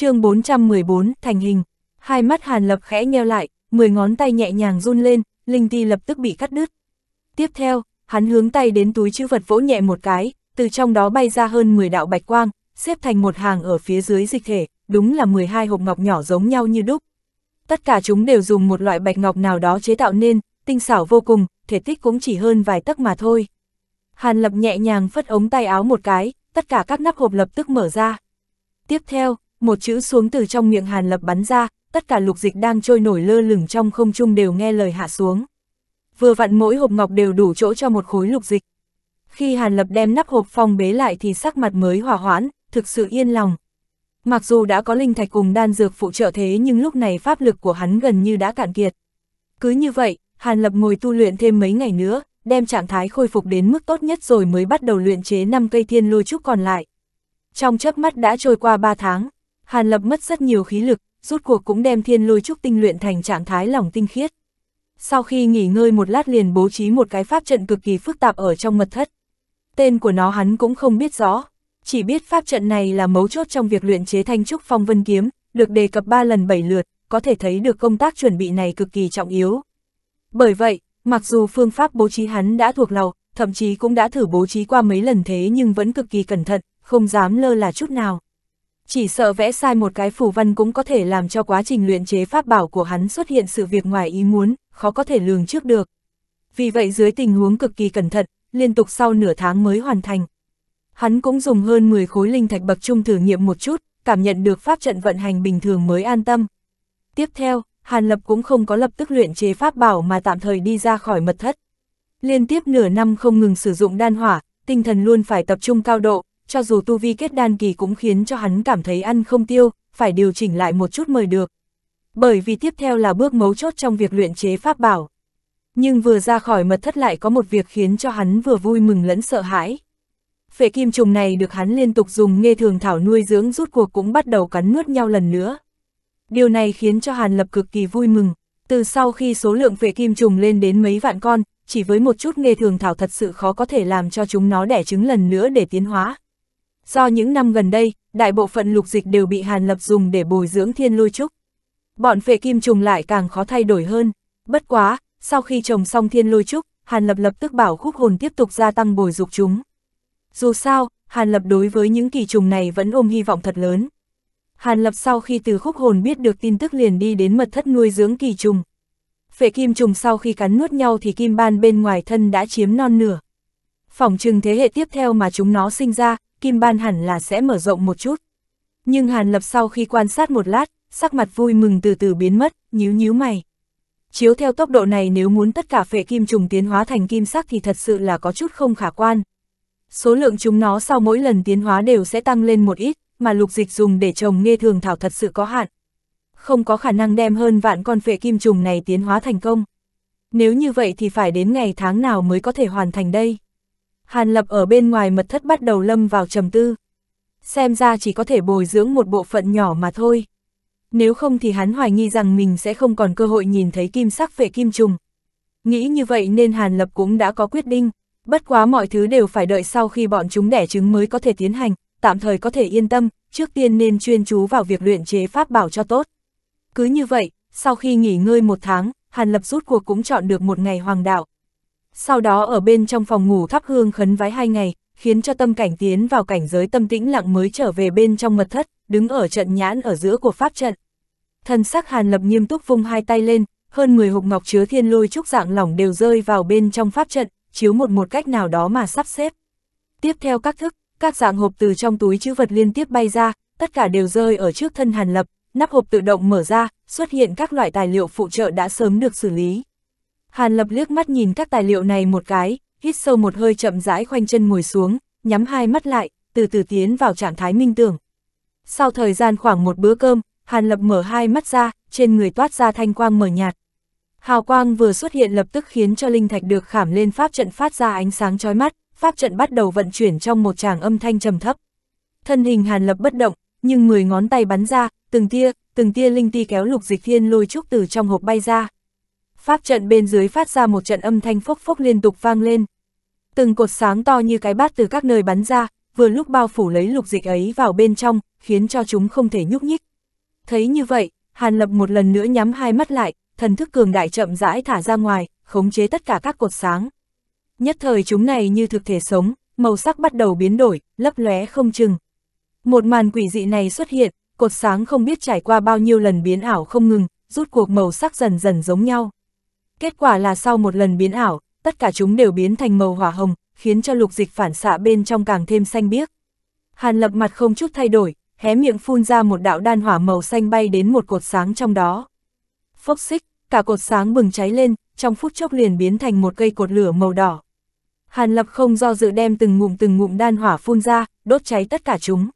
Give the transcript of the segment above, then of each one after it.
chương 414, thành hình. Hai mắt Hàn Lập khẽ nheo lại, mười ngón tay nhẹ nhàng run lên, linh ti lập tức bị cắt đứt. Tiếp theo, hắn hướng tay đến túi chữ vật vỗ nhẹ một cái, từ trong đó bay ra hơn 10 đạo bạch quang, xếp thành một hàng ở phía dưới dịch thể, đúng là 12 hộp ngọc nhỏ giống nhau như đúc. Tất cả chúng đều dùng một loại bạch ngọc nào đó chế tạo nên, tinh xảo vô cùng, thể tích cũng chỉ hơn vài tấc mà thôi. Hàn Lập nhẹ nhàng phất ống tay áo một cái, tất cả các nắp hộp lập tức mở ra. Tiếp theo, một chữ xuống từ trong miệng Hàn Lập bắn ra, tất cả lục dịch đang trôi nổi lơ lửng trong không trung đều nghe lời hạ xuống. Vừa vặn mỗi hộp ngọc đều đủ chỗ cho một khối lục dịch. Khi Hàn Lập đem nắp hộp phong bế lại thì sắc mặt mới hòa hoãn, thực sự yên lòng. Mặc dù đã có linh thạch cùng đan dược phụ trợ thế nhưng lúc này pháp lực của hắn gần như đã cạn kiệt. Cứ như vậy, Hàn Lập ngồi tu luyện thêm mấy ngày nữa, đem trạng thái khôi phục đến mức tốt nhất rồi mới bắt đầu luyện chế 5 cây thiên lôi trúc còn lại. Trong chớp mắt đã trôi qua 3 tháng, Hàn Lập mất rất nhiều khí lực, rút cuộc cũng đem thiên lôi trúc tinh luyện thành trạng thái lòng tinh khiết. Sau khi nghỉ ngơi một lát liền bố trí một cái pháp trận cực kỳ phức tạp ở trong mật thất. Tên của nó hắn cũng không biết rõ, chỉ biết pháp trận này là mấu chốt trong việc luyện chế thanh trúc phong vân kiếm, được đề cập 3 lần 7 lượt, có thể thấy được công tác chuẩn bị này cực kỳ trọng yếu. Bởi vậy, mặc dù phương pháp bố trí hắn đã thuộc lầu, thậm chí cũng đã thử bố trí qua mấy lần thế nhưng vẫn cực kỳ cẩn thận, không dám lơ là chút nào chỉ sợ vẽ sai một cái phù văn cũng có thể làm cho quá trình luyện chế pháp bảo của hắn xuất hiện sự việc ngoài ý muốn, khó có thể lường trước được. Vì vậy dưới tình huống cực kỳ cẩn thận, liên tục sau nửa tháng mới hoàn thành. Hắn cũng dùng hơn 10 khối linh thạch bậc trung thử nghiệm một chút, cảm nhận được pháp trận vận hành bình thường mới an tâm. Tiếp theo, Hàn Lập cũng không có lập tức luyện chế pháp bảo mà tạm thời đi ra khỏi mật thất. Liên tiếp nửa năm không ngừng sử dụng đan hỏa, tinh thần luôn phải tập trung cao độ, cho dù tu vi kết đan kỳ cũng khiến cho hắn cảm thấy ăn không tiêu, phải điều chỉnh lại một chút mới được. Bởi vì tiếp theo là bước mấu chốt trong việc luyện chế pháp bảo. Nhưng vừa ra khỏi mật thất lại có một việc khiến cho hắn vừa vui mừng lẫn sợ hãi. Phệ kim trùng này được hắn liên tục dùng nghe thường thảo nuôi dưỡng rút cuộc cũng bắt đầu cắn nuốt nhau lần nữa. Điều này khiến cho Hàn Lập cực kỳ vui mừng. Từ sau khi số lượng phệ kim trùng lên đến mấy vạn con, chỉ với một chút nghe thường thảo thật sự khó có thể làm cho chúng nó đẻ trứng lần nữa để tiến hóa. Do những năm gần đây, đại bộ phận lục dịch đều bị Hàn Lập dùng để bồi dưỡng thiên lôi trúc. Bọn phệ kim trùng lại càng khó thay đổi hơn. Bất quá, sau khi trồng xong thiên lôi trúc, Hàn Lập lập tức bảo khúc hồn tiếp tục gia tăng bồi dục chúng. Dù sao, Hàn Lập đối với những kỳ trùng này vẫn ôm hy vọng thật lớn. Hàn Lập sau khi từ khúc hồn biết được tin tức liền đi đến mật thất nuôi dưỡng kỳ trùng. Phệ kim trùng sau khi cắn nuốt nhau thì kim ban bên ngoài thân đã chiếm non nửa. Phỏng chừng thế hệ tiếp theo mà chúng nó sinh ra, Kim Ban hẳn là sẽ mở rộng một chút. Nhưng Hàn Lập sau khi quan sát một lát, sắc mặt vui mừng từ từ biến mất, nhíu nhíu mày. Chiếu theo tốc độ này nếu muốn tất cả phệ kim trùng tiến hóa thành kim sắc thì thật sự là có chút không khả quan. Số lượng chúng nó sau mỗi lần tiến hóa đều sẽ tăng lên một ít, mà lục dịch dùng để trồng nghe thường thảo thật sự có hạn. Không có khả năng đem hơn vạn con phệ kim trùng này tiến hóa thành công. Nếu như vậy thì phải đến ngày tháng nào mới có thể hoàn thành đây. Hàn Lập ở bên ngoài mật thất bắt đầu lâm vào trầm tư. Xem ra chỉ có thể bồi dưỡng một bộ phận nhỏ mà thôi. Nếu không thì hắn hoài nghi rằng mình sẽ không còn cơ hội nhìn thấy kim sắc về kim trùng. Nghĩ như vậy nên Hàn Lập cũng đã có quyết định. Bất quá mọi thứ đều phải đợi sau khi bọn chúng đẻ trứng mới có thể tiến hành, tạm thời có thể yên tâm, trước tiên nên chuyên chú vào việc luyện chế pháp bảo cho tốt. Cứ như vậy, sau khi nghỉ ngơi một tháng, Hàn Lập rút cuộc cũng chọn được một ngày hoàng đạo, sau đó ở bên trong phòng ngủ thắp hương khấn vái hai ngày, khiến cho tâm cảnh tiến vào cảnh giới tâm tĩnh lặng mới trở về bên trong mật thất, đứng ở trận nhãn ở giữa của pháp trận. Thần sắc Hàn Lập nghiêm túc vung hai tay lên, hơn 10 hộp ngọc chứa thiên lôi trúc dạng lỏng đều rơi vào bên trong pháp trận, chiếu một một cách nào đó mà sắp xếp. Tiếp theo các thức, các dạng hộp từ trong túi chữ vật liên tiếp bay ra, tất cả đều rơi ở trước thân Hàn Lập, nắp hộp tự động mở ra, xuất hiện các loại tài liệu phụ trợ đã sớm được xử lý. Hàn Lập liếc mắt nhìn các tài liệu này một cái, hít sâu một hơi chậm rãi khoanh chân ngồi xuống, nhắm hai mắt lại, từ từ tiến vào trạng thái minh tưởng. Sau thời gian khoảng một bữa cơm, Hàn Lập mở hai mắt ra, trên người toát ra thanh quang mở nhạt. Hào quang vừa xuất hiện lập tức khiến cho linh thạch được khảm lên pháp trận phát ra ánh sáng chói mắt, pháp trận bắt đầu vận chuyển trong một tràng âm thanh trầm thấp. Thân hình Hàn Lập bất động, nhưng mười ngón tay bắn ra, từng tia, từng tia linh ti kéo lục dịch thiên lôi trúc từ trong hộp bay ra, pháp trận bên dưới phát ra một trận âm thanh phốc phốc liên tục vang lên. Từng cột sáng to như cái bát từ các nơi bắn ra, vừa lúc bao phủ lấy lục dịch ấy vào bên trong, khiến cho chúng không thể nhúc nhích. Thấy như vậy, Hàn Lập một lần nữa nhắm hai mắt lại, thần thức cường đại chậm rãi thả ra ngoài, khống chế tất cả các cột sáng. Nhất thời chúng này như thực thể sống, màu sắc bắt đầu biến đổi, lấp lóe không chừng. Một màn quỷ dị này xuất hiện, cột sáng không biết trải qua bao nhiêu lần biến ảo không ngừng, rút cuộc màu sắc dần dần giống nhau. Kết quả là sau một lần biến ảo, tất cả chúng đều biến thành màu hỏa hồng, khiến cho lục dịch phản xạ bên trong càng thêm xanh biếc. Hàn lập mặt không chút thay đổi, hé miệng phun ra một đạo đan hỏa màu xanh bay đến một cột sáng trong đó. Phốc xích, cả cột sáng bừng cháy lên, trong phút chốc liền biến thành một cây cột lửa màu đỏ. Hàn lập không do dự đem từng ngụm từng ngụm đan hỏa phun ra, đốt cháy tất cả chúng.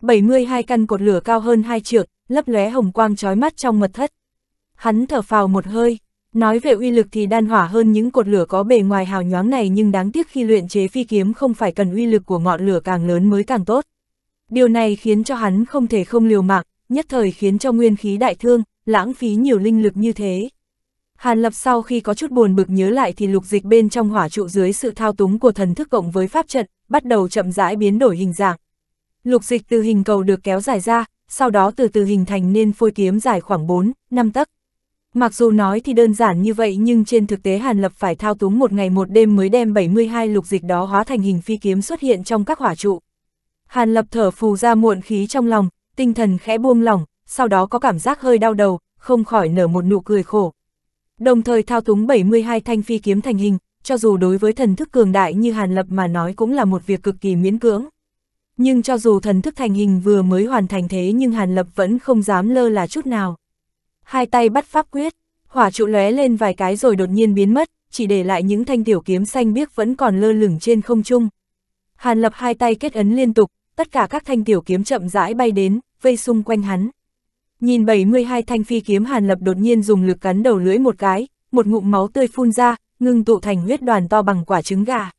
72 căn cột lửa cao hơn hai trượng, lấp lóe hồng quang chói mắt trong mật thất. Hắn thở phào một hơi. Nói về uy lực thì đan hỏa hơn những cột lửa có bề ngoài hào nhoáng này nhưng đáng tiếc khi luyện chế phi kiếm không phải cần uy lực của ngọn lửa càng lớn mới càng tốt. Điều này khiến cho hắn không thể không liều mạng, nhất thời khiến cho nguyên khí đại thương, lãng phí nhiều linh lực như thế. Hàn Lập sau khi có chút buồn bực nhớ lại thì lục dịch bên trong hỏa trụ dưới sự thao túng của thần thức cộng với pháp trận, bắt đầu chậm rãi biến đổi hình dạng. Lục dịch từ hình cầu được kéo dài ra, sau đó từ từ hình thành nên phôi kiếm dài khoảng 4, 5 tấc. Mặc dù nói thì đơn giản như vậy nhưng trên thực tế Hàn Lập phải thao túng một ngày một đêm mới đem 72 lục dịch đó hóa thành hình phi kiếm xuất hiện trong các hỏa trụ. Hàn Lập thở phù ra muộn khí trong lòng, tinh thần khẽ buông lỏng, sau đó có cảm giác hơi đau đầu, không khỏi nở một nụ cười khổ. Đồng thời thao túng 72 thanh phi kiếm thành hình, cho dù đối với thần thức cường đại như Hàn Lập mà nói cũng là một việc cực kỳ miễn cưỡng. Nhưng cho dù thần thức thành hình vừa mới hoàn thành thế nhưng Hàn Lập vẫn không dám lơ là chút nào hai tay bắt pháp quyết, hỏa trụ lóe lên vài cái rồi đột nhiên biến mất, chỉ để lại những thanh tiểu kiếm xanh biếc vẫn còn lơ lửng trên không trung. Hàn Lập hai tay kết ấn liên tục, tất cả các thanh tiểu kiếm chậm rãi bay đến, vây xung quanh hắn. Nhìn 72 thanh phi kiếm Hàn Lập đột nhiên dùng lực cắn đầu lưỡi một cái, một ngụm máu tươi phun ra, ngưng tụ thành huyết đoàn to bằng quả trứng gà.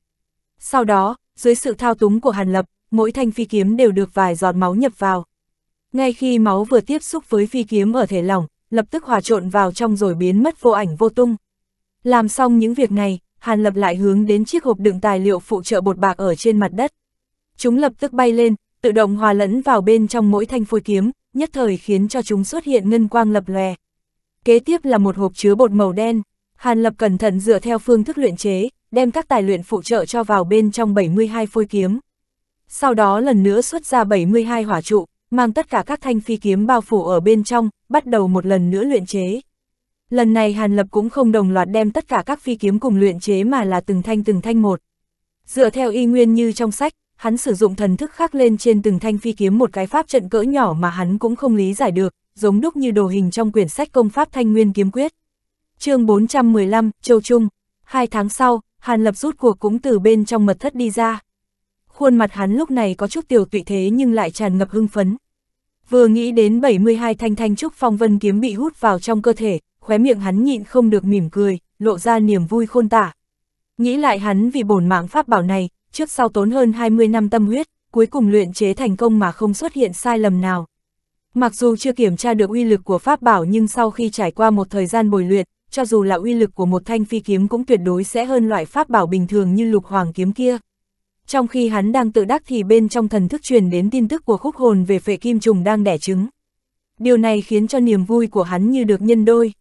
Sau đó, dưới sự thao túng của Hàn Lập, mỗi thanh phi kiếm đều được vài giọt máu nhập vào. Ngay khi máu vừa tiếp xúc với phi kiếm ở thể lỏng, lập tức hòa trộn vào trong rồi biến mất vô ảnh vô tung. Làm xong những việc này, Hàn Lập lại hướng đến chiếc hộp đựng tài liệu phụ trợ bột bạc ở trên mặt đất. Chúng lập tức bay lên, tự động hòa lẫn vào bên trong mỗi thanh phôi kiếm, nhất thời khiến cho chúng xuất hiện ngân quang lập lòe. Kế tiếp là một hộp chứa bột màu đen, Hàn Lập cẩn thận dựa theo phương thức luyện chế, đem các tài luyện phụ trợ cho vào bên trong 72 phôi kiếm. Sau đó lần nữa xuất ra 72 hỏa trụ, mang tất cả các thanh phi kiếm bao phủ ở bên trong, bắt đầu một lần nữa luyện chế. Lần này Hàn Lập cũng không đồng loạt đem tất cả các phi kiếm cùng luyện chế mà là từng thanh từng thanh một. Dựa theo y nguyên như trong sách, hắn sử dụng thần thức khắc lên trên từng thanh phi kiếm một cái pháp trận cỡ nhỏ mà hắn cũng không lý giải được, giống đúc như đồ hình trong quyển sách công pháp thanh nguyên kiếm quyết. chương 415, Châu Trung, hai tháng sau, Hàn Lập rút cuộc cũng từ bên trong mật thất đi ra khuôn mặt hắn lúc này có chút tiểu tụy thế nhưng lại tràn ngập hưng phấn. Vừa nghĩ đến 72 thanh thanh trúc phong vân kiếm bị hút vào trong cơ thể, khóe miệng hắn nhịn không được mỉm cười, lộ ra niềm vui khôn tả. Nghĩ lại hắn vì bổn mạng pháp bảo này, trước sau tốn hơn 20 năm tâm huyết, cuối cùng luyện chế thành công mà không xuất hiện sai lầm nào. Mặc dù chưa kiểm tra được uy lực của pháp bảo nhưng sau khi trải qua một thời gian bồi luyện, cho dù là uy lực của một thanh phi kiếm cũng tuyệt đối sẽ hơn loại pháp bảo bình thường như lục hoàng kiếm kia. Trong khi hắn đang tự đắc thì bên trong thần thức truyền đến tin tức của khúc hồn về phệ kim trùng đang đẻ trứng. Điều này khiến cho niềm vui của hắn như được nhân đôi.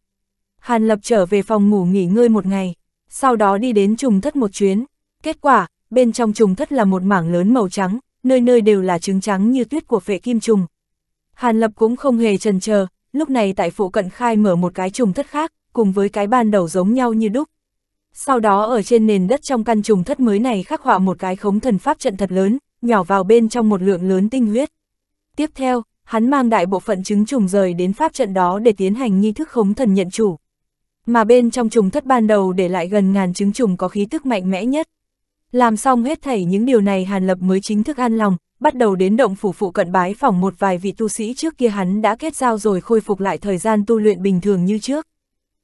Hàn Lập trở về phòng ngủ nghỉ ngơi một ngày, sau đó đi đến trùng thất một chuyến. Kết quả, bên trong trùng thất là một mảng lớn màu trắng, nơi nơi đều là trứng trắng như tuyết của phệ kim trùng. Hàn Lập cũng không hề trần chờ, lúc này tại phụ cận khai mở một cái trùng thất khác, cùng với cái ban đầu giống nhau như đúc. Sau đó ở trên nền đất trong căn trùng thất mới này khắc họa một cái khống thần pháp trận thật lớn, nhỏ vào bên trong một lượng lớn tinh huyết. Tiếp theo, hắn mang đại bộ phận trứng trùng rời đến pháp trận đó để tiến hành nghi thức khống thần nhận chủ. Mà bên trong trùng thất ban đầu để lại gần ngàn trứng trùng có khí tức mạnh mẽ nhất. Làm xong hết thảy những điều này Hàn Lập mới chính thức an lòng, bắt đầu đến động phủ phụ cận bái phòng một vài vị tu sĩ trước kia hắn đã kết giao rồi khôi phục lại thời gian tu luyện bình thường như trước.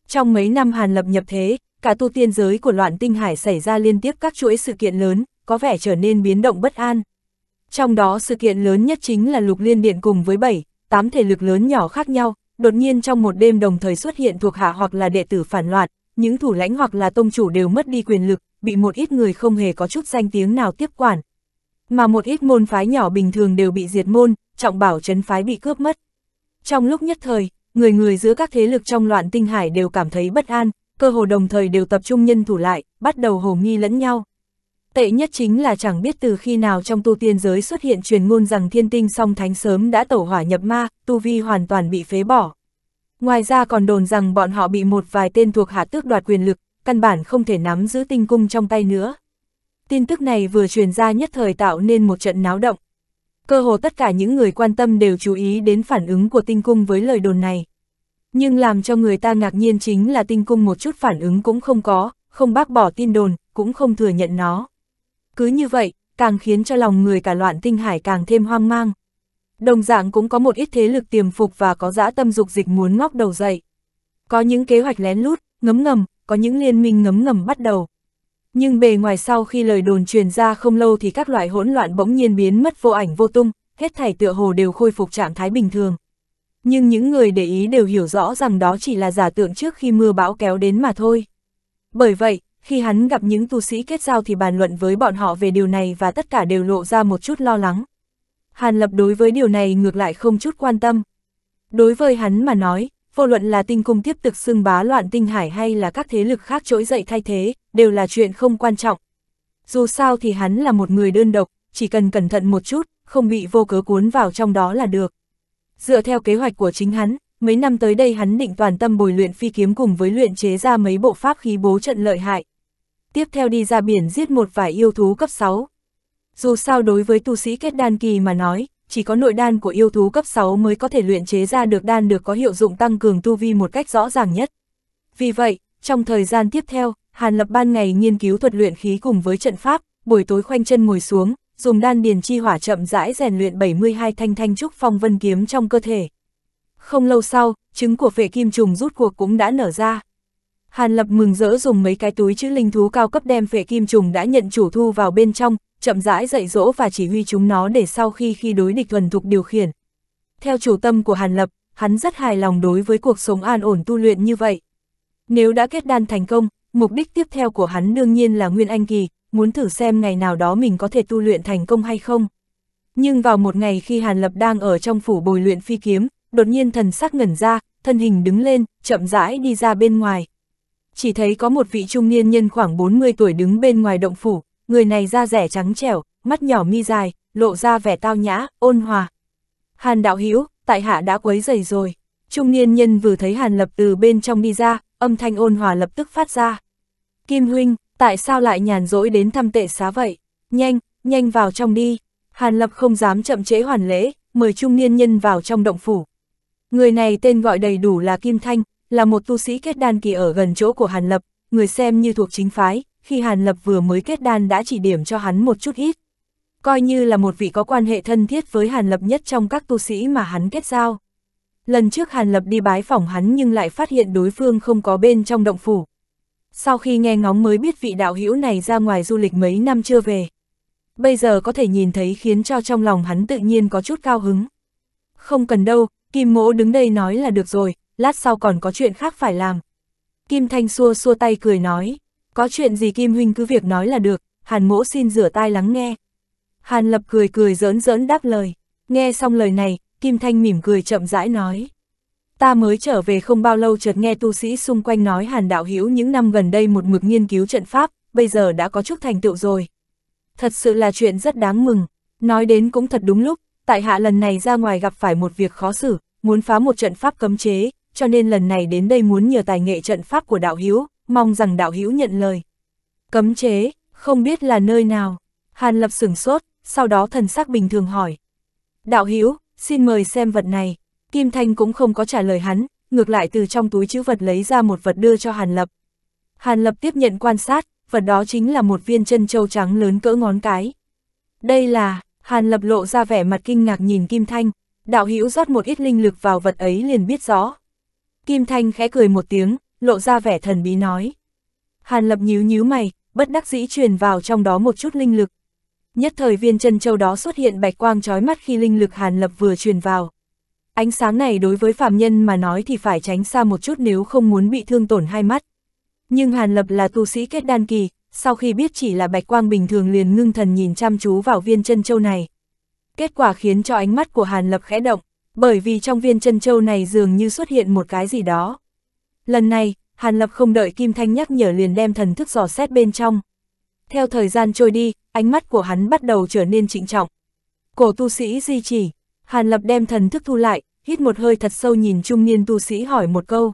Trong mấy năm Hàn Lập nhập thế, cả tu tiên giới của loạn tinh hải xảy ra liên tiếp các chuỗi sự kiện lớn, có vẻ trở nên biến động bất an. Trong đó sự kiện lớn nhất chính là lục liên điện cùng với 7, 8 thể lực lớn nhỏ khác nhau, đột nhiên trong một đêm đồng thời xuất hiện thuộc hạ hoặc là đệ tử phản loạn, những thủ lãnh hoặc là tông chủ đều mất đi quyền lực, bị một ít người không hề có chút danh tiếng nào tiếp quản. Mà một ít môn phái nhỏ bình thường đều bị diệt môn, trọng bảo trấn phái bị cướp mất. Trong lúc nhất thời, người người giữa các thế lực trong loạn tinh hải đều cảm thấy bất an, cơ hồ đồng thời đều tập trung nhân thủ lại, bắt đầu hồ nghi lẫn nhau. Tệ nhất chính là chẳng biết từ khi nào trong tu tiên giới xuất hiện truyền ngôn rằng thiên tinh song thánh sớm đã tẩu hỏa nhập ma, tu vi hoàn toàn bị phế bỏ. Ngoài ra còn đồn rằng bọn họ bị một vài tên thuộc hạ tước đoạt quyền lực, căn bản không thể nắm giữ tinh cung trong tay nữa. Tin tức này vừa truyền ra nhất thời tạo nên một trận náo động. Cơ hồ tất cả những người quan tâm đều chú ý đến phản ứng của tinh cung với lời đồn này. Nhưng làm cho người ta ngạc nhiên chính là tinh cung một chút phản ứng cũng không có, không bác bỏ tin đồn, cũng không thừa nhận nó. Cứ như vậy, càng khiến cho lòng người cả loạn tinh hải càng thêm hoang mang. Đồng dạng cũng có một ít thế lực tiềm phục và có dã tâm dục dịch muốn ngóc đầu dậy. Có những kế hoạch lén lút, ngấm ngầm, có những liên minh ngấm ngầm bắt đầu. Nhưng bề ngoài sau khi lời đồn truyền ra không lâu thì các loại hỗn loạn bỗng nhiên biến mất vô ảnh vô tung, hết thảy tựa hồ đều khôi phục trạng thái bình thường nhưng những người để ý đều hiểu rõ rằng đó chỉ là giả tượng trước khi mưa bão kéo đến mà thôi. Bởi vậy, khi hắn gặp những tu sĩ kết giao thì bàn luận với bọn họ về điều này và tất cả đều lộ ra một chút lo lắng. Hàn Lập đối với điều này ngược lại không chút quan tâm. Đối với hắn mà nói, vô luận là tinh cung tiếp tục xưng bá loạn tinh hải hay là các thế lực khác trỗi dậy thay thế, đều là chuyện không quan trọng. Dù sao thì hắn là một người đơn độc, chỉ cần cẩn thận một chút, không bị vô cớ cuốn vào trong đó là được. Dựa theo kế hoạch của chính hắn, mấy năm tới đây hắn định toàn tâm bồi luyện phi kiếm cùng với luyện chế ra mấy bộ pháp khí bố trận lợi hại. Tiếp theo đi ra biển giết một vài yêu thú cấp 6. Dù sao đối với tu sĩ kết đan kỳ mà nói, chỉ có nội đan của yêu thú cấp 6 mới có thể luyện chế ra được đan được có hiệu dụng tăng cường tu vi một cách rõ ràng nhất. Vì vậy, trong thời gian tiếp theo, Hàn Lập ban ngày nghiên cứu thuật luyện khí cùng với trận pháp, buổi tối khoanh chân ngồi xuống, dùng đan điền chi hỏa chậm rãi rèn luyện 72 thanh thanh trúc phong vân kiếm trong cơ thể. Không lâu sau, trứng của phệ kim trùng rút cuộc cũng đã nở ra. Hàn Lập mừng rỡ dùng mấy cái túi chữ linh thú cao cấp đem phệ kim trùng đã nhận chủ thu vào bên trong, chậm rãi dạy dỗ và chỉ huy chúng nó để sau khi khi đối địch thuần thục điều khiển. Theo chủ tâm của Hàn Lập, hắn rất hài lòng đối với cuộc sống an ổn tu luyện như vậy. Nếu đã kết đan thành công, mục đích tiếp theo của hắn đương nhiên là Nguyên Anh Kỳ, muốn thử xem ngày nào đó mình có thể tu luyện thành công hay không. Nhưng vào một ngày khi Hàn Lập đang ở trong phủ bồi luyện phi kiếm, đột nhiên thần sắc ngẩn ra, thân hình đứng lên, chậm rãi đi ra bên ngoài. Chỉ thấy có một vị trung niên nhân khoảng 40 tuổi đứng bên ngoài động phủ, người này da rẻ trắng trẻo, mắt nhỏ mi dài, lộ ra vẻ tao nhã, ôn hòa. Hàn đạo hữu tại hạ đã quấy dày rồi. Trung niên nhân vừa thấy Hàn Lập từ bên trong đi ra, âm thanh ôn hòa lập tức phát ra. Kim huynh, tại sao lại nhàn rỗi đến thăm tệ xá vậy? Nhanh, nhanh vào trong đi. Hàn Lập không dám chậm trễ hoàn lễ, mời trung niên nhân vào trong động phủ. Người này tên gọi đầy đủ là Kim Thanh, là một tu sĩ kết đan kỳ ở gần chỗ của Hàn Lập, người xem như thuộc chính phái, khi Hàn Lập vừa mới kết đan đã chỉ điểm cho hắn một chút ít. Coi như là một vị có quan hệ thân thiết với Hàn Lập nhất trong các tu sĩ mà hắn kết giao. Lần trước Hàn Lập đi bái phỏng hắn nhưng lại phát hiện đối phương không có bên trong động phủ, sau khi nghe ngóng mới biết vị đạo hữu này ra ngoài du lịch mấy năm chưa về. Bây giờ có thể nhìn thấy khiến cho trong lòng hắn tự nhiên có chút cao hứng. Không cần đâu, Kim Mỗ đứng đây nói là được rồi, lát sau còn có chuyện khác phải làm. Kim Thanh xua xua tay cười nói, có chuyện gì Kim Huynh cứ việc nói là được, Hàn Mỗ xin rửa tai lắng nghe. Hàn Lập cười cười giỡn giỡn đáp lời, nghe xong lời này, Kim Thanh mỉm cười chậm rãi nói. Ta mới trở về không bao lâu chợt nghe tu sĩ xung quanh nói Hàn Đạo Hữu những năm gần đây một mực nghiên cứu trận pháp, bây giờ đã có chút thành tựu rồi. Thật sự là chuyện rất đáng mừng, nói đến cũng thật đúng lúc, tại hạ lần này ra ngoài gặp phải một việc khó xử, muốn phá một trận pháp cấm chế, cho nên lần này đến đây muốn nhờ tài nghệ trận pháp của Đạo Hữu, mong rằng Đạo Hữu nhận lời. Cấm chế, không biết là nơi nào. Hàn Lập sửng sốt, sau đó thần sắc bình thường hỏi. Đạo Hữu xin mời xem vật này. Kim Thanh cũng không có trả lời hắn, ngược lại từ trong túi chữ vật lấy ra một vật đưa cho Hàn Lập. Hàn Lập tiếp nhận quan sát, vật đó chính là một viên chân châu trắng lớn cỡ ngón cái. Đây là, Hàn Lập lộ ra vẻ mặt kinh ngạc nhìn Kim Thanh, đạo hữu rót một ít linh lực vào vật ấy liền biết rõ. Kim Thanh khẽ cười một tiếng, lộ ra vẻ thần bí nói. Hàn Lập nhíu nhíu mày, bất đắc dĩ truyền vào trong đó một chút linh lực. Nhất thời viên chân châu đó xuất hiện bạch quang trói mắt khi linh lực Hàn Lập vừa truyền vào. Ánh sáng này đối với phạm nhân mà nói thì phải tránh xa một chút nếu không muốn bị thương tổn hai mắt. Nhưng Hàn Lập là tu sĩ kết đan kỳ, sau khi biết chỉ là bạch quang bình thường liền ngưng thần nhìn chăm chú vào viên chân châu này. Kết quả khiến cho ánh mắt của Hàn Lập khẽ động, bởi vì trong viên chân châu này dường như xuất hiện một cái gì đó. Lần này, Hàn Lập không đợi Kim Thanh nhắc nhở liền đem thần thức dò xét bên trong. Theo thời gian trôi đi, ánh mắt của hắn bắt đầu trở nên trịnh trọng. Cổ tu sĩ di chỉ, Hàn Lập đem thần thức thu lại, hít một hơi thật sâu nhìn trung niên tu sĩ hỏi một câu.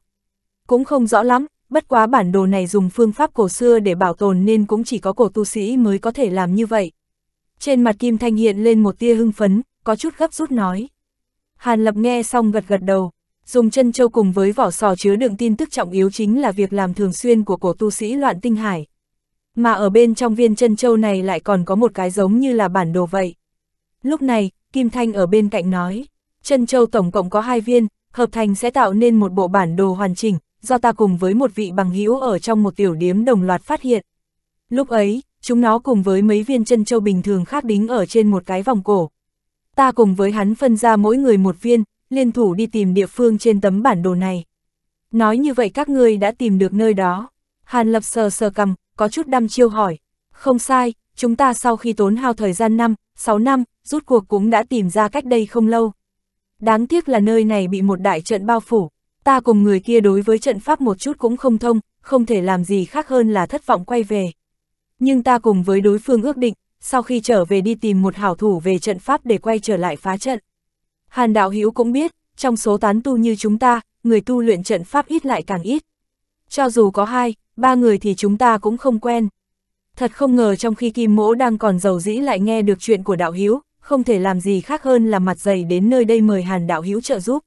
Cũng không rõ lắm, bất quá bản đồ này dùng phương pháp cổ xưa để bảo tồn nên cũng chỉ có cổ tu sĩ mới có thể làm như vậy. Trên mặt Kim Thanh hiện lên một tia hưng phấn, có chút gấp rút nói. Hàn Lập nghe xong gật gật đầu, dùng chân châu cùng với vỏ sò chứa đựng tin tức trọng yếu chính là việc làm thường xuyên của cổ tu sĩ loạn tinh hải. Mà ở bên trong viên chân châu này lại còn có một cái giống như là bản đồ vậy. Lúc này, Kim Thanh ở bên cạnh nói chân châu tổng cộng có hai viên, hợp thành sẽ tạo nên một bộ bản đồ hoàn chỉnh, do ta cùng với một vị bằng hữu ở trong một tiểu điếm đồng loạt phát hiện. Lúc ấy, chúng nó cùng với mấy viên chân châu bình thường khác đính ở trên một cái vòng cổ. Ta cùng với hắn phân ra mỗi người một viên, liên thủ đi tìm địa phương trên tấm bản đồ này. Nói như vậy các ngươi đã tìm được nơi đó. Hàn Lập sờ sờ cầm, có chút đăm chiêu hỏi. Không sai, chúng ta sau khi tốn hao thời gian năm, 6 năm, rút cuộc cũng đã tìm ra cách đây không lâu. Đáng tiếc là nơi này bị một đại trận bao phủ, ta cùng người kia đối với trận pháp một chút cũng không thông, không thể làm gì khác hơn là thất vọng quay về. Nhưng ta cùng với đối phương ước định, sau khi trở về đi tìm một hảo thủ về trận pháp để quay trở lại phá trận. Hàn đạo hữu cũng biết, trong số tán tu như chúng ta, người tu luyện trận pháp ít lại càng ít. Cho dù có hai, ba người thì chúng ta cũng không quen. Thật không ngờ trong khi Kim Mỗ đang còn giàu dĩ lại nghe được chuyện của đạo Hiếu không thể làm gì khác hơn là mặt dày đến nơi đây mời Hàn Đạo Hữu trợ giúp.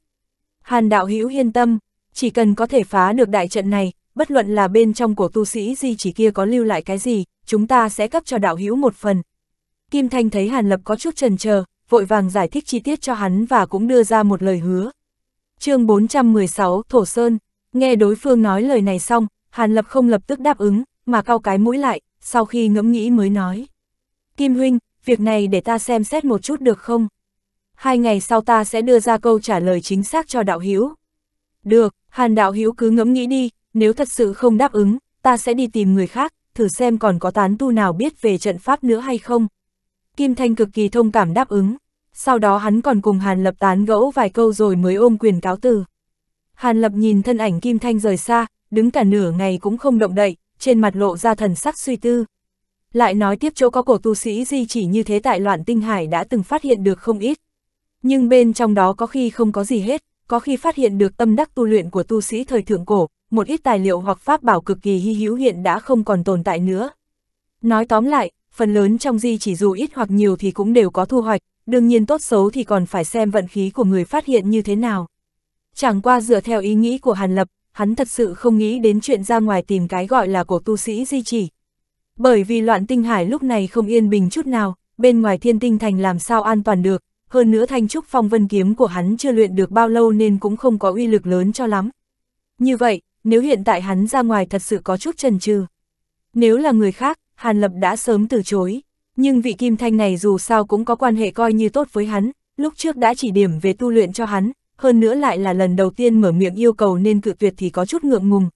Hàn Đạo Hữu yên tâm, chỉ cần có thể phá được đại trận này, bất luận là bên trong của tu sĩ gì chỉ kia có lưu lại cái gì, chúng ta sẽ cấp cho Đạo Hữu một phần. Kim Thanh thấy Hàn Lập có chút trần chờ, vội vàng giải thích chi tiết cho hắn và cũng đưa ra một lời hứa. chương 416 Thổ Sơn, nghe đối phương nói lời này xong, Hàn Lập không lập tức đáp ứng, mà cao cái mũi lại, sau khi ngẫm nghĩ mới nói. Kim Huynh, việc này để ta xem xét một chút được không? Hai ngày sau ta sẽ đưa ra câu trả lời chính xác cho đạo hữu Được, Hàn đạo hữu cứ ngẫm nghĩ đi, nếu thật sự không đáp ứng, ta sẽ đi tìm người khác, thử xem còn có tán tu nào biết về trận pháp nữa hay không. Kim Thanh cực kỳ thông cảm đáp ứng, sau đó hắn còn cùng Hàn Lập tán gẫu vài câu rồi mới ôm quyền cáo từ. Hàn Lập nhìn thân ảnh Kim Thanh rời xa, đứng cả nửa ngày cũng không động đậy, trên mặt lộ ra thần sắc suy tư, lại nói tiếp chỗ có cổ tu sĩ di chỉ như thế tại loạn tinh hải đã từng phát hiện được không ít. Nhưng bên trong đó có khi không có gì hết, có khi phát hiện được tâm đắc tu luyện của tu sĩ thời thượng cổ, một ít tài liệu hoặc pháp bảo cực kỳ hy hữu hiện đã không còn tồn tại nữa. Nói tóm lại, phần lớn trong di chỉ dù ít hoặc nhiều thì cũng đều có thu hoạch, đương nhiên tốt xấu thì còn phải xem vận khí của người phát hiện như thế nào. Chẳng qua dựa theo ý nghĩ của Hàn Lập, hắn thật sự không nghĩ đến chuyện ra ngoài tìm cái gọi là cổ tu sĩ di chỉ, bởi vì loạn tinh hải lúc này không yên bình chút nào, bên ngoài thiên tinh thành làm sao an toàn được, hơn nữa thanh trúc phong vân kiếm của hắn chưa luyện được bao lâu nên cũng không có uy lực lớn cho lắm. Như vậy, nếu hiện tại hắn ra ngoài thật sự có chút chần chừ. Nếu là người khác, Hàn Lập đã sớm từ chối, nhưng vị kim thanh này dù sao cũng có quan hệ coi như tốt với hắn, lúc trước đã chỉ điểm về tu luyện cho hắn, hơn nữa lại là lần đầu tiên mở miệng yêu cầu nên cự tuyệt thì có chút ngượng ngùng.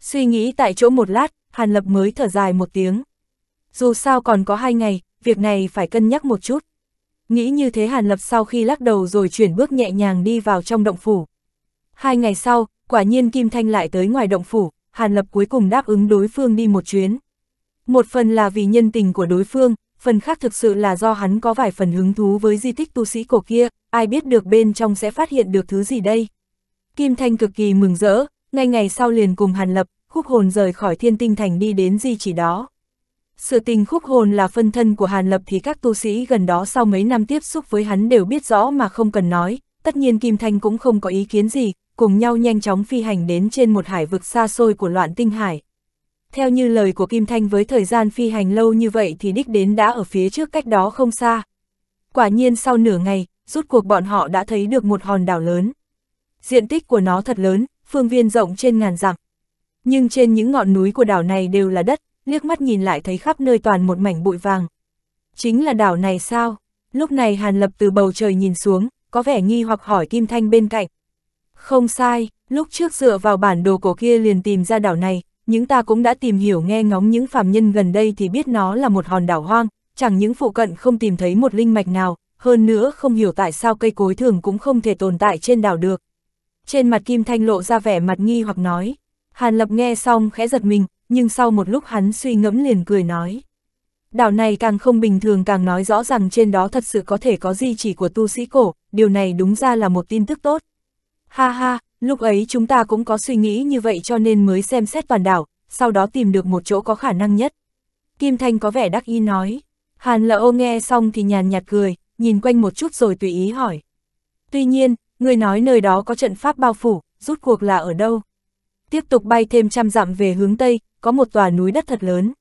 Suy nghĩ tại chỗ một lát, Hàn Lập mới thở dài một tiếng. Dù sao còn có hai ngày, việc này phải cân nhắc một chút. Nghĩ như thế Hàn Lập sau khi lắc đầu rồi chuyển bước nhẹ nhàng đi vào trong động phủ. Hai ngày sau, quả nhiên Kim Thanh lại tới ngoài động phủ, Hàn Lập cuối cùng đáp ứng đối phương đi một chuyến. Một phần là vì nhân tình của đối phương, phần khác thực sự là do hắn có vài phần hứng thú với di tích tu sĩ cổ kia, ai biết được bên trong sẽ phát hiện được thứ gì đây. Kim Thanh cực kỳ mừng rỡ, ngay ngày sau liền cùng Hàn Lập, khúc hồn rời khỏi thiên tinh thành đi đến di chỉ đó. Sự tình khúc hồn là phân thân của Hàn Lập thì các tu sĩ gần đó sau mấy năm tiếp xúc với hắn đều biết rõ mà không cần nói, tất nhiên Kim Thanh cũng không có ý kiến gì, cùng nhau nhanh chóng phi hành đến trên một hải vực xa xôi của loạn tinh hải. Theo như lời của Kim Thanh với thời gian phi hành lâu như vậy thì đích đến đã ở phía trước cách đó không xa. Quả nhiên sau nửa ngày, rút cuộc bọn họ đã thấy được một hòn đảo lớn. Diện tích của nó thật lớn, phương viên rộng trên ngàn dặm nhưng trên những ngọn núi của đảo này đều là đất, liếc mắt nhìn lại thấy khắp nơi toàn một mảnh bụi vàng. Chính là đảo này sao? Lúc này Hàn Lập từ bầu trời nhìn xuống, có vẻ nghi hoặc hỏi Kim Thanh bên cạnh. Không sai, lúc trước dựa vào bản đồ cổ kia liền tìm ra đảo này, những ta cũng đã tìm hiểu nghe ngóng những phàm nhân gần đây thì biết nó là một hòn đảo hoang, chẳng những phụ cận không tìm thấy một linh mạch nào, hơn nữa không hiểu tại sao cây cối thường cũng không thể tồn tại trên đảo được. Trên mặt Kim Thanh lộ ra vẻ mặt nghi hoặc nói, Hàn Lập nghe xong khẽ giật mình, nhưng sau một lúc hắn suy ngẫm liền cười nói. Đảo này càng không bình thường càng nói rõ rằng trên đó thật sự có thể có di chỉ của tu sĩ cổ, điều này đúng ra là một tin tức tốt. Ha ha, lúc ấy chúng ta cũng có suy nghĩ như vậy cho nên mới xem xét toàn đảo, sau đó tìm được một chỗ có khả năng nhất. Kim Thanh có vẻ đắc ý nói. Hàn lợ ô nghe xong thì nhàn nhạt cười, nhìn quanh một chút rồi tùy ý hỏi. Tuy nhiên, người nói nơi đó có trận pháp bao phủ, rút cuộc là ở đâu? tiếp tục bay thêm trăm dặm về hướng Tây, có một tòa núi đất thật lớn.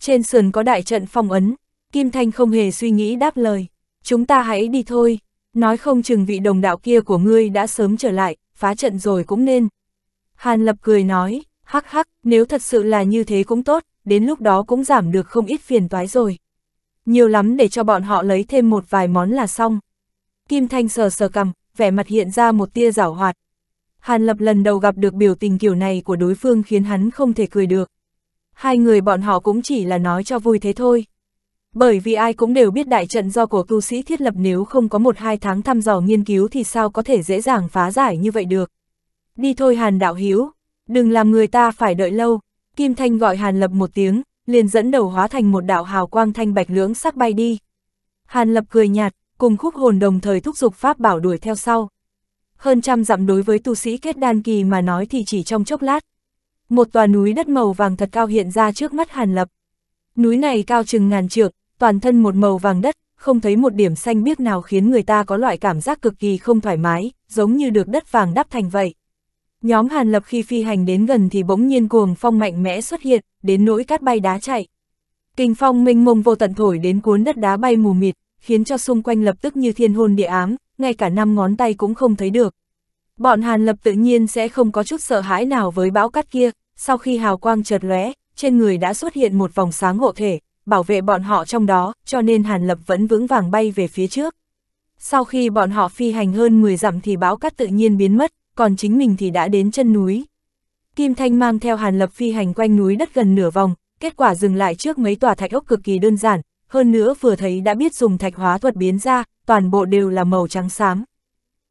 Trên sườn có đại trận phong ấn, Kim Thanh không hề suy nghĩ đáp lời, chúng ta hãy đi thôi, nói không chừng vị đồng đạo kia của ngươi đã sớm trở lại, phá trận rồi cũng nên. Hàn Lập cười nói, hắc hắc, nếu thật sự là như thế cũng tốt, đến lúc đó cũng giảm được không ít phiền toái rồi. Nhiều lắm để cho bọn họ lấy thêm một vài món là xong. Kim Thanh sờ sờ cầm, vẻ mặt hiện ra một tia giảo hoạt, Hàn Lập lần đầu gặp được biểu tình kiểu này của đối phương khiến hắn không thể cười được. Hai người bọn họ cũng chỉ là nói cho vui thế thôi. Bởi vì ai cũng đều biết đại trận do của tu sĩ thiết lập nếu không có một hai tháng thăm dò nghiên cứu thì sao có thể dễ dàng phá giải như vậy được. Đi thôi Hàn Đạo Hiếu, đừng làm người ta phải đợi lâu. Kim Thanh gọi Hàn Lập một tiếng, liền dẫn đầu hóa thành một đạo hào quang thanh bạch lưỡng sắc bay đi. Hàn Lập cười nhạt, cùng khúc hồn đồng thời thúc giục pháp bảo đuổi theo sau hơn trăm dặm đối với tu sĩ kết đan kỳ mà nói thì chỉ trong chốc lát. Một tòa núi đất màu vàng thật cao hiện ra trước mắt Hàn Lập. Núi này cao chừng ngàn trượng, toàn thân một màu vàng đất, không thấy một điểm xanh biếc nào khiến người ta có loại cảm giác cực kỳ không thoải mái, giống như được đất vàng đắp thành vậy. Nhóm Hàn Lập khi phi hành đến gần thì bỗng nhiên cuồng phong mạnh mẽ xuất hiện, đến nỗi cát bay đá chạy. Kinh phong mênh mông vô tận thổi đến cuốn đất đá bay mù mịt, khiến cho xung quanh lập tức như thiên hôn địa ám, ngay cả năm ngón tay cũng không thấy được. Bọn Hàn Lập tự nhiên sẽ không có chút sợ hãi nào với bão cát kia, sau khi hào quang chợt lóe, trên người đã xuất hiện một vòng sáng hộ thể, bảo vệ bọn họ trong đó, cho nên Hàn Lập vẫn vững vàng bay về phía trước. Sau khi bọn họ phi hành hơn 10 dặm thì bão cát tự nhiên biến mất, còn chính mình thì đã đến chân núi. Kim Thanh mang theo Hàn Lập phi hành quanh núi đất gần nửa vòng, kết quả dừng lại trước mấy tòa thạch ốc cực kỳ đơn giản, hơn nữa vừa thấy đã biết dùng thạch hóa thuật biến ra, toàn bộ đều là màu trắng xám.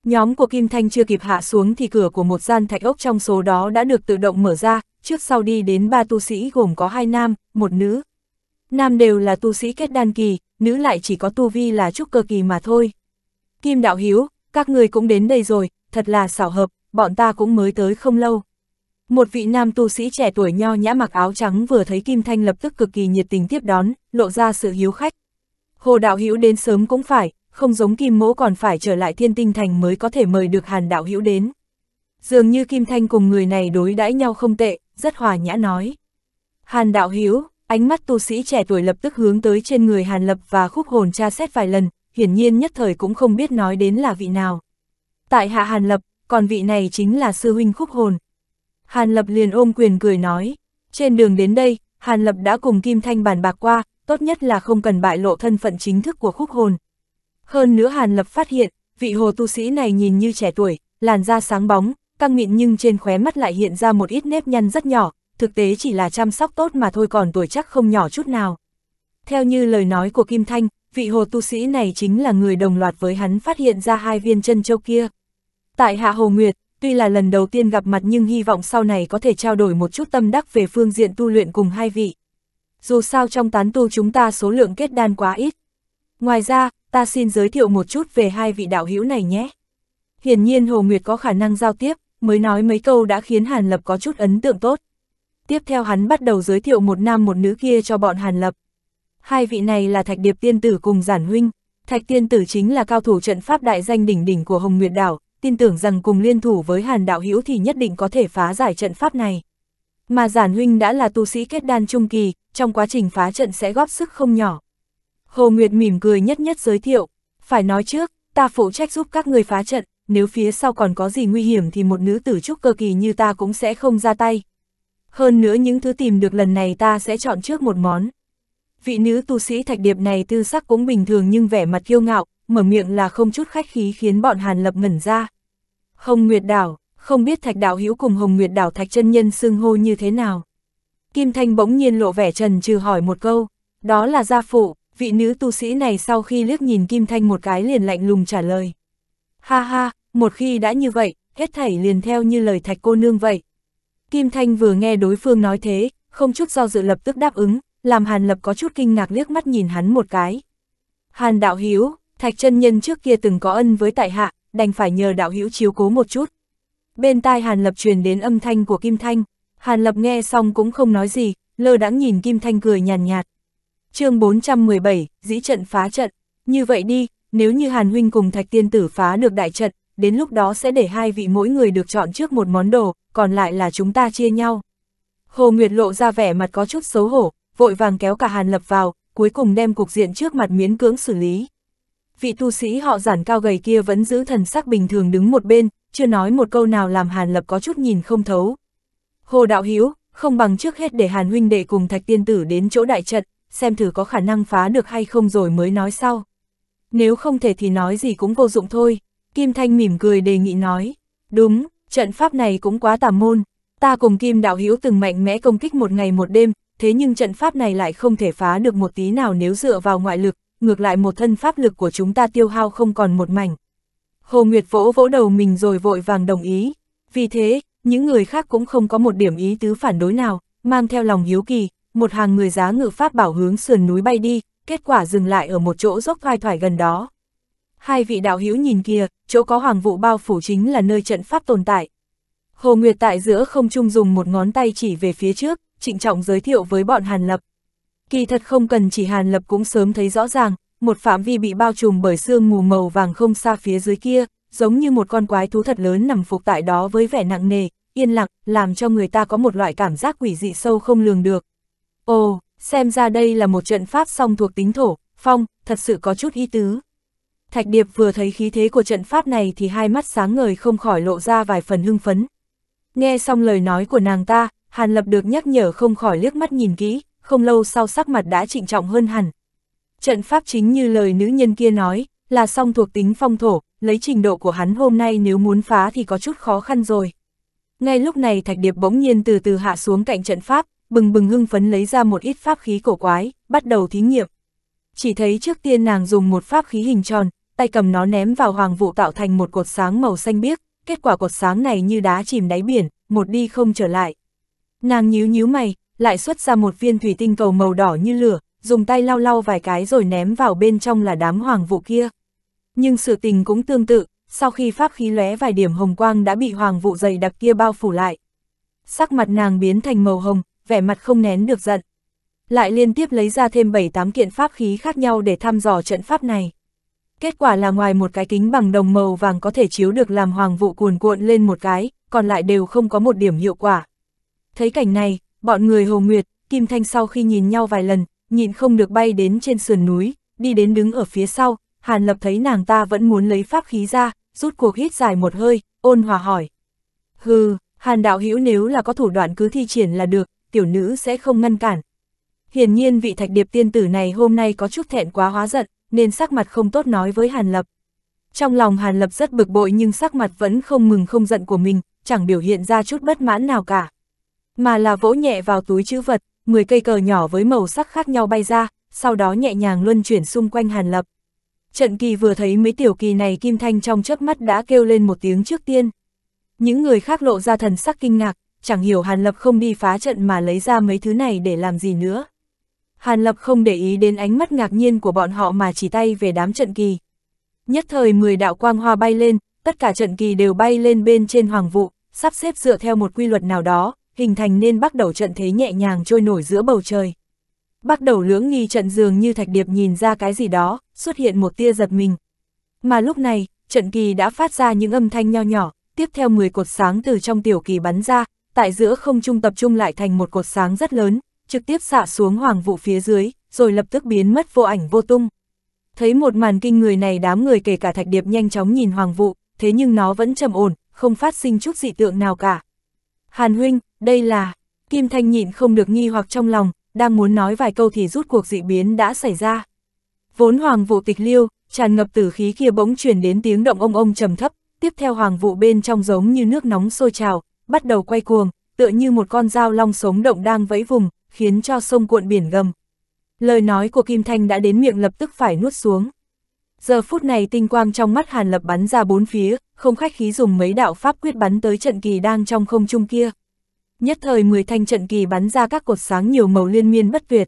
Nhóm của Kim Thanh chưa kịp hạ xuống thì cửa của một gian thạch ốc trong số đó đã được tự động mở ra, trước sau đi đến ba tu sĩ gồm có hai nam, một nữ. Nam đều là tu sĩ kết đan kỳ, nữ lại chỉ có tu vi là trúc cơ kỳ mà thôi. Kim Đạo Hiếu, các người cũng đến đây rồi, thật là xảo hợp, bọn ta cũng mới tới không lâu. Một vị nam tu sĩ trẻ tuổi nho nhã mặc áo trắng vừa thấy Kim Thanh lập tức cực kỳ nhiệt tình tiếp đón, lộ ra sự hiếu khách. Hồ đạo hữu đến sớm cũng phải, không giống Kim Mỗ còn phải trở lại Thiên Tinh Thành mới có thể mời được Hàn đạo hữu đến. Dường như Kim Thanh cùng người này đối đãi nhau không tệ, rất hòa nhã nói. Hàn đạo hữu, ánh mắt tu sĩ trẻ tuổi lập tức hướng tới trên người Hàn Lập và khúc hồn tra xét vài lần, hiển nhiên nhất thời cũng không biết nói đến là vị nào. Tại hạ Hàn Lập, còn vị này chính là sư huynh khúc hồn, Hàn Lập liền ôm quyền cười nói, trên đường đến đây, Hàn Lập đã cùng Kim Thanh bàn bạc qua, tốt nhất là không cần bại lộ thân phận chính thức của khúc hồn. Hơn nữa Hàn Lập phát hiện, vị hồ tu sĩ này nhìn như trẻ tuổi, làn da sáng bóng, căng mịn nhưng trên khóe mắt lại hiện ra một ít nếp nhăn rất nhỏ, thực tế chỉ là chăm sóc tốt mà thôi còn tuổi chắc không nhỏ chút nào. Theo như lời nói của Kim Thanh, vị hồ tu sĩ này chính là người đồng loạt với hắn phát hiện ra hai viên chân châu kia. Tại Hạ Hồ Nguyệt, tuy là lần đầu tiên gặp mặt nhưng hy vọng sau này có thể trao đổi một chút tâm đắc về phương diện tu luyện cùng hai vị. Dù sao trong tán tu chúng ta số lượng kết đan quá ít. Ngoài ra, ta xin giới thiệu một chút về hai vị đạo hữu này nhé. Hiển nhiên Hồ Nguyệt có khả năng giao tiếp, mới nói mấy câu đã khiến Hàn Lập có chút ấn tượng tốt. Tiếp theo hắn bắt đầu giới thiệu một nam một nữ kia cho bọn Hàn Lập. Hai vị này là Thạch Điệp Tiên Tử cùng Giản Huynh. Thạch Tiên Tử chính là cao thủ trận pháp đại danh đỉnh đỉnh của Hồng Nguyệt Đảo, tin tưởng rằng cùng liên thủ với Hàn Đạo Hữu thì nhất định có thể phá giải trận pháp này. Mà Giản Huynh đã là tu sĩ kết đan trung kỳ, trong quá trình phá trận sẽ góp sức không nhỏ. Hồ Nguyệt mỉm cười nhất nhất giới thiệu, phải nói trước, ta phụ trách giúp các người phá trận, nếu phía sau còn có gì nguy hiểm thì một nữ tử trúc cơ kỳ như ta cũng sẽ không ra tay. Hơn nữa những thứ tìm được lần này ta sẽ chọn trước một món. Vị nữ tu sĩ thạch điệp này tư sắc cũng bình thường nhưng vẻ mặt kiêu ngạo, mở miệng là không chút khách khí khiến bọn Hàn Lập ngẩn ra. Hồng Nguyệt Đảo, không biết Thạch Đạo Hữu cùng Hồng Nguyệt Đảo Thạch chân nhân xưng hô như thế nào. Kim Thanh bỗng nhiên lộ vẻ trần trừ hỏi một câu, đó là gia phụ, vị nữ tu sĩ này sau khi liếc nhìn Kim Thanh một cái liền lạnh lùng trả lời. Ha ha, một khi đã như vậy, hết thảy liền theo như lời Thạch cô nương vậy. Kim Thanh vừa nghe đối phương nói thế, không chút do dự lập tức đáp ứng, làm Hàn Lập có chút kinh ngạc liếc mắt nhìn hắn một cái. Hàn Đạo Hiếu, Thạch chân nhân trước kia từng có ân với tại hạ, đành phải nhờ đạo hữu chiếu cố một chút. Bên tai Hàn Lập truyền đến âm thanh của Kim Thanh, Hàn Lập nghe xong cũng không nói gì, lơ đãng nhìn Kim Thanh cười nhàn nhạt. nhạt. chương 417, dĩ trận phá trận, như vậy đi, nếu như Hàn Huynh cùng Thạch Tiên Tử phá được đại trận, đến lúc đó sẽ để hai vị mỗi người được chọn trước một món đồ, còn lại là chúng ta chia nhau. Hồ Nguyệt lộ ra vẻ mặt có chút xấu hổ, vội vàng kéo cả Hàn Lập vào, cuối cùng đem cục diện trước mặt miến cưỡng xử lý vị tu sĩ họ giản cao gầy kia vẫn giữ thần sắc bình thường đứng một bên, chưa nói một câu nào làm Hàn Lập có chút nhìn không thấu. Hồ Đạo Hiếu, không bằng trước hết để Hàn huynh đệ cùng Thạch Tiên Tử đến chỗ đại trận, xem thử có khả năng phá được hay không rồi mới nói sau. Nếu không thể thì nói gì cũng vô dụng thôi, Kim Thanh mỉm cười đề nghị nói. Đúng, trận pháp này cũng quá tà môn, ta cùng Kim Đạo Hiếu từng mạnh mẽ công kích một ngày một đêm, thế nhưng trận pháp này lại không thể phá được một tí nào nếu dựa vào ngoại lực, ngược lại một thân pháp lực của chúng ta tiêu hao không còn một mảnh. Hồ Nguyệt vỗ vỗ đầu mình rồi vội vàng đồng ý, vì thế, những người khác cũng không có một điểm ý tứ phản đối nào, mang theo lòng hiếu kỳ, một hàng người giá ngự pháp bảo hướng sườn núi bay đi, kết quả dừng lại ở một chỗ dốc thoai thoải gần đó. Hai vị đạo hữu nhìn kia, chỗ có hoàng vụ bao phủ chính là nơi trận pháp tồn tại. Hồ Nguyệt tại giữa không trung dùng một ngón tay chỉ về phía trước, trịnh trọng giới thiệu với bọn Hàn Lập. Kỳ thật không cần chỉ Hàn Lập cũng sớm thấy rõ ràng, một phạm vi bị bao trùm bởi sương mù màu vàng không xa phía dưới kia, giống như một con quái thú thật lớn nằm phục tại đó với vẻ nặng nề, yên lặng, làm cho người ta có một loại cảm giác quỷ dị sâu không lường được. Ồ, xem ra đây là một trận pháp song thuộc tính thổ, phong, thật sự có chút ý tứ. Thạch Điệp vừa thấy khí thế của trận pháp này thì hai mắt sáng ngời không khỏi lộ ra vài phần hưng phấn. Nghe xong lời nói của nàng ta, Hàn Lập được nhắc nhở không khỏi liếc mắt nhìn kỹ, không lâu sau sắc mặt đã trịnh trọng hơn hẳn. Trận pháp chính như lời nữ nhân kia nói, là song thuộc tính phong thổ, lấy trình độ của hắn hôm nay nếu muốn phá thì có chút khó khăn rồi. Ngay lúc này Thạch Điệp bỗng nhiên từ từ hạ xuống cạnh trận pháp, bừng bừng hưng phấn lấy ra một ít pháp khí cổ quái, bắt đầu thí nghiệm. Chỉ thấy trước tiên nàng dùng một pháp khí hình tròn, tay cầm nó ném vào hoàng vụ tạo thành một cột sáng màu xanh biếc, kết quả cột sáng này như đá chìm đáy biển, một đi không trở lại. Nàng nhíu nhíu mày, lại xuất ra một viên thủy tinh cầu màu đỏ như lửa, dùng tay lau lau vài cái rồi ném vào bên trong là đám hoàng vụ kia. Nhưng sự tình cũng tương tự, sau khi pháp khí lóe vài điểm hồng quang đã bị hoàng vụ dày đặc kia bao phủ lại. Sắc mặt nàng biến thành màu hồng, vẻ mặt không nén được giận. Lại liên tiếp lấy ra thêm 7-8 kiện pháp khí khác nhau để thăm dò trận pháp này. Kết quả là ngoài một cái kính bằng đồng màu vàng có thể chiếu được làm hoàng vụ cuồn cuộn lên một cái, còn lại đều không có một điểm hiệu quả. Thấy cảnh này, Bọn người Hồ Nguyệt, Kim Thanh sau khi nhìn nhau vài lần, nhịn không được bay đến trên sườn núi, đi đến đứng ở phía sau, Hàn Lập thấy nàng ta vẫn muốn lấy pháp khí ra, rút cuộc hít dài một hơi, ôn hòa hỏi. Hừ, Hàn Đạo Hữu nếu là có thủ đoạn cứ thi triển là được, tiểu nữ sẽ không ngăn cản. Hiển nhiên vị thạch điệp tiên tử này hôm nay có chút thẹn quá hóa giận, nên sắc mặt không tốt nói với Hàn Lập. Trong lòng Hàn Lập rất bực bội nhưng sắc mặt vẫn không mừng không giận của mình, chẳng biểu hiện ra chút bất mãn nào cả mà là vỗ nhẹ vào túi chữ vật, 10 cây cờ nhỏ với màu sắc khác nhau bay ra, sau đó nhẹ nhàng luân chuyển xung quanh Hàn Lập. Trận kỳ vừa thấy mấy tiểu kỳ này Kim Thanh trong chớp mắt đã kêu lên một tiếng trước tiên. Những người khác lộ ra thần sắc kinh ngạc, chẳng hiểu Hàn Lập không đi phá trận mà lấy ra mấy thứ này để làm gì nữa. Hàn Lập không để ý đến ánh mắt ngạc nhiên của bọn họ mà chỉ tay về đám trận kỳ. Nhất thời 10 đạo quang hoa bay lên, tất cả trận kỳ đều bay lên bên trên hoàng vụ, sắp xếp dựa theo một quy luật nào đó, hình thành nên bắt đầu trận thế nhẹ nhàng trôi nổi giữa bầu trời. Bắt đầu lưỡng nghi trận dường như thạch điệp nhìn ra cái gì đó, xuất hiện một tia giật mình. Mà lúc này, trận kỳ đã phát ra những âm thanh nho nhỏ, tiếp theo 10 cột sáng từ trong tiểu kỳ bắn ra, tại giữa không trung tập trung lại thành một cột sáng rất lớn, trực tiếp xạ xuống hoàng vụ phía dưới, rồi lập tức biến mất vô ảnh vô tung. Thấy một màn kinh người này đám người kể cả thạch điệp nhanh chóng nhìn hoàng vụ, thế nhưng nó vẫn trầm ổn, không phát sinh chút dị tượng nào cả. Hàn huynh, đây là, Kim Thanh nhịn không được nghi hoặc trong lòng, đang muốn nói vài câu thì rút cuộc dị biến đã xảy ra. Vốn hoàng vụ tịch liêu, tràn ngập tử khí kia bỗng chuyển đến tiếng động ông ông trầm thấp, tiếp theo hoàng vụ bên trong giống như nước nóng sôi trào, bắt đầu quay cuồng, tựa như một con dao long sống động đang vẫy vùng, khiến cho sông cuộn biển gầm. Lời nói của Kim Thanh đã đến miệng lập tức phải nuốt xuống. Giờ phút này tinh quang trong mắt Hàn Lập bắn ra bốn phía, không khách khí dùng mấy đạo pháp quyết bắn tới trận kỳ đang trong không trung kia nhất thời mười thanh trận kỳ bắn ra các cột sáng nhiều màu liên miên bất tuyệt.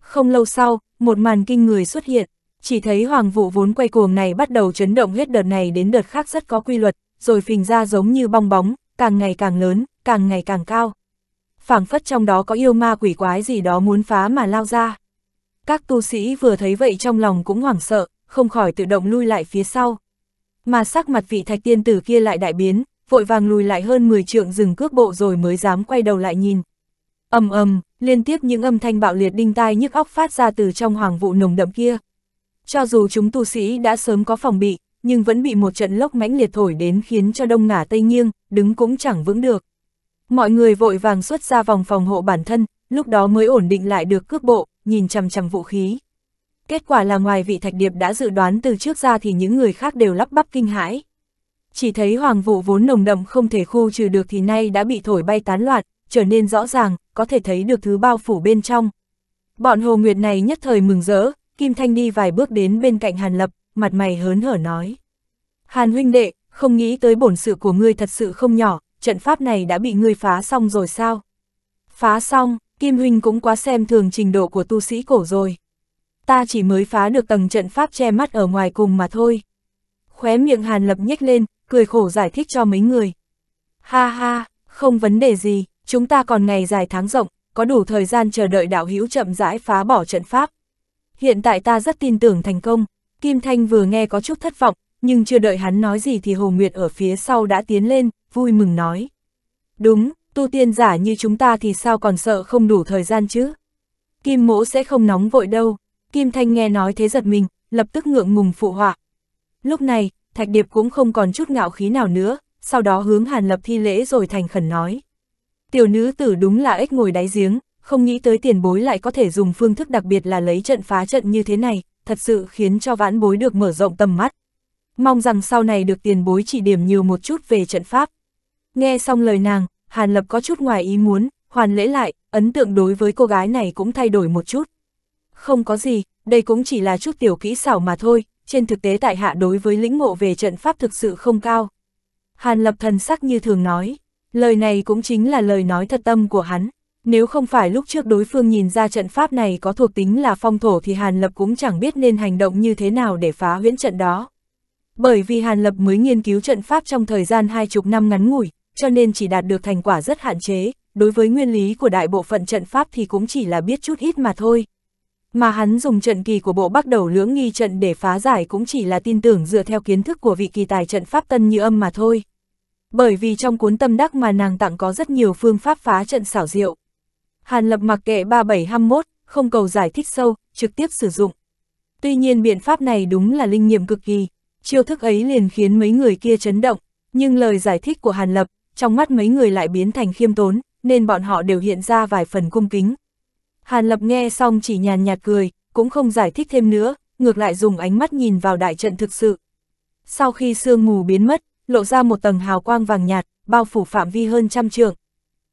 Không lâu sau, một màn kinh người xuất hiện, chỉ thấy hoàng vụ vốn quay cuồng này bắt đầu chấn động hết đợt này đến đợt khác rất có quy luật, rồi phình ra giống như bong bóng, càng ngày càng lớn, càng ngày càng cao. phảng phất trong đó có yêu ma quỷ quái gì đó muốn phá mà lao ra. Các tu sĩ vừa thấy vậy trong lòng cũng hoảng sợ, không khỏi tự động lui lại phía sau. Mà sắc mặt vị thạch tiên tử kia lại đại biến, vội vàng lùi lại hơn 10 trượng dừng cước bộ rồi mới dám quay đầu lại nhìn. ầm ầm, liên tiếp những âm thanh bạo liệt đinh tai nhức óc phát ra từ trong hoàng vụ nồng đậm kia. Cho dù chúng tu sĩ đã sớm có phòng bị, nhưng vẫn bị một trận lốc mãnh liệt thổi đến khiến cho đông ngả tây nghiêng, đứng cũng chẳng vững được. Mọi người vội vàng xuất ra vòng phòng hộ bản thân, lúc đó mới ổn định lại được cước bộ, nhìn chằm chằm vũ khí. Kết quả là ngoài vị thạch điệp đã dự đoán từ trước ra thì những người khác đều lắp bắp kinh hãi. Chỉ thấy hoàng vụ vốn nồng đậm không thể khu trừ được thì nay đã bị thổi bay tán loạn, trở nên rõ ràng, có thể thấy được thứ bao phủ bên trong. Bọn Hồ Nguyệt này nhất thời mừng rỡ, Kim Thanh đi vài bước đến bên cạnh Hàn Lập, mặt mày hớn hở nói. Hàn huynh đệ, không nghĩ tới bổn sự của ngươi thật sự không nhỏ, trận pháp này đã bị ngươi phá xong rồi sao? Phá xong, Kim huynh cũng quá xem thường trình độ của tu sĩ cổ rồi. Ta chỉ mới phá được tầng trận pháp che mắt ở ngoài cùng mà thôi. Khóe miệng Hàn Lập nhếch lên, cười khổ giải thích cho mấy người. Ha ha, không vấn đề gì, chúng ta còn ngày dài tháng rộng, có đủ thời gian chờ đợi đạo hữu chậm rãi phá bỏ trận pháp. Hiện tại ta rất tin tưởng thành công, Kim Thanh vừa nghe có chút thất vọng, nhưng chưa đợi hắn nói gì thì Hồ Nguyệt ở phía sau đã tiến lên, vui mừng nói. Đúng, tu tiên giả như chúng ta thì sao còn sợ không đủ thời gian chứ? Kim mỗ sẽ không nóng vội đâu. Kim Thanh nghe nói thế giật mình, lập tức ngượng ngùng phụ họa. Lúc này, Thạch Điệp cũng không còn chút ngạo khí nào nữa, sau đó hướng Hàn Lập thi lễ rồi thành khẩn nói. Tiểu nữ tử đúng là ếch ngồi đáy giếng, không nghĩ tới tiền bối lại có thể dùng phương thức đặc biệt là lấy trận phá trận như thế này, thật sự khiến cho vãn bối được mở rộng tầm mắt. Mong rằng sau này được tiền bối chỉ điểm nhiều một chút về trận pháp. Nghe xong lời nàng, Hàn Lập có chút ngoài ý muốn, hoàn lễ lại, ấn tượng đối với cô gái này cũng thay đổi một chút. Không có gì, đây cũng chỉ là chút tiểu kỹ xảo mà thôi, trên thực tế tại hạ đối với lĩnh ngộ về trận pháp thực sự không cao. Hàn lập thần sắc như thường nói, lời này cũng chính là lời nói thật tâm của hắn. Nếu không phải lúc trước đối phương nhìn ra trận pháp này có thuộc tính là phong thổ thì Hàn Lập cũng chẳng biết nên hành động như thế nào để phá huyễn trận đó. Bởi vì Hàn Lập mới nghiên cứu trận pháp trong thời gian hai chục năm ngắn ngủi, cho nên chỉ đạt được thành quả rất hạn chế, đối với nguyên lý của đại bộ phận trận pháp thì cũng chỉ là biết chút ít mà thôi. Mà hắn dùng trận kỳ của bộ bắt đầu lưỡng nghi trận để phá giải cũng chỉ là tin tưởng dựa theo kiến thức của vị kỳ tài trận pháp tân như âm mà thôi. Bởi vì trong cuốn tâm đắc mà nàng tặng có rất nhiều phương pháp phá trận xảo diệu. Hàn lập mặc kệ 3721, không cầu giải thích sâu, trực tiếp sử dụng. Tuy nhiên biện pháp này đúng là linh nghiệm cực kỳ, chiêu thức ấy liền khiến mấy người kia chấn động, nhưng lời giải thích của Hàn Lập, trong mắt mấy người lại biến thành khiêm tốn, nên bọn họ đều hiện ra vài phần cung kính. Hàn Lập nghe xong chỉ nhàn nhạt cười, cũng không giải thích thêm nữa, ngược lại dùng ánh mắt nhìn vào đại trận thực sự. Sau khi sương mù biến mất, lộ ra một tầng hào quang vàng nhạt, bao phủ phạm vi hơn trăm trượng.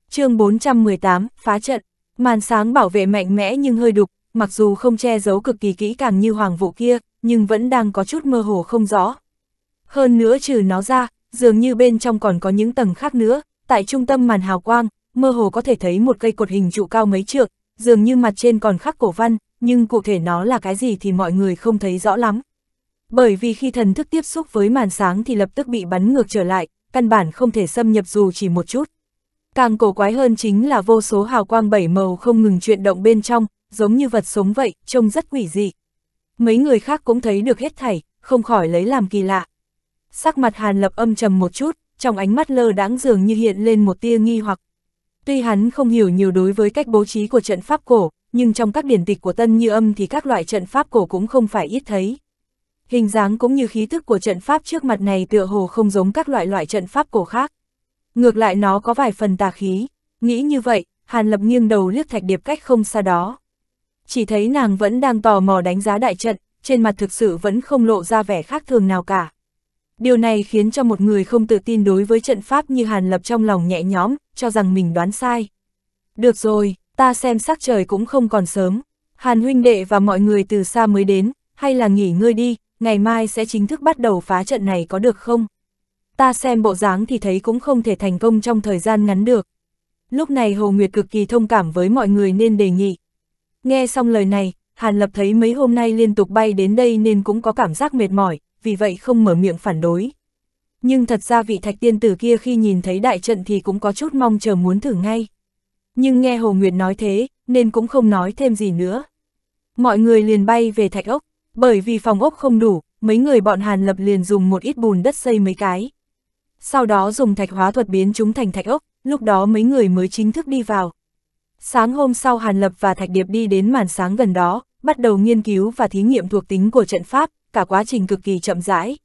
chương 418, phá trận, màn sáng bảo vệ mạnh mẽ nhưng hơi đục, mặc dù không che giấu cực kỳ kỹ càng như hoàng vụ kia, nhưng vẫn đang có chút mơ hồ không rõ. Hơn nữa trừ nó ra, dường như bên trong còn có những tầng khác nữa, tại trung tâm màn hào quang, mơ hồ có thể thấy một cây cột hình trụ cao mấy trượng, dường như mặt trên còn khắc cổ văn, nhưng cụ thể nó là cái gì thì mọi người không thấy rõ lắm. Bởi vì khi thần thức tiếp xúc với màn sáng thì lập tức bị bắn ngược trở lại, căn bản không thể xâm nhập dù chỉ một chút. Càng cổ quái hơn chính là vô số hào quang bảy màu không ngừng chuyển động bên trong, giống như vật sống vậy, trông rất quỷ dị. Mấy người khác cũng thấy được hết thảy, không khỏi lấy làm kỳ lạ. Sắc mặt Hàn Lập âm trầm một chút, trong ánh mắt lơ đáng dường như hiện lên một tia nghi hoặc, Tuy hắn không hiểu nhiều đối với cách bố trí của trận pháp cổ, nhưng trong các điển tịch của Tân Như Âm thì các loại trận pháp cổ cũng không phải ít thấy. Hình dáng cũng như khí thức của trận pháp trước mặt này tựa hồ không giống các loại loại trận pháp cổ khác. Ngược lại nó có vài phần tà khí, nghĩ như vậy, Hàn Lập nghiêng đầu liếc Thạch Điệp cách không xa đó. Chỉ thấy nàng vẫn đang tò mò đánh giá đại trận, trên mặt thực sự vẫn không lộ ra vẻ khác thường nào cả. Điều này khiến cho một người không tự tin đối với trận pháp như Hàn Lập trong lòng nhẹ nhõm, cho rằng mình đoán sai. Được rồi, ta xem sắc trời cũng không còn sớm. Hàn huynh đệ và mọi người từ xa mới đến, hay là nghỉ ngơi đi, ngày mai sẽ chính thức bắt đầu phá trận này có được không? Ta xem bộ dáng thì thấy cũng không thể thành công trong thời gian ngắn được. Lúc này Hồ Nguyệt cực kỳ thông cảm với mọi người nên đề nghị. Nghe xong lời này, Hàn Lập thấy mấy hôm nay liên tục bay đến đây nên cũng có cảm giác mệt mỏi, vì vậy không mở miệng phản đối. Nhưng thật ra vị thạch tiên tử kia khi nhìn thấy đại trận thì cũng có chút mong chờ muốn thử ngay. Nhưng nghe Hồ Nguyệt nói thế, nên cũng không nói thêm gì nữa. Mọi người liền bay về thạch ốc, bởi vì phòng ốc không đủ, mấy người bọn Hàn Lập liền dùng một ít bùn đất xây mấy cái. Sau đó dùng thạch hóa thuật biến chúng thành thạch ốc, lúc đó mấy người mới chính thức đi vào. Sáng hôm sau Hàn Lập và Thạch Điệp đi đến màn sáng gần đó, bắt đầu nghiên cứu và thí nghiệm thuộc tính của trận pháp, cả quá trình cực kỳ chậm rãi.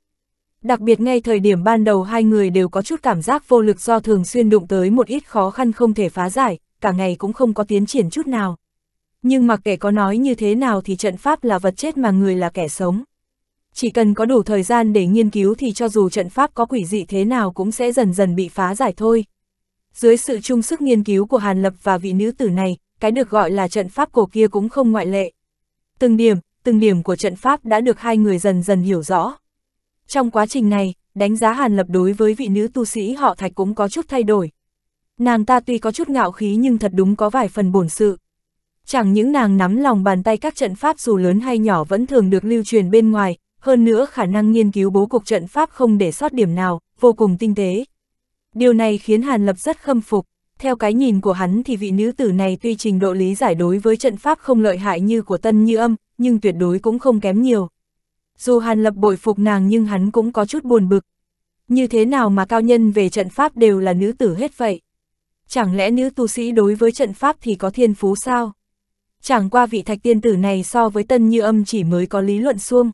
Đặc biệt ngay thời điểm ban đầu hai người đều có chút cảm giác vô lực do thường xuyên đụng tới một ít khó khăn không thể phá giải, cả ngày cũng không có tiến triển chút nào. Nhưng mặc kệ có nói như thế nào thì trận pháp là vật chết mà người là kẻ sống. Chỉ cần có đủ thời gian để nghiên cứu thì cho dù trận pháp có quỷ dị thế nào cũng sẽ dần dần bị phá giải thôi. Dưới sự chung sức nghiên cứu của Hàn Lập và vị nữ tử này, cái được gọi là trận pháp cổ kia cũng không ngoại lệ. Từng điểm, từng điểm của trận pháp đã được hai người dần dần hiểu rõ. Trong quá trình này, đánh giá Hàn Lập đối với vị nữ tu sĩ họ Thạch cũng có chút thay đổi. Nàng ta tuy có chút ngạo khí nhưng thật đúng có vài phần bổn sự. Chẳng những nàng nắm lòng bàn tay các trận pháp dù lớn hay nhỏ vẫn thường được lưu truyền bên ngoài, hơn nữa khả năng nghiên cứu bố cục trận pháp không để sót điểm nào, vô cùng tinh tế. Điều này khiến Hàn Lập rất khâm phục. Theo cái nhìn của hắn thì vị nữ tử này tuy trình độ lý giải đối với trận pháp không lợi hại như của tân như âm, nhưng tuyệt đối cũng không kém nhiều. Dù Hàn Lập bội phục nàng nhưng hắn cũng có chút buồn bực. Như thế nào mà cao nhân về trận pháp đều là nữ tử hết vậy? Chẳng lẽ nữ tu sĩ đối với trận pháp thì có thiên phú sao? Chẳng qua vị thạch tiên tử này so với tân như âm chỉ mới có lý luận xuông.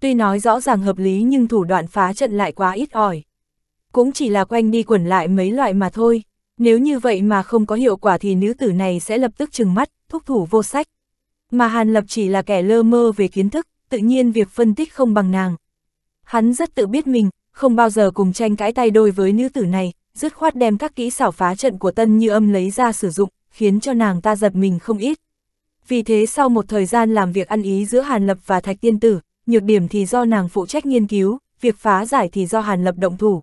Tuy nói rõ ràng hợp lý nhưng thủ đoạn phá trận lại quá ít ỏi. Cũng chỉ là quanh đi quẩn lại mấy loại mà thôi. Nếu như vậy mà không có hiệu quả thì nữ tử này sẽ lập tức trừng mắt, thúc thủ vô sách. Mà Hàn Lập chỉ là kẻ lơ mơ về kiến thức, tự nhiên việc phân tích không bằng nàng. Hắn rất tự biết mình, không bao giờ cùng tranh cãi tay đôi với nữ tử này, dứt khoát đem các kỹ xảo phá trận của Tân Như Âm lấy ra sử dụng, khiến cho nàng ta giật mình không ít. Vì thế sau một thời gian làm việc ăn ý giữa Hàn Lập và Thạch Tiên Tử, nhược điểm thì do nàng phụ trách nghiên cứu, việc phá giải thì do Hàn Lập động thủ.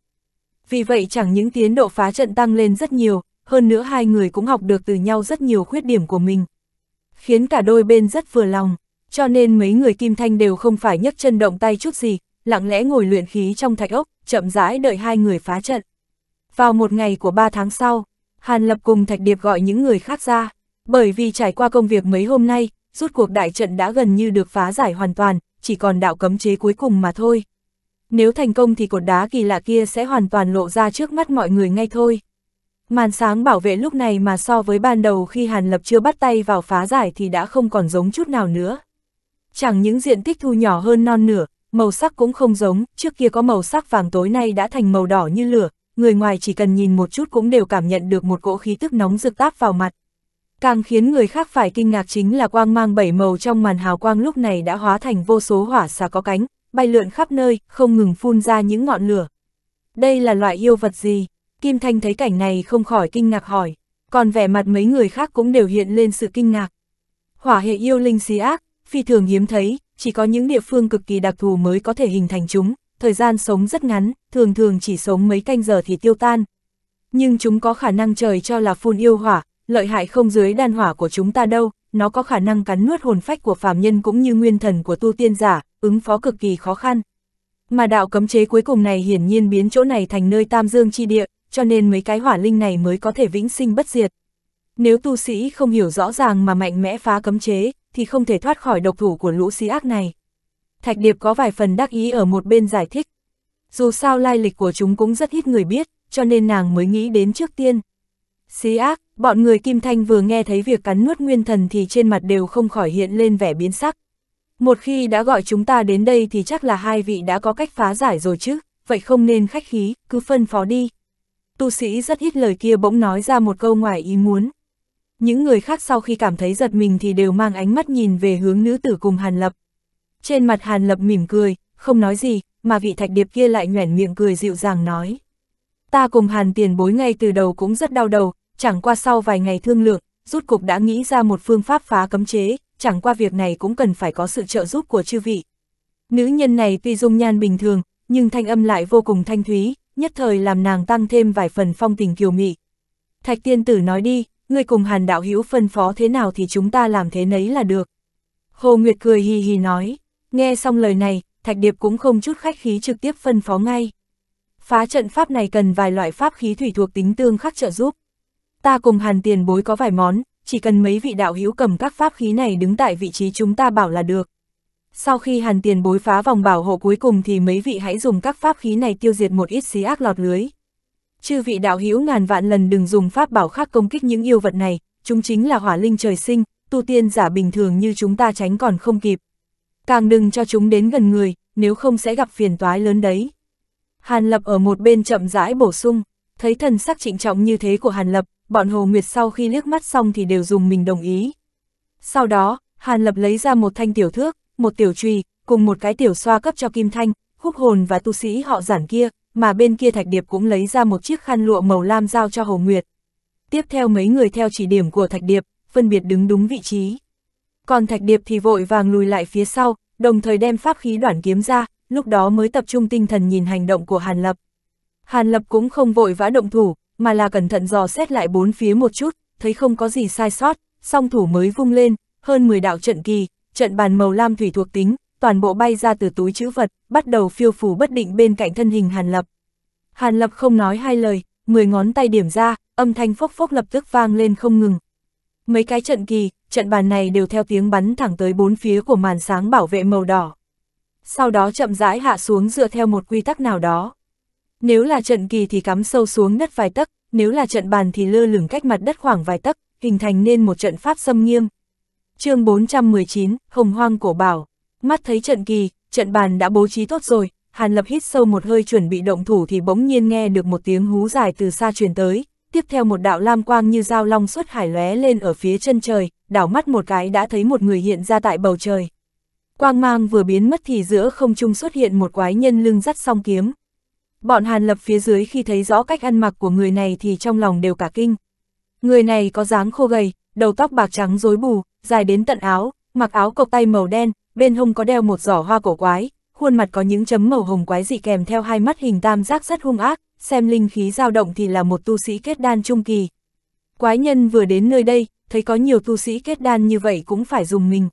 Vì vậy chẳng những tiến độ phá trận tăng lên rất nhiều, hơn nữa hai người cũng học được từ nhau rất nhiều khuyết điểm của mình khiến cả đôi bên rất vừa lòng, cho nên mấy người Kim Thanh đều không phải nhấc chân động tay chút gì, lặng lẽ ngồi luyện khí trong thạch ốc, chậm rãi đợi hai người phá trận. Vào một ngày của ba tháng sau, Hàn Lập cùng Thạch Điệp gọi những người khác ra, bởi vì trải qua công việc mấy hôm nay, rút cuộc đại trận đã gần như được phá giải hoàn toàn, chỉ còn đạo cấm chế cuối cùng mà thôi. Nếu thành công thì cột đá kỳ lạ kia sẽ hoàn toàn lộ ra trước mắt mọi người ngay thôi. Màn sáng bảo vệ lúc này mà so với ban đầu khi Hàn Lập chưa bắt tay vào phá giải thì đã không còn giống chút nào nữa. Chẳng những diện tích thu nhỏ hơn non nửa, màu sắc cũng không giống, trước kia có màu sắc vàng tối nay đã thành màu đỏ như lửa, người ngoài chỉ cần nhìn một chút cũng đều cảm nhận được một cỗ khí tức nóng rực táp vào mặt. Càng khiến người khác phải kinh ngạc chính là quang mang bảy màu trong màn hào quang lúc này đã hóa thành vô số hỏa xà có cánh, bay lượn khắp nơi, không ngừng phun ra những ngọn lửa. Đây là loại yêu vật gì? Kim Thanh thấy cảnh này không khỏi kinh ngạc hỏi, còn vẻ mặt mấy người khác cũng đều hiện lên sự kinh ngạc. Hỏa hệ yêu linh xí ác, phi thường hiếm thấy, chỉ có những địa phương cực kỳ đặc thù mới có thể hình thành chúng, thời gian sống rất ngắn, thường thường chỉ sống mấy canh giờ thì tiêu tan. Nhưng chúng có khả năng trời cho là phun yêu hỏa, lợi hại không dưới đan hỏa của chúng ta đâu, nó có khả năng cắn nuốt hồn phách của phàm nhân cũng như nguyên thần của tu tiên giả, ứng phó cực kỳ khó khăn. Mà đạo cấm chế cuối cùng này hiển nhiên biến chỗ này thành nơi tam dương chi địa, cho nên mấy cái hỏa linh này mới có thể vĩnh sinh bất diệt. Nếu tu sĩ không hiểu rõ ràng mà mạnh mẽ phá cấm chế, thì không thể thoát khỏi độc thủ của lũ xí ác này. Thạch Điệp có vài phần đắc ý ở một bên giải thích. Dù sao lai lịch của chúng cũng rất ít người biết, cho nên nàng mới nghĩ đến trước tiên. Xí ác, bọn người Kim Thanh vừa nghe thấy việc cắn nuốt nguyên thần thì trên mặt đều không khỏi hiện lên vẻ biến sắc. Một khi đã gọi chúng ta đến đây thì chắc là hai vị đã có cách phá giải rồi chứ, vậy không nên khách khí, cứ phân phó đi tu sĩ rất ít lời kia bỗng nói ra một câu ngoài ý muốn. Những người khác sau khi cảm thấy giật mình thì đều mang ánh mắt nhìn về hướng nữ tử cùng Hàn Lập. Trên mặt Hàn Lập mỉm cười, không nói gì, mà vị thạch điệp kia lại nhoẻn miệng cười dịu dàng nói. Ta cùng Hàn tiền bối ngay từ đầu cũng rất đau đầu, chẳng qua sau vài ngày thương lượng, rút cục đã nghĩ ra một phương pháp phá cấm chế, chẳng qua việc này cũng cần phải có sự trợ giúp của chư vị. Nữ nhân này tuy dung nhan bình thường, nhưng thanh âm lại vô cùng thanh thúy, nhất thời làm nàng tăng thêm vài phần phong tình kiều mị. Thạch tiên tử nói đi, ngươi cùng hàn đạo hữu phân phó thế nào thì chúng ta làm thế nấy là được. Hồ Nguyệt cười hì hì nói, nghe xong lời này, Thạch Điệp cũng không chút khách khí trực tiếp phân phó ngay. Phá trận pháp này cần vài loại pháp khí thủy thuộc tính tương khắc trợ giúp. Ta cùng hàn tiền bối có vài món, chỉ cần mấy vị đạo hữu cầm các pháp khí này đứng tại vị trí chúng ta bảo là được. Sau khi hàn tiền bối phá vòng bảo hộ cuối cùng thì mấy vị hãy dùng các pháp khí này tiêu diệt một ít xí ác lọt lưới. Chư vị đạo hữu ngàn vạn lần đừng dùng pháp bảo khác công kích những yêu vật này, chúng chính là hỏa linh trời sinh, tu tiên giả bình thường như chúng ta tránh còn không kịp. Càng đừng cho chúng đến gần người, nếu không sẽ gặp phiền toái lớn đấy. Hàn Lập ở một bên chậm rãi bổ sung, thấy thần sắc trịnh trọng như thế của Hàn Lập, bọn Hồ Nguyệt sau khi liếc mắt xong thì đều dùng mình đồng ý. Sau đó, Hàn Lập lấy ra một thanh tiểu thước, một tiểu truy, cùng một cái tiểu xoa cấp cho Kim Thanh, húc hồn và tu sĩ họ giản kia, mà bên kia Thạch Điệp cũng lấy ra một chiếc khăn lụa màu lam giao cho Hồ Nguyệt. Tiếp theo mấy người theo chỉ điểm của Thạch Điệp, phân biệt đứng đúng vị trí. Còn Thạch Điệp thì vội vàng lùi lại phía sau, đồng thời đem pháp khí đoạn kiếm ra, lúc đó mới tập trung tinh thần nhìn hành động của Hàn Lập. Hàn Lập cũng không vội vã động thủ, mà là cẩn thận dò xét lại bốn phía một chút, thấy không có gì sai sót, song thủ mới vung lên, hơn 10 đạo trận kỳ, trận bàn màu lam thủy thuộc tính, toàn bộ bay ra từ túi chữ vật, bắt đầu phiêu phù bất định bên cạnh thân hình Hàn Lập. Hàn Lập không nói hai lời, mười ngón tay điểm ra, âm thanh phốc phốc lập tức vang lên không ngừng. Mấy cái trận kỳ, trận bàn này đều theo tiếng bắn thẳng tới bốn phía của màn sáng bảo vệ màu đỏ. Sau đó chậm rãi hạ xuống dựa theo một quy tắc nào đó. Nếu là trận kỳ thì cắm sâu xuống đất vài tấc, nếu là trận bàn thì lơ lửng cách mặt đất khoảng vài tấc, hình thành nên một trận pháp xâm nghiêm chương 419, Hồng Hoang Cổ Bảo. Mắt thấy trận kỳ, trận bàn đã bố trí tốt rồi, Hàn Lập hít sâu một hơi chuẩn bị động thủ thì bỗng nhiên nghe được một tiếng hú dài từ xa truyền tới, tiếp theo một đạo lam quang như dao long xuất hải lóe lên ở phía chân trời, đảo mắt một cái đã thấy một người hiện ra tại bầu trời. Quang mang vừa biến mất thì giữa không trung xuất hiện một quái nhân lưng dắt song kiếm. Bọn Hàn Lập phía dưới khi thấy rõ cách ăn mặc của người này thì trong lòng đều cả kinh. Người này có dáng khô gầy, đầu tóc bạc trắng rối bù, dài đến tận áo, mặc áo cộc tay màu đen, bên hông có đeo một giỏ hoa cổ quái, khuôn mặt có những chấm màu hồng quái dị kèm theo hai mắt hình tam giác rất hung ác, xem linh khí dao động thì là một tu sĩ kết đan trung kỳ. Quái nhân vừa đến nơi đây, thấy có nhiều tu sĩ kết đan như vậy cũng phải dùng mình.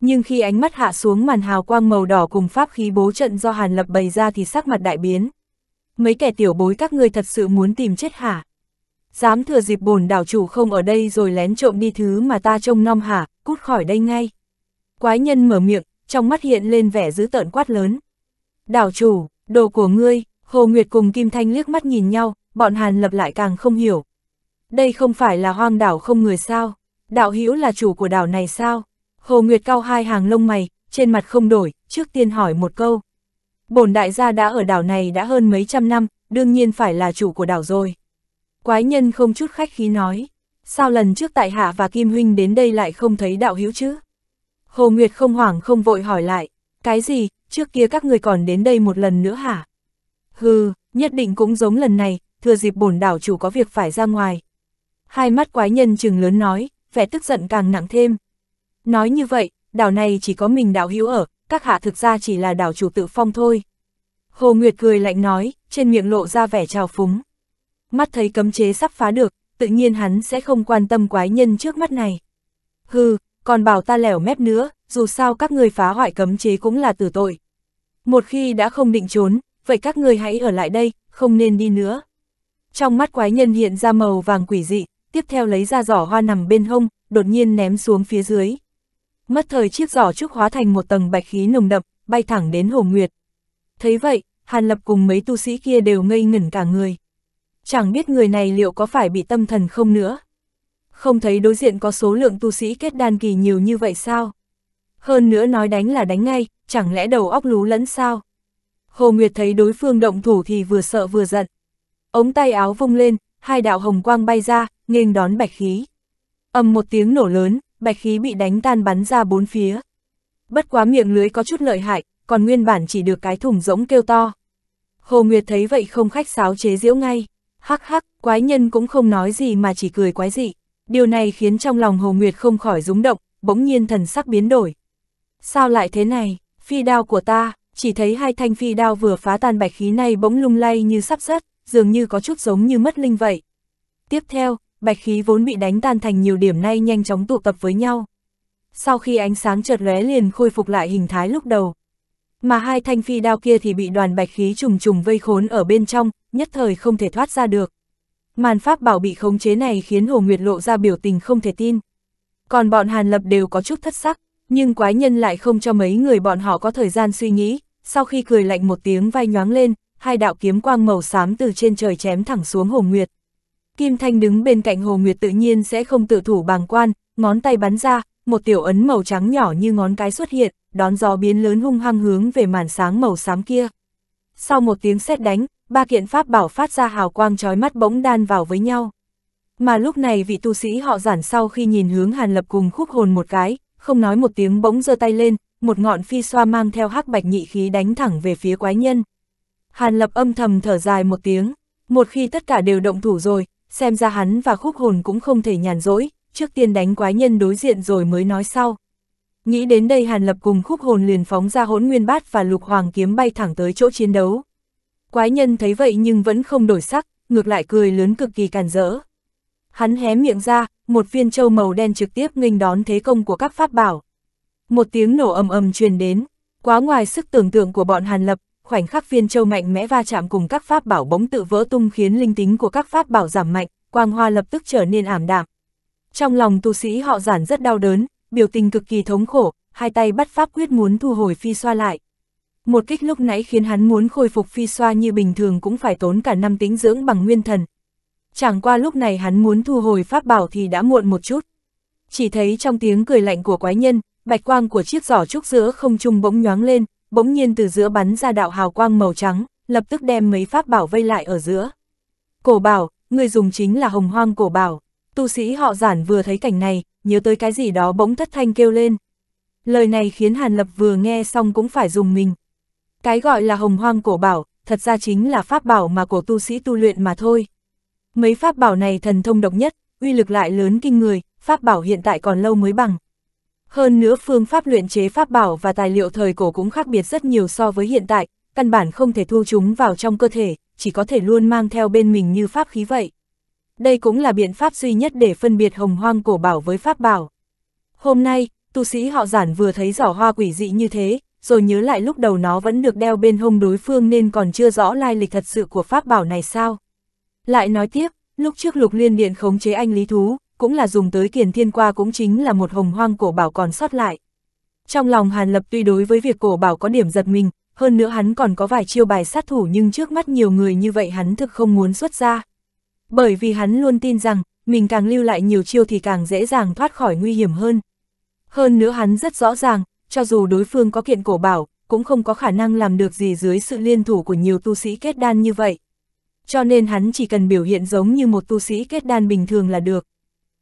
Nhưng khi ánh mắt hạ xuống màn hào quang màu đỏ cùng pháp khí bố trận do Hàn Lập bày ra thì sắc mặt đại biến. Mấy kẻ tiểu bối các ngươi thật sự muốn tìm chết hả? dám thừa dịp bổn đảo chủ không ở đây rồi lén trộm đi thứ mà ta trông nom hả, cút khỏi đây ngay. Quái nhân mở miệng, trong mắt hiện lên vẻ dữ tợn quát lớn. Đảo chủ, đồ của ngươi, Hồ Nguyệt cùng Kim Thanh liếc mắt nhìn nhau, bọn Hàn lập lại càng không hiểu. Đây không phải là hoang đảo không người sao, đạo hữu là chủ của đảo này sao? Hồ Nguyệt cao hai hàng lông mày, trên mặt không đổi, trước tiên hỏi một câu. Bổn đại gia đã ở đảo này đã hơn mấy trăm năm, đương nhiên phải là chủ của đảo rồi. Quái nhân không chút khách khí nói, sao lần trước tại hạ và Kim Huynh đến đây lại không thấy đạo hữu chứ? Hồ Nguyệt không hoảng không vội hỏi lại, cái gì, trước kia các người còn đến đây một lần nữa hả? Hừ, nhất định cũng giống lần này, thừa dịp bổn đảo chủ có việc phải ra ngoài. Hai mắt quái nhân chừng lớn nói, vẻ tức giận càng nặng thêm. Nói như vậy, đảo này chỉ có mình Đạo hữu ở, các hạ thực ra chỉ là đảo chủ tự phong thôi. Hồ Nguyệt cười lạnh nói, trên miệng lộ ra vẻ trào phúng mắt thấy cấm chế sắp phá được, tự nhiên hắn sẽ không quan tâm quái nhân trước mắt này. Hừ, còn bảo ta lẻo mép nữa, dù sao các người phá hoại cấm chế cũng là tử tội. Một khi đã không định trốn, vậy các người hãy ở lại đây, không nên đi nữa. Trong mắt quái nhân hiện ra màu vàng quỷ dị, tiếp theo lấy ra giỏ hoa nằm bên hông, đột nhiên ném xuống phía dưới. Mất thời chiếc giỏ trúc hóa thành một tầng bạch khí nồng đậm, bay thẳng đến Hồ Nguyệt. Thấy vậy, Hàn Lập cùng mấy tu sĩ kia đều ngây ngẩn cả người chẳng biết người này liệu có phải bị tâm thần không nữa. Không thấy đối diện có số lượng tu sĩ kết đan kỳ nhiều như vậy sao? Hơn nữa nói đánh là đánh ngay, chẳng lẽ đầu óc lú lẫn sao? Hồ Nguyệt thấy đối phương động thủ thì vừa sợ vừa giận. Ống tay áo vung lên, hai đạo hồng quang bay ra, nghênh đón bạch khí. ầm một tiếng nổ lớn, bạch khí bị đánh tan bắn ra bốn phía. Bất quá miệng lưới có chút lợi hại, còn nguyên bản chỉ được cái thủng rỗng kêu to. Hồ Nguyệt thấy vậy không khách sáo chế diễu ngay. Hắc hắc, quái nhân cũng không nói gì mà chỉ cười quái dị. Điều này khiến trong lòng Hồ Nguyệt không khỏi rúng động, bỗng nhiên thần sắc biến đổi. Sao lại thế này, phi đao của ta, chỉ thấy hai thanh phi đao vừa phá tan bạch khí này bỗng lung lay như sắp rớt, dường như có chút giống như mất linh vậy. Tiếp theo, bạch khí vốn bị đánh tan thành nhiều điểm nay nhanh chóng tụ tập với nhau. Sau khi ánh sáng chợt lóe liền khôi phục lại hình thái lúc đầu, mà hai thanh phi đao kia thì bị đoàn bạch khí trùng trùng vây khốn ở bên trong, nhất thời không thể thoát ra được. Màn pháp bảo bị khống chế này khiến Hồ Nguyệt lộ ra biểu tình không thể tin. Còn bọn Hàn Lập đều có chút thất sắc, nhưng quái nhân lại không cho mấy người bọn họ có thời gian suy nghĩ, sau khi cười lạnh một tiếng vai nhoáng lên, hai đạo kiếm quang màu xám từ trên trời chém thẳng xuống Hồ Nguyệt. Kim Thanh đứng bên cạnh Hồ Nguyệt tự nhiên sẽ không tự thủ bàng quan, ngón tay bắn ra, một tiểu ấn màu trắng nhỏ như ngón cái xuất hiện, đón gió biến lớn hung hăng hướng về màn sáng màu xám kia. Sau một tiếng sét đánh, ba kiện pháp bảo phát ra hào quang trói mắt bỗng đan vào với nhau. Mà lúc này vị tu sĩ họ giản sau khi nhìn hướng Hàn Lập cùng khúc hồn một cái, không nói một tiếng bỗng giơ tay lên, một ngọn phi xoa mang theo hắc bạch nhị khí đánh thẳng về phía quái nhân. Hàn Lập âm thầm thở dài một tiếng, một khi tất cả đều động thủ rồi, xem ra hắn và khúc hồn cũng không thể nhàn rỗi, trước tiên đánh quái nhân đối diện rồi mới nói sau. Nghĩ đến đây Hàn Lập cùng khúc hồn liền phóng ra hỗn nguyên bát và lục hoàng kiếm bay thẳng tới chỗ chiến đấu. Quái nhân thấy vậy nhưng vẫn không đổi sắc, ngược lại cười lớn cực kỳ càn rỡ. Hắn hé miệng ra, một viên châu màu đen trực tiếp nghênh đón thế công của các pháp bảo. Một tiếng nổ ầm ầm truyền đến, quá ngoài sức tưởng tượng của bọn Hàn Lập, khoảnh khắc viên châu mạnh mẽ va chạm cùng các pháp bảo bóng tự vỡ tung khiến linh tính của các pháp bảo giảm mạnh, quang hoa lập tức trở nên ảm đạm. Trong lòng tu sĩ họ giản rất đau đớn, biểu tình cực kỳ thống khổ, hai tay bắt pháp quyết muốn thu hồi phi xoa lại. Một kích lúc nãy khiến hắn muốn khôi phục phi xoa như bình thường cũng phải tốn cả năm tính dưỡng bằng nguyên thần. Chẳng qua lúc này hắn muốn thu hồi pháp bảo thì đã muộn một chút. Chỉ thấy trong tiếng cười lạnh của quái nhân, bạch quang của chiếc giỏ trúc giữa không trung bỗng nhoáng lên, bỗng nhiên từ giữa bắn ra đạo hào quang màu trắng, lập tức đem mấy pháp bảo vây lại ở giữa. Cổ bảo, người dùng chính là hồng hoang cổ bảo. Tu sĩ họ giản vừa thấy cảnh này, nhớ tới cái gì đó bỗng thất thanh kêu lên. Lời này khiến Hàn Lập vừa nghe xong cũng phải dùng mình. Cái gọi là hồng hoang cổ bảo, thật ra chính là pháp bảo mà cổ tu sĩ tu luyện mà thôi. Mấy pháp bảo này thần thông độc nhất, uy lực lại lớn kinh người, pháp bảo hiện tại còn lâu mới bằng. Hơn nữa phương pháp luyện chế pháp bảo và tài liệu thời cổ cũng khác biệt rất nhiều so với hiện tại, căn bản không thể thu chúng vào trong cơ thể, chỉ có thể luôn mang theo bên mình như pháp khí vậy đây cũng là biện pháp duy nhất để phân biệt hồng hoang cổ bảo với pháp bảo. Hôm nay, tu sĩ họ giản vừa thấy giỏ hoa quỷ dị như thế, rồi nhớ lại lúc đầu nó vẫn được đeo bên hông đối phương nên còn chưa rõ lai lịch thật sự của pháp bảo này sao. Lại nói tiếp, lúc trước lục liên điện khống chế anh lý thú, cũng là dùng tới kiền thiên qua cũng chính là một hồng hoang cổ bảo còn sót lại. Trong lòng Hàn Lập tuy đối với việc cổ bảo có điểm giật mình, hơn nữa hắn còn có vài chiêu bài sát thủ nhưng trước mắt nhiều người như vậy hắn thực không muốn xuất ra bởi vì hắn luôn tin rằng, mình càng lưu lại nhiều chiêu thì càng dễ dàng thoát khỏi nguy hiểm hơn. Hơn nữa hắn rất rõ ràng, cho dù đối phương có kiện cổ bảo, cũng không có khả năng làm được gì dưới sự liên thủ của nhiều tu sĩ kết đan như vậy. Cho nên hắn chỉ cần biểu hiện giống như một tu sĩ kết đan bình thường là được.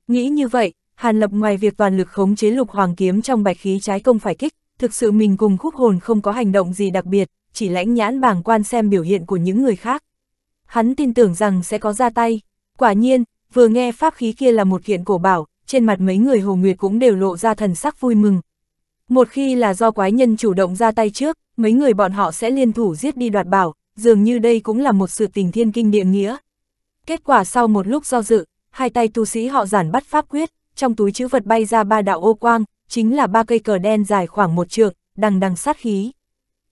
Nghĩ như vậy, Hàn Lập ngoài việc toàn lực khống chế lục hoàng kiếm trong bạch khí trái công phải kích, thực sự mình cùng khúc hồn không có hành động gì đặc biệt, chỉ lãnh nhãn bảng quan xem biểu hiện của những người khác hắn tin tưởng rằng sẽ có ra tay. Quả nhiên, vừa nghe pháp khí kia là một kiện cổ bảo, trên mặt mấy người Hồ Nguyệt cũng đều lộ ra thần sắc vui mừng. Một khi là do quái nhân chủ động ra tay trước, mấy người bọn họ sẽ liên thủ giết đi đoạt bảo, dường như đây cũng là một sự tình thiên kinh địa nghĩa. Kết quả sau một lúc do dự, hai tay tu sĩ họ giản bắt pháp quyết, trong túi chữ vật bay ra ba đạo ô quang, chính là ba cây cờ đen dài khoảng một trượng, đằng đằng sát khí.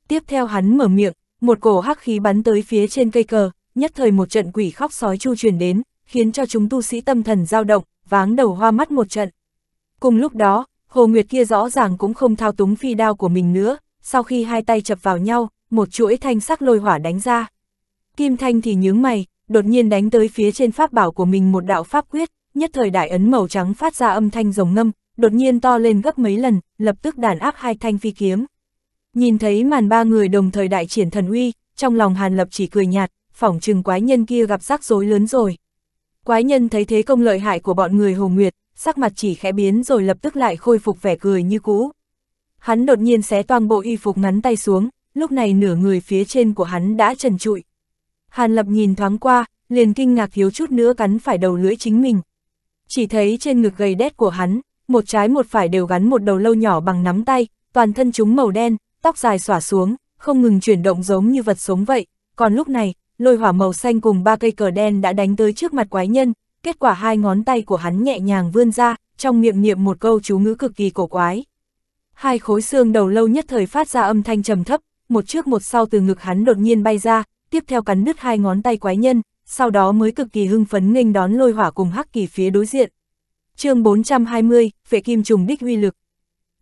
Tiếp theo hắn mở miệng, một cổ hắc khí bắn tới phía trên cây cờ, nhất thời một trận quỷ khóc sói chu truyền đến, khiến cho chúng tu sĩ tâm thần dao động, váng đầu hoa mắt một trận. Cùng lúc đó, Hồ Nguyệt kia rõ ràng cũng không thao túng phi đao của mình nữa, sau khi hai tay chập vào nhau, một chuỗi thanh sắc lôi hỏa đánh ra. Kim Thanh thì nhướng mày, đột nhiên đánh tới phía trên pháp bảo của mình một đạo pháp quyết, nhất thời đại ấn màu trắng phát ra âm thanh rồng ngâm, đột nhiên to lên gấp mấy lần, lập tức đàn áp hai thanh phi kiếm. Nhìn thấy màn ba người đồng thời đại triển thần uy, trong lòng Hàn Lập chỉ cười nhạt, phỏng chừng quái nhân kia gặp rắc rối lớn rồi. Quái nhân thấy thế công lợi hại của bọn người Hồ Nguyệt, sắc mặt chỉ khẽ biến rồi lập tức lại khôi phục vẻ cười như cũ. Hắn đột nhiên xé toàn bộ y phục ngắn tay xuống, lúc này nửa người phía trên của hắn đã trần trụi. Hàn Lập nhìn thoáng qua, liền kinh ngạc thiếu chút nữa cắn phải đầu lưỡi chính mình. Chỉ thấy trên ngực gầy đét của hắn, một trái một phải đều gắn một đầu lâu nhỏ bằng nắm tay, toàn thân chúng màu đen, tóc dài xỏa xuống, không ngừng chuyển động giống như vật sống vậy. Còn lúc này, lôi hỏa màu xanh cùng ba cây cờ đen đã đánh tới trước mặt quái nhân, kết quả hai ngón tay của hắn nhẹ nhàng vươn ra, trong miệng niệm một câu chú ngữ cực kỳ cổ quái. Hai khối xương đầu lâu nhất thời phát ra âm thanh trầm thấp, một trước một sau từ ngực hắn đột nhiên bay ra, tiếp theo cắn đứt hai ngón tay quái nhân, sau đó mới cực kỳ hưng phấn nghênh đón lôi hỏa cùng hắc kỳ phía đối diện. chương 420, vệ kim trùng đích uy lực.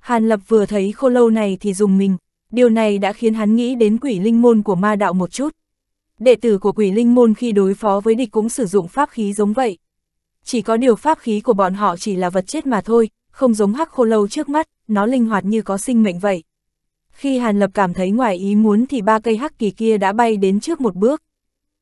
Hàn Lập vừa thấy khô lâu này thì dùng mình, điều này đã khiến hắn nghĩ đến quỷ linh môn của ma đạo một chút. Đệ tử của quỷ linh môn khi đối phó với địch cũng sử dụng pháp khí giống vậy. Chỉ có điều pháp khí của bọn họ chỉ là vật chết mà thôi, không giống hắc khô lâu trước mắt, nó linh hoạt như có sinh mệnh vậy. Khi Hàn Lập cảm thấy ngoài ý muốn thì ba cây hắc kỳ kia đã bay đến trước một bước.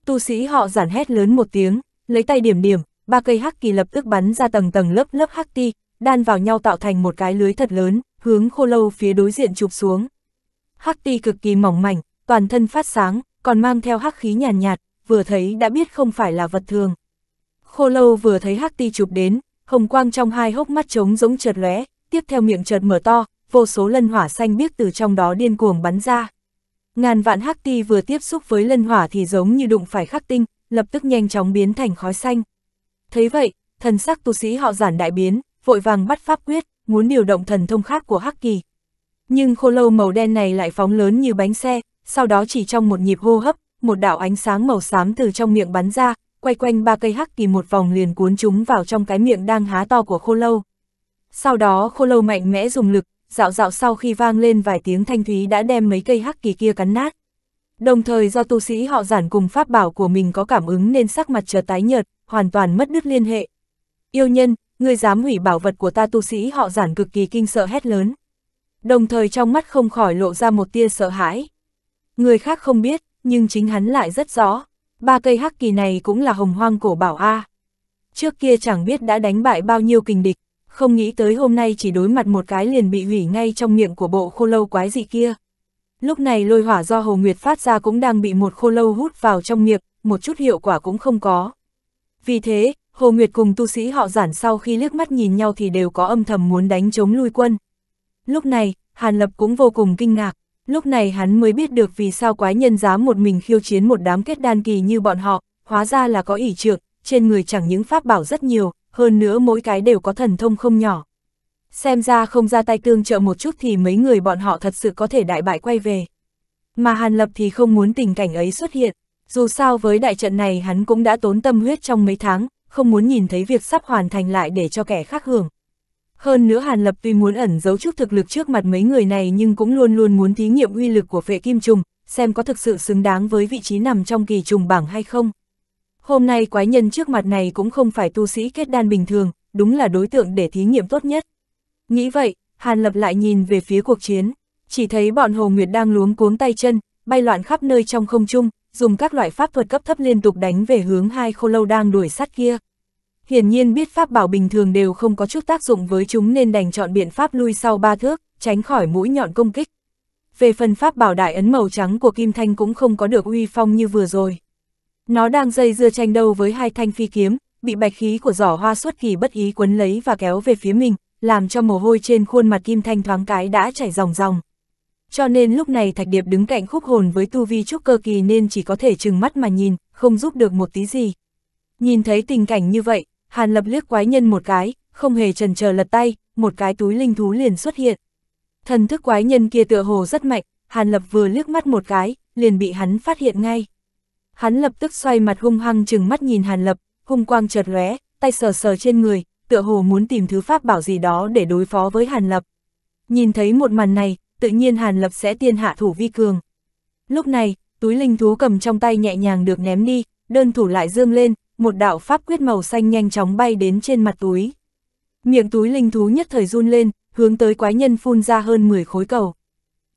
Tu sĩ họ giản hét lớn một tiếng, lấy tay điểm điểm, ba cây hắc kỳ lập tức bắn ra tầng tầng lớp lớp hắc ti, đan vào nhau tạo thành một cái lưới thật lớn, hướng khô lâu phía đối diện chụp xuống. Hắc ti cực kỳ mỏng mảnh, toàn thân phát sáng, còn mang theo hắc khí nhàn nhạt, nhạt, vừa thấy đã biết không phải là vật thường. Khô lâu vừa thấy hắc ti chụp đến, hồng quang trong hai hốc mắt trống giống chợt lóe, tiếp theo miệng chợt mở to, vô số lân hỏa xanh biếc từ trong đó điên cuồng bắn ra. Ngàn vạn hắc ti vừa tiếp xúc với lân hỏa thì giống như đụng phải khắc tinh, lập tức nhanh chóng biến thành khói xanh. Thấy vậy, thần sắc tu sĩ họ giản đại biến, vội vàng bắt pháp quyết, muốn điều động thần thông khác của hắc kỳ. Nhưng khô lâu màu đen này lại phóng lớn như bánh xe, sau đó chỉ trong một nhịp hô hấp, một đạo ánh sáng màu xám từ trong miệng bắn ra, quay quanh ba cây hắc kỳ một vòng liền cuốn chúng vào trong cái miệng đang há to của khô lâu. Sau đó khô lâu mạnh mẽ dùng lực, dạo dạo sau khi vang lên vài tiếng thanh thúy đã đem mấy cây hắc kỳ kia cắn nát. Đồng thời do tu sĩ họ giản cùng pháp bảo của mình có cảm ứng nên sắc mặt trở tái nhợt, hoàn toàn mất đứt liên hệ. Yêu nhân, ngươi dám hủy bảo vật của ta tu sĩ họ giản cực kỳ kinh sợ hét lớn. Đồng thời trong mắt không khỏi lộ ra một tia sợ hãi. Người khác không biết, nhưng chính hắn lại rất rõ. Ba cây hắc kỳ này cũng là hồng hoang cổ bảo A. Trước kia chẳng biết đã đánh bại bao nhiêu kình địch, không nghĩ tới hôm nay chỉ đối mặt một cái liền bị hủy ngay trong miệng của bộ khô lâu quái dị kia. Lúc này lôi hỏa do Hồ Nguyệt phát ra cũng đang bị một khô lâu hút vào trong miệng, một chút hiệu quả cũng không có. Vì thế, Hồ Nguyệt cùng tu sĩ họ giản sau khi liếc mắt nhìn nhau thì đều có âm thầm muốn đánh chống lui quân. Lúc này, Hàn Lập cũng vô cùng kinh ngạc, Lúc này hắn mới biết được vì sao quái nhân dám một mình khiêu chiến một đám kết đan kỳ như bọn họ, hóa ra là có ỷ trược, trên người chẳng những pháp bảo rất nhiều, hơn nữa mỗi cái đều có thần thông không nhỏ. Xem ra không ra tay tương trợ một chút thì mấy người bọn họ thật sự có thể đại bại quay về. Mà Hàn Lập thì không muốn tình cảnh ấy xuất hiện, dù sao với đại trận này hắn cũng đã tốn tâm huyết trong mấy tháng, không muốn nhìn thấy việc sắp hoàn thành lại để cho kẻ khác hưởng. Hơn nữa Hàn Lập tuy muốn ẩn giấu chút thực lực trước mặt mấy người này nhưng cũng luôn luôn muốn thí nghiệm uy lực của phệ kim trùng, xem có thực sự xứng đáng với vị trí nằm trong kỳ trùng bảng hay không. Hôm nay quái nhân trước mặt này cũng không phải tu sĩ kết đan bình thường, đúng là đối tượng để thí nghiệm tốt nhất. Nghĩ vậy, Hàn Lập lại nhìn về phía cuộc chiến, chỉ thấy bọn Hồ Nguyệt đang luống cuống tay chân, bay loạn khắp nơi trong không trung, dùng các loại pháp thuật cấp thấp liên tục đánh về hướng hai khô lâu đang đuổi sát kia hiển nhiên biết pháp bảo bình thường đều không có chút tác dụng với chúng nên đành chọn biện pháp lui sau ba thước, tránh khỏi mũi nhọn công kích. Về phần pháp bảo đại ấn màu trắng của Kim Thanh cũng không có được uy phong như vừa rồi. Nó đang dây dưa tranh đấu với hai thanh phi kiếm, bị bạch khí của giỏ hoa suốt kỳ bất ý quấn lấy và kéo về phía mình, làm cho mồ hôi trên khuôn mặt Kim Thanh thoáng cái đã chảy ròng ròng. Cho nên lúc này Thạch Điệp đứng cạnh khúc hồn với tu vi trúc cơ kỳ nên chỉ có thể chừng mắt mà nhìn, không giúp được một tí gì. Nhìn thấy tình cảnh như vậy, Hàn lập liếc quái nhân một cái, không hề trần chờ lật tay, một cái túi linh thú liền xuất hiện. Thần thức quái nhân kia tựa hồ rất mạnh, Hàn lập vừa liếc mắt một cái, liền bị hắn phát hiện ngay. Hắn lập tức xoay mặt hung hăng chừng mắt nhìn Hàn lập, hung quang chợt lóe, tay sờ sờ trên người, tựa hồ muốn tìm thứ pháp bảo gì đó để đối phó với Hàn lập. Nhìn thấy một màn này, tự nhiên Hàn lập sẽ tiên hạ thủ vi cường. Lúc này, túi linh thú cầm trong tay nhẹ nhàng được ném đi, đơn thủ lại dương lên, một đạo pháp quyết màu xanh nhanh chóng bay đến trên mặt túi. Miệng túi linh thú nhất thời run lên, hướng tới quái nhân phun ra hơn 10 khối cầu.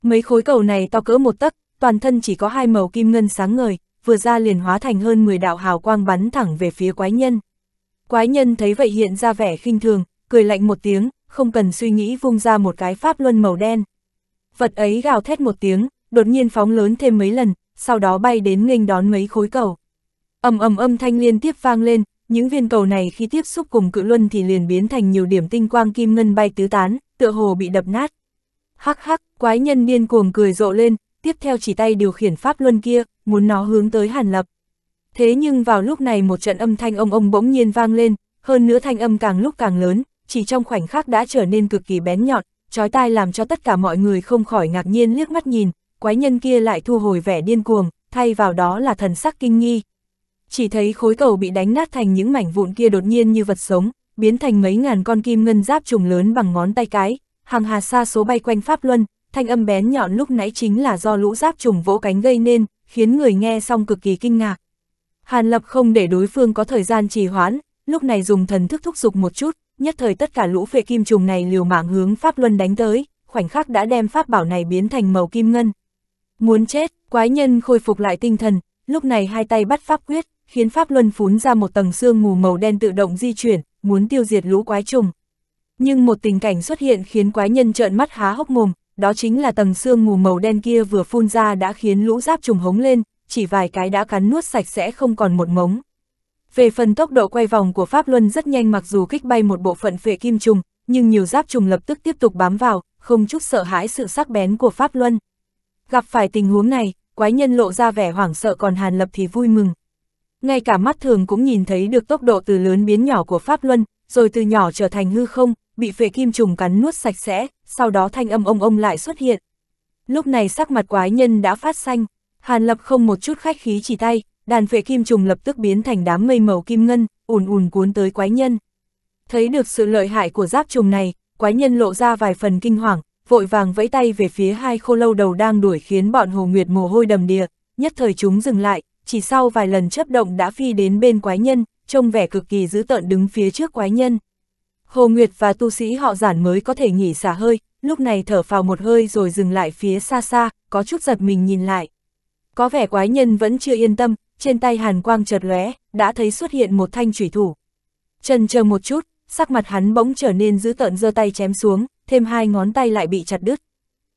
Mấy khối cầu này to cỡ một tấc, toàn thân chỉ có hai màu kim ngân sáng ngời, vừa ra liền hóa thành hơn 10 đạo hào quang bắn thẳng về phía quái nhân. Quái nhân thấy vậy hiện ra vẻ khinh thường, cười lạnh một tiếng, không cần suy nghĩ vung ra một cái pháp luân màu đen. Vật ấy gào thét một tiếng, đột nhiên phóng lớn thêm mấy lần, sau đó bay đến nghênh đón mấy khối cầu ầm ầm âm thanh liên tiếp vang lên, những viên cầu này khi tiếp xúc cùng cự luân thì liền biến thành nhiều điểm tinh quang kim ngân bay tứ tán, tựa hồ bị đập nát. Hắc hắc, quái nhân điên cuồng cười rộ lên, tiếp theo chỉ tay điều khiển pháp luân kia, muốn nó hướng tới Hàn Lập. Thế nhưng vào lúc này một trận âm thanh ông ông bỗng nhiên vang lên, hơn nữa thanh âm càng lúc càng lớn, chỉ trong khoảnh khắc đã trở nên cực kỳ bén nhọn, chói tai làm cho tất cả mọi người không khỏi ngạc nhiên liếc mắt nhìn, quái nhân kia lại thu hồi vẻ điên cuồng, thay vào đó là thần sắc kinh nghi. Chỉ thấy khối cầu bị đánh nát thành những mảnh vụn kia đột nhiên như vật sống, biến thành mấy ngàn con kim ngân giáp trùng lớn bằng ngón tay cái, hàng hà xa số bay quanh Pháp Luân, thanh âm bén nhọn lúc nãy chính là do lũ giáp trùng vỗ cánh gây nên, khiến người nghe xong cực kỳ kinh ngạc. Hàn Lập không để đối phương có thời gian trì hoãn, lúc này dùng thần thức thúc giục một chút, nhất thời tất cả lũ phệ kim trùng này liều mạng hướng Pháp Luân đánh tới, khoảnh khắc đã đem pháp bảo này biến thành màu kim ngân. Muốn chết, quái nhân khôi phục lại tinh thần, lúc này hai tay bắt pháp quyết, khiến Pháp Luân phún ra một tầng xương mù màu đen tự động di chuyển, muốn tiêu diệt lũ quái trùng. Nhưng một tình cảnh xuất hiện khiến quái nhân trợn mắt há hốc mồm, đó chính là tầng xương mù màu đen kia vừa phun ra đã khiến lũ giáp trùng hống lên, chỉ vài cái đã cắn nuốt sạch sẽ không còn một mống. Về phần tốc độ quay vòng của Pháp Luân rất nhanh mặc dù kích bay một bộ phận phệ kim trùng, nhưng nhiều giáp trùng lập tức tiếp tục bám vào, không chút sợ hãi sự sắc bén của Pháp Luân. Gặp phải tình huống này, quái nhân lộ ra vẻ hoảng sợ còn Hàn Lập thì vui mừng ngay cả mắt thường cũng nhìn thấy được tốc độ từ lớn biến nhỏ của Pháp Luân, rồi từ nhỏ trở thành hư không, bị phệ kim trùng cắn nuốt sạch sẽ, sau đó thanh âm ông ông lại xuất hiện. Lúc này sắc mặt quái nhân đã phát xanh, Hàn Lập không một chút khách khí chỉ tay, đàn phệ kim trùng lập tức biến thành đám mây màu kim ngân, ùn ùn cuốn tới quái nhân. Thấy được sự lợi hại của giáp trùng này, quái nhân lộ ra vài phần kinh hoàng, vội vàng vẫy tay về phía hai khô lâu đầu đang đuổi khiến bọn Hồ Nguyệt mồ hôi đầm đìa, nhất thời chúng dừng lại, chỉ sau vài lần chấp động đã phi đến bên quái nhân, trông vẻ cực kỳ dữ tợn đứng phía trước quái nhân. Hồ Nguyệt và tu sĩ họ giản mới có thể nghỉ xả hơi, lúc này thở phào một hơi rồi dừng lại phía xa xa, có chút giật mình nhìn lại. Có vẻ quái nhân vẫn chưa yên tâm, trên tay hàn quang chợt lóe, đã thấy xuất hiện một thanh thủy thủ. Trần chờ một chút, sắc mặt hắn bỗng trở nên dữ tợn giơ tay chém xuống, thêm hai ngón tay lại bị chặt đứt.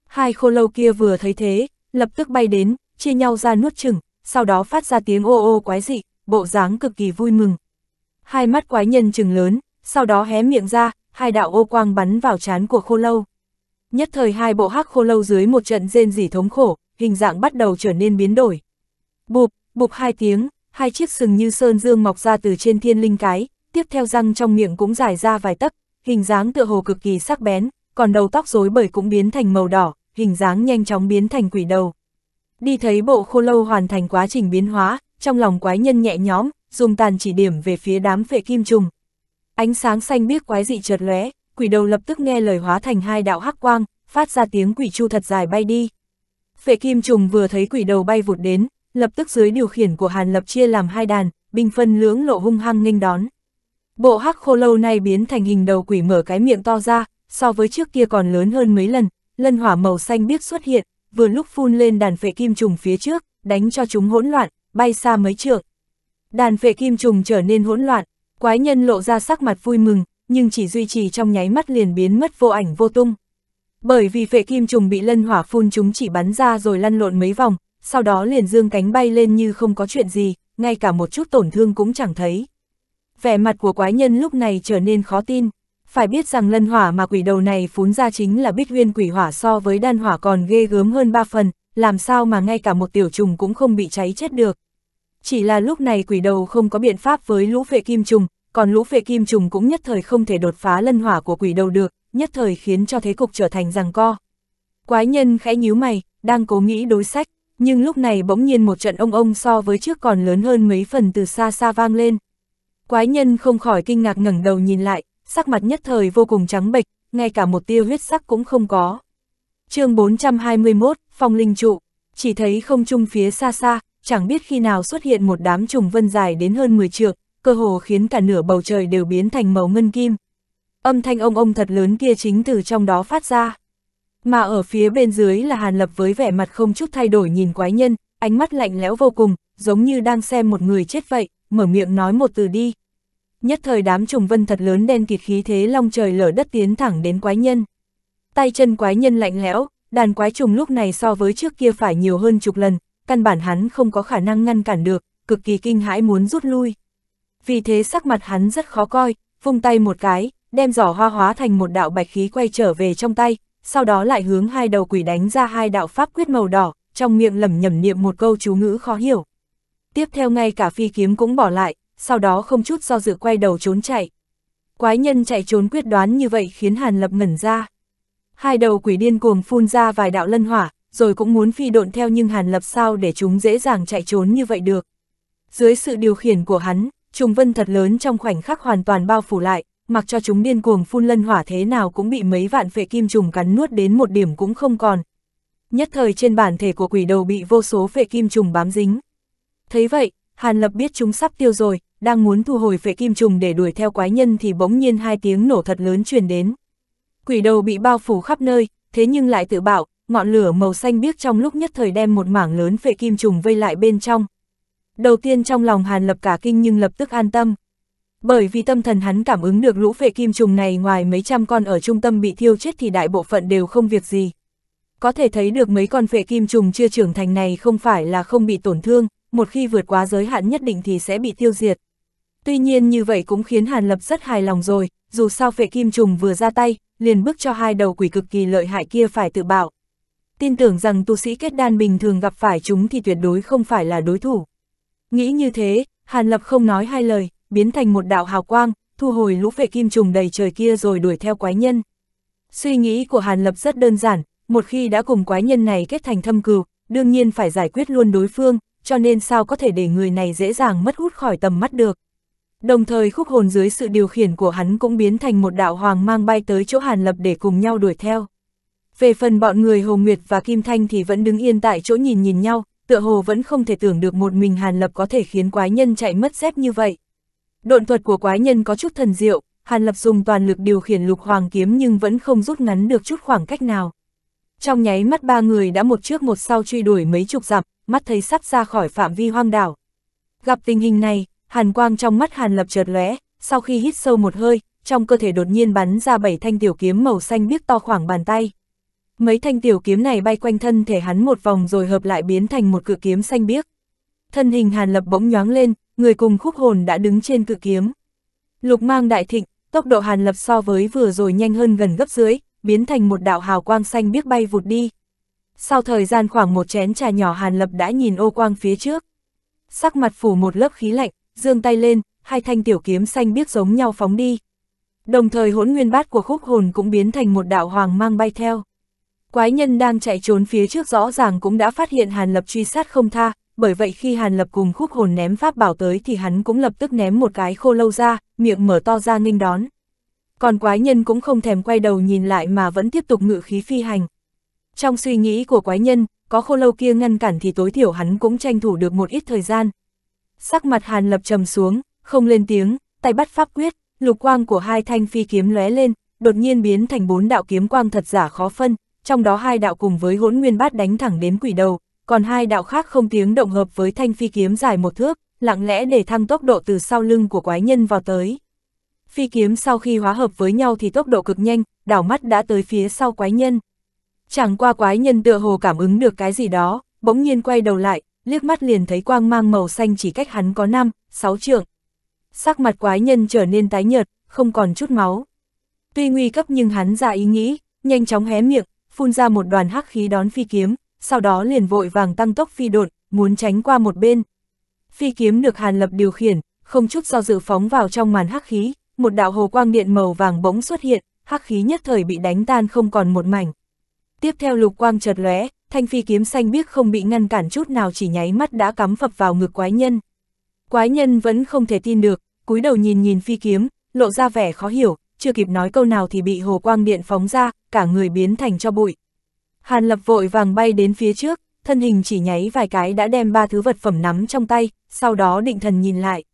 Hai khô lâu kia vừa thấy thế, lập tức bay đến, chia nhau ra nuốt chừng, sau đó phát ra tiếng ô ô quái dị, bộ dáng cực kỳ vui mừng. Hai mắt quái nhân trừng lớn, sau đó hé miệng ra, hai đạo ô quang bắn vào trán của khô lâu. Nhất thời hai bộ hắc khô lâu dưới một trận rên rỉ thống khổ, hình dạng bắt đầu trở nên biến đổi. Bụp, bụp hai tiếng, hai chiếc sừng như sơn dương mọc ra từ trên thiên linh cái, tiếp theo răng trong miệng cũng dài ra vài tấc, hình dáng tựa hồ cực kỳ sắc bén, còn đầu tóc rối bời cũng biến thành màu đỏ, hình dáng nhanh chóng biến thành quỷ đầu đi thấy bộ khô lâu hoàn thành quá trình biến hóa, trong lòng quái nhân nhẹ nhóm dùng tàn chỉ điểm về phía đám phệ kim trùng. Ánh sáng xanh biếc quái dị chợt lóe, quỷ đầu lập tức nghe lời hóa thành hai đạo hắc quang, phát ra tiếng quỷ chu thật dài bay đi. Phệ kim trùng vừa thấy quỷ đầu bay vụt đến, lập tức dưới điều khiển của Hàn Lập chia làm hai đàn, binh phân lưỡng lộ hung hăng nghênh đón. Bộ hắc khô lâu này biến thành hình đầu quỷ mở cái miệng to ra, so với trước kia còn lớn hơn mấy lần, lân hỏa màu xanh biếc xuất hiện, vừa lúc phun lên đàn phệ kim trùng phía trước, đánh cho chúng hỗn loạn, bay xa mấy trượng. Đàn phệ kim trùng trở nên hỗn loạn, quái nhân lộ ra sắc mặt vui mừng, nhưng chỉ duy trì trong nháy mắt liền biến mất vô ảnh vô tung. Bởi vì phệ kim trùng bị lân hỏa phun chúng chỉ bắn ra rồi lăn lộn mấy vòng, sau đó liền dương cánh bay lên như không có chuyện gì, ngay cả một chút tổn thương cũng chẳng thấy. Vẻ mặt của quái nhân lúc này trở nên khó tin. Phải biết rằng lân hỏa mà quỷ đầu này phún ra chính là bích huyên quỷ hỏa so với đan hỏa còn ghê gớm hơn ba phần, làm sao mà ngay cả một tiểu trùng cũng không bị cháy chết được. Chỉ là lúc này quỷ đầu không có biện pháp với lũ vệ kim trùng, còn lũ vệ kim trùng cũng nhất thời không thể đột phá lân hỏa của quỷ đầu được, nhất thời khiến cho thế cục trở thành rằng co. Quái nhân khẽ nhíu mày, đang cố nghĩ đối sách, nhưng lúc này bỗng nhiên một trận ông ông so với trước còn lớn hơn mấy phần từ xa xa vang lên. Quái nhân không khỏi kinh ngạc ngẩng đầu nhìn lại, sắc mặt nhất thời vô cùng trắng bệch, ngay cả một tia huyết sắc cũng không có. chương 421, Phong Linh Trụ, chỉ thấy không trung phía xa xa, chẳng biết khi nào xuất hiện một đám trùng vân dài đến hơn 10 trượng, cơ hồ khiến cả nửa bầu trời đều biến thành màu ngân kim. Âm thanh ông ông thật lớn kia chính từ trong đó phát ra. Mà ở phía bên dưới là Hàn Lập với vẻ mặt không chút thay đổi nhìn quái nhân, ánh mắt lạnh lẽo vô cùng, giống như đang xem một người chết vậy, mở miệng nói một từ đi nhất thời đám trùng vân thật lớn đen kịt khí thế long trời lở đất tiến thẳng đến quái nhân. Tay chân quái nhân lạnh lẽo, đàn quái trùng lúc này so với trước kia phải nhiều hơn chục lần, căn bản hắn không có khả năng ngăn cản được, cực kỳ kinh hãi muốn rút lui. Vì thế sắc mặt hắn rất khó coi, vung tay một cái, đem giỏ hoa hóa thành một đạo bạch khí quay trở về trong tay, sau đó lại hướng hai đầu quỷ đánh ra hai đạo pháp quyết màu đỏ, trong miệng lẩm nhẩm niệm một câu chú ngữ khó hiểu. Tiếp theo ngay cả phi kiếm cũng bỏ lại, sau đó không chút do dự quay đầu trốn chạy. Quái nhân chạy trốn quyết đoán như vậy khiến Hàn Lập ngẩn ra. Hai đầu quỷ điên cuồng phun ra vài đạo lân hỏa, rồi cũng muốn phi độn theo nhưng Hàn Lập sao để chúng dễ dàng chạy trốn như vậy được. Dưới sự điều khiển của hắn, trùng vân thật lớn trong khoảnh khắc hoàn toàn bao phủ lại, mặc cho chúng điên cuồng phun lân hỏa thế nào cũng bị mấy vạn phệ kim trùng cắn nuốt đến một điểm cũng không còn. Nhất thời trên bản thể của quỷ đầu bị vô số phệ kim trùng bám dính. Thấy vậy, Hàn Lập biết chúng sắp tiêu rồi, đang muốn thu hồi phệ kim trùng để đuổi theo quái nhân thì bỗng nhiên hai tiếng nổ thật lớn truyền đến. Quỷ đầu bị bao phủ khắp nơi, thế nhưng lại tự bạo, ngọn lửa màu xanh biếc trong lúc nhất thời đem một mảng lớn phệ kim trùng vây lại bên trong. Đầu tiên trong lòng Hàn Lập cả kinh nhưng lập tức an tâm. Bởi vì tâm thần hắn cảm ứng được lũ phệ kim trùng này ngoài mấy trăm con ở trung tâm bị thiêu chết thì đại bộ phận đều không việc gì. Có thể thấy được mấy con phệ kim trùng chưa trưởng thành này không phải là không bị tổn thương, một khi vượt quá giới hạn nhất định thì sẽ bị tiêu diệt. Tuy nhiên như vậy cũng khiến Hàn Lập rất hài lòng rồi, dù sao phệ kim trùng vừa ra tay, liền bước cho hai đầu quỷ cực kỳ lợi hại kia phải tự bảo Tin tưởng rằng tu sĩ kết đan bình thường gặp phải chúng thì tuyệt đối không phải là đối thủ. Nghĩ như thế, Hàn Lập không nói hai lời, biến thành một đạo hào quang, thu hồi lũ phệ kim trùng đầy trời kia rồi đuổi theo quái nhân. Suy nghĩ của Hàn Lập rất đơn giản, một khi đã cùng quái nhân này kết thành thâm cừu, đương nhiên phải giải quyết luôn đối phương, cho nên sao có thể để người này dễ dàng mất hút khỏi tầm mắt được. Đồng thời khúc hồn dưới sự điều khiển của hắn cũng biến thành một đạo hoàng mang bay tới chỗ Hàn Lập để cùng nhau đuổi theo. Về phần bọn người Hồ Nguyệt và Kim Thanh thì vẫn đứng yên tại chỗ nhìn nhìn nhau, tựa hồ vẫn không thể tưởng được một mình Hàn Lập có thể khiến quái nhân chạy mất dép như vậy. Độn thuật của quái nhân có chút thần diệu, Hàn Lập dùng toàn lực điều khiển lục hoàng kiếm nhưng vẫn không rút ngắn được chút khoảng cách nào. Trong nháy mắt ba người đã một trước một sau truy đuổi mấy chục dặm, mắt thấy sắp ra khỏi phạm vi hoang đảo. Gặp tình hình này, hàn quang trong mắt hàn lập chợt lóe, sau khi hít sâu một hơi, trong cơ thể đột nhiên bắn ra bảy thanh tiểu kiếm màu xanh biếc to khoảng bàn tay. Mấy thanh tiểu kiếm này bay quanh thân thể hắn một vòng rồi hợp lại biến thành một cự kiếm xanh biếc. Thân hình hàn lập bỗng nhoáng lên, người cùng khúc hồn đã đứng trên cự kiếm. Lục mang đại thịnh, tốc độ hàn lập so với vừa rồi nhanh hơn gần gấp dưới, biến thành một đạo hào quang xanh biếc bay vụt đi. Sau thời gian khoảng một chén trà nhỏ Hàn Lập đã nhìn ô quang phía trước. Sắc mặt phủ một lớp khí lạnh, dương tay lên, hai thanh tiểu kiếm xanh biếc giống nhau phóng đi. Đồng thời hỗn nguyên bát của khúc hồn cũng biến thành một đạo hoàng mang bay theo. Quái nhân đang chạy trốn phía trước rõ ràng cũng đã phát hiện Hàn Lập truy sát không tha, bởi vậy khi Hàn Lập cùng khúc hồn ném pháp bảo tới thì hắn cũng lập tức ném một cái khô lâu ra, miệng mở to ra nghênh đón. Còn quái nhân cũng không thèm quay đầu nhìn lại mà vẫn tiếp tục ngự khí phi hành. Trong suy nghĩ của quái nhân, có khô lâu kia ngăn cản thì tối thiểu hắn cũng tranh thủ được một ít thời gian, sắc mặt Hàn Lập trầm xuống, không lên tiếng, tay bắt pháp quyết, lục quang của hai thanh phi kiếm lóe lên, đột nhiên biến thành bốn đạo kiếm quang thật giả khó phân, trong đó hai đạo cùng với hỗn nguyên bát đánh thẳng đến quỷ đầu, còn hai đạo khác không tiếng động hợp với thanh phi kiếm dài một thước, lặng lẽ để thăng tốc độ từ sau lưng của quái nhân vào tới. Phi kiếm sau khi hóa hợp với nhau thì tốc độ cực nhanh, đảo mắt đã tới phía sau quái nhân. Chẳng qua quái nhân tựa hồ cảm ứng được cái gì đó, bỗng nhiên quay đầu lại, liếc mắt liền thấy quang mang màu xanh chỉ cách hắn có 5, 6 trượng. Sắc mặt quái nhân trở nên tái nhợt, không còn chút máu. Tuy nguy cấp nhưng hắn ra ý nghĩ, nhanh chóng hé miệng, phun ra một đoàn hắc khí đón phi kiếm, sau đó liền vội vàng tăng tốc phi đột, muốn tránh qua một bên. Phi kiếm được Hàn Lập điều khiển, không chút do dự phóng vào trong màn hắc khí, một đạo hồ quang điện màu vàng bỗng xuất hiện, hắc khí nhất thời bị đánh tan không còn một mảnh. Tiếp theo lục quang chợt lóe, thanh phi kiếm xanh biếc không bị ngăn cản chút nào chỉ nháy mắt đã cắm phập vào ngực quái nhân. Quái nhân vẫn không thể tin được, cúi đầu nhìn nhìn phi kiếm, lộ ra vẻ khó hiểu, chưa kịp nói câu nào thì bị hồ quang điện phóng ra, cả người biến thành cho bụi. Hàn lập vội vàng bay đến phía trước, thân hình chỉ nháy vài cái đã đem ba thứ vật phẩm nắm trong tay, sau đó định thần nhìn lại.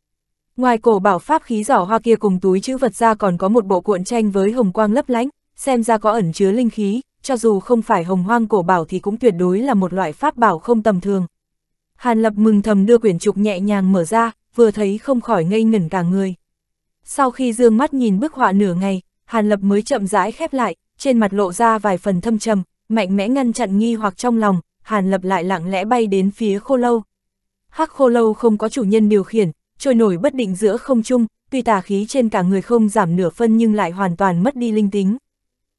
Ngoài cổ bảo pháp khí giỏ hoa kia cùng túi chữ vật ra còn có một bộ cuộn tranh với hồng quang lấp lánh, xem ra có ẩn chứa linh khí, cho dù không phải hồng hoang cổ bảo thì cũng tuyệt đối là một loại pháp bảo không tầm thường. Hàn Lập mừng thầm đưa quyển trục nhẹ nhàng mở ra, vừa thấy không khỏi ngây ngẩn cả người. Sau khi dương mắt nhìn bức họa nửa ngày, Hàn Lập mới chậm rãi khép lại, trên mặt lộ ra vài phần thâm trầm, mạnh mẽ ngăn chặn nghi hoặc trong lòng, Hàn Lập lại lặng lẽ bay đến phía khô lâu. Hắc khô lâu không có chủ nhân điều khiển, trôi nổi bất định giữa không trung, tuy tà khí trên cả người không giảm nửa phân nhưng lại hoàn toàn mất đi linh tính.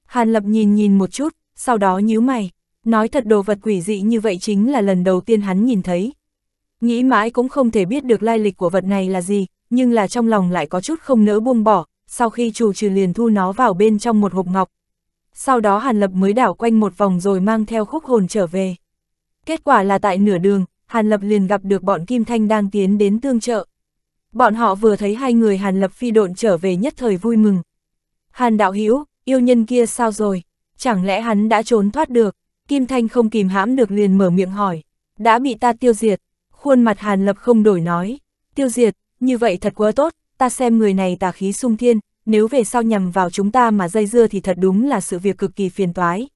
Hàn Lập nhìn nhìn một chút, sau đó nhíu mày, nói thật đồ vật quỷ dị như vậy chính là lần đầu tiên hắn nhìn thấy. Nghĩ mãi cũng không thể biết được lai lịch của vật này là gì, nhưng là trong lòng lại có chút không nỡ buông bỏ, sau khi chủ trừ liền thu nó vào bên trong một hộp ngọc. Sau đó Hàn Lập mới đảo quanh một vòng rồi mang theo khúc hồn trở về. Kết quả là tại nửa đường, Hàn Lập liền gặp được bọn Kim Thanh đang tiến đến tương trợ. Bọn họ vừa thấy hai người Hàn Lập phi độn trở về nhất thời vui mừng. Hàn Đạo Hữu yêu nhân kia sao rồi? Chẳng lẽ hắn đã trốn thoát được? Kim Thanh không kìm hãm được liền mở miệng hỏi, đã bị ta tiêu diệt. Khuôn mặt Hàn Lập không đổi nói, tiêu diệt, như vậy thật quá tốt, ta xem người này tà khí sung thiên, nếu về sau nhằm vào chúng ta mà dây dưa thì thật đúng là sự việc cực kỳ phiền toái.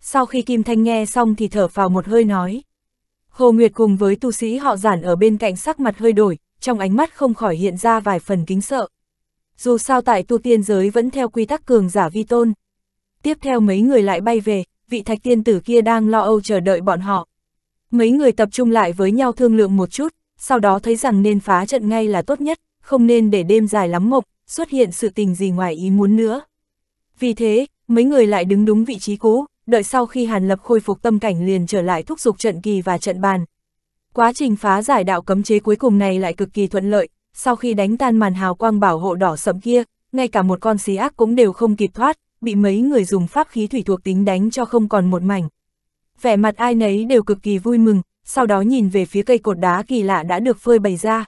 Sau khi Kim Thanh nghe xong thì thở vào một hơi nói. Hồ Nguyệt cùng với tu sĩ họ giản ở bên cạnh sắc mặt hơi đổi, trong ánh mắt không khỏi hiện ra vài phần kính sợ dù sao tại tu tiên giới vẫn theo quy tắc cường giả vi tôn. Tiếp theo mấy người lại bay về, vị thạch tiên tử kia đang lo âu chờ đợi bọn họ. Mấy người tập trung lại với nhau thương lượng một chút, sau đó thấy rằng nên phá trận ngay là tốt nhất, không nên để đêm dài lắm mộc, xuất hiện sự tình gì ngoài ý muốn nữa. Vì thế, mấy người lại đứng đúng vị trí cũ, đợi sau khi Hàn Lập khôi phục tâm cảnh liền trở lại thúc giục trận kỳ và trận bàn. Quá trình phá giải đạo cấm chế cuối cùng này lại cực kỳ thuận lợi, sau khi đánh tan màn hào quang bảo hộ đỏ sẫm kia, ngay cả một con xí ác cũng đều không kịp thoát, bị mấy người dùng pháp khí thủy thuộc tính đánh cho không còn một mảnh. Vẻ mặt ai nấy đều cực kỳ vui mừng, sau đó nhìn về phía cây cột đá kỳ lạ đã được phơi bày ra.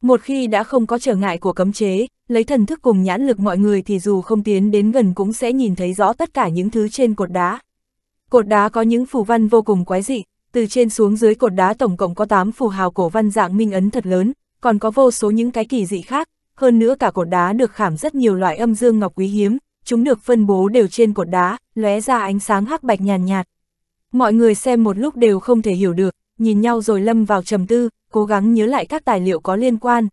Một khi đã không có trở ngại của cấm chế, lấy thần thức cùng nhãn lực mọi người thì dù không tiến đến gần cũng sẽ nhìn thấy rõ tất cả những thứ trên cột đá. Cột đá có những phù văn vô cùng quái dị, từ trên xuống dưới cột đá tổng cộng có 8 phù hào cổ văn dạng minh ấn thật lớn, còn có vô số những cái kỳ dị khác, hơn nữa cả cột đá được khảm rất nhiều loại âm dương ngọc quý hiếm, chúng được phân bố đều trên cột đá, lóe ra ánh sáng hắc bạch nhàn nhạt, Mọi người xem một lúc đều không thể hiểu được, nhìn nhau rồi lâm vào trầm tư, cố gắng nhớ lại các tài liệu có liên quan.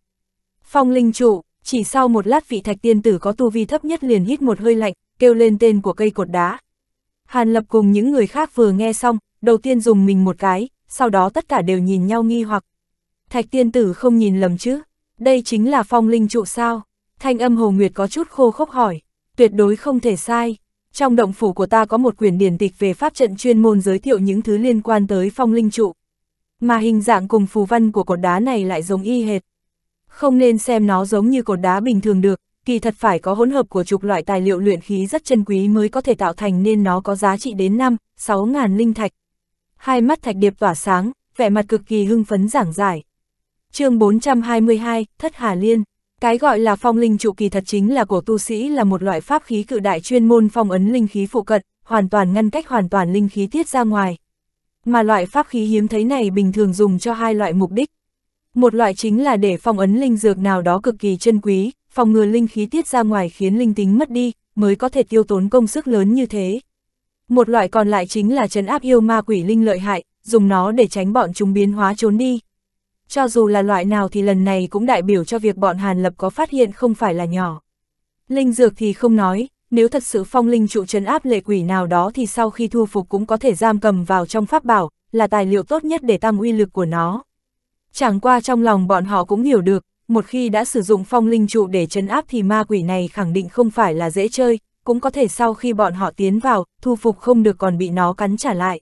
Phong linh trụ, chỉ sau một lát vị thạch tiên tử có tu vi thấp nhất liền hít một hơi lạnh, kêu lên tên của cây cột đá. Hàn Lập cùng những người khác vừa nghe xong, đầu tiên dùng mình một cái, sau đó tất cả đều nhìn nhau nghi hoặc. Thạch tiên tử không nhìn lầm chứ, đây chính là phong linh trụ sao? Thanh âm Hồ Nguyệt có chút khô khốc hỏi, tuyệt đối không thể sai. Trong động phủ của ta có một quyển điển tịch về pháp trận chuyên môn giới thiệu những thứ liên quan tới phong linh trụ. Mà hình dạng cùng phù văn của cột đá này lại giống y hệt. Không nên xem nó giống như cột đá bình thường được, kỳ thật phải có hỗn hợp của chục loại tài liệu luyện khí rất chân quý mới có thể tạo thành nên nó có giá trị đến 5, 6 ngàn linh thạch. Hai mắt thạch điệp tỏa sáng, vẻ mặt cực kỳ hưng phấn giảng giải chương 422, Thất Hà Liên. Cái gọi là phong linh trụ kỳ thật chính là của tu sĩ là một loại pháp khí cự đại chuyên môn phong ấn linh khí phụ cận, hoàn toàn ngăn cách hoàn toàn linh khí tiết ra ngoài. Mà loại pháp khí hiếm thấy này bình thường dùng cho hai loại mục đích. Một loại chính là để phong ấn linh dược nào đó cực kỳ chân quý, phòng ngừa linh khí tiết ra ngoài khiến linh tính mất đi, mới có thể tiêu tốn công sức lớn như thế. Một loại còn lại chính là trấn áp yêu ma quỷ linh lợi hại, dùng nó để tránh bọn chúng biến hóa trốn đi, cho dù là loại nào thì lần này cũng đại biểu cho việc bọn Hàn Lập có phát hiện không phải là nhỏ. Linh dược thì không nói, nếu thật sự phong linh trụ trấn áp lệ quỷ nào đó thì sau khi thu phục cũng có thể giam cầm vào trong pháp bảo, là tài liệu tốt nhất để tăng uy lực của nó. Chẳng qua trong lòng bọn họ cũng hiểu được, một khi đã sử dụng phong linh trụ để trấn áp thì ma quỷ này khẳng định không phải là dễ chơi, cũng có thể sau khi bọn họ tiến vào, thu phục không được còn bị nó cắn trả lại.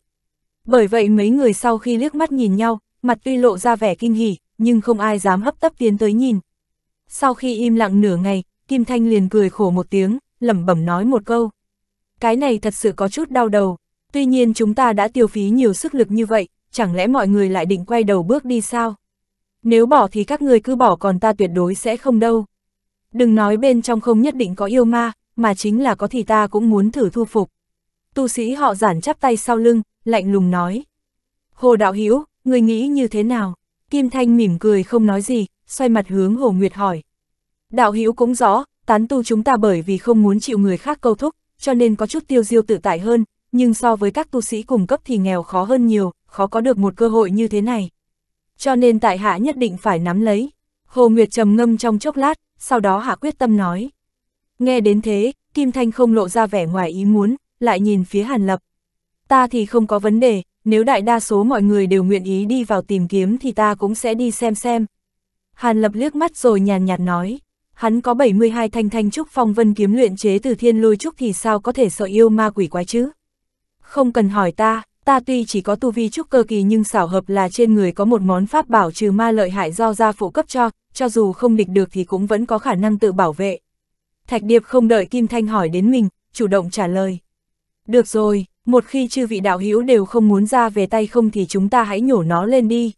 Bởi vậy mấy người sau khi liếc mắt nhìn nhau, mặt tuy lộ ra vẻ kinh hỉ, nhưng không ai dám hấp tấp tiến tới nhìn. Sau khi im lặng nửa ngày, Kim Thanh liền cười khổ một tiếng, lẩm bẩm nói một câu. Cái này thật sự có chút đau đầu, tuy nhiên chúng ta đã tiêu phí nhiều sức lực như vậy, chẳng lẽ mọi người lại định quay đầu bước đi sao? Nếu bỏ thì các người cứ bỏ còn ta tuyệt đối sẽ không đâu. Đừng nói bên trong không nhất định có yêu ma, mà chính là có thì ta cũng muốn thử thu phục. Tu sĩ họ giản chắp tay sau lưng, lạnh lùng nói. Hồ Đạo Hiếu, Người nghĩ như thế nào? Kim Thanh mỉm cười không nói gì, xoay mặt hướng Hồ Nguyệt hỏi. Đạo hữu cũng rõ, tán tu chúng ta bởi vì không muốn chịu người khác câu thúc, cho nên có chút tiêu diêu tự tại hơn, nhưng so với các tu sĩ cùng cấp thì nghèo khó hơn nhiều, khó có được một cơ hội như thế này. Cho nên tại hạ nhất định phải nắm lấy. Hồ Nguyệt trầm ngâm trong chốc lát, sau đó hạ quyết tâm nói. Nghe đến thế, Kim Thanh không lộ ra vẻ ngoài ý muốn, lại nhìn phía Hàn Lập. Ta thì không có vấn đề, nếu đại đa số mọi người đều nguyện ý đi vào tìm kiếm thì ta cũng sẽ đi xem xem. Hàn lập liếc mắt rồi nhàn nhạt nói, hắn có 72 thanh thanh trúc phong vân kiếm luyện chế từ thiên lôi trúc thì sao có thể sợ yêu ma quỷ quái chứ? Không cần hỏi ta, ta tuy chỉ có tu vi trúc cơ kỳ nhưng xảo hợp là trên người có một món pháp bảo trừ ma lợi hại do gia phụ cấp cho, cho dù không địch được thì cũng vẫn có khả năng tự bảo vệ. Thạch Điệp không đợi Kim Thanh hỏi đến mình, chủ động trả lời. Được rồi, một khi chư vị đạo hữu đều không muốn ra về tay không thì chúng ta hãy nhổ nó lên đi.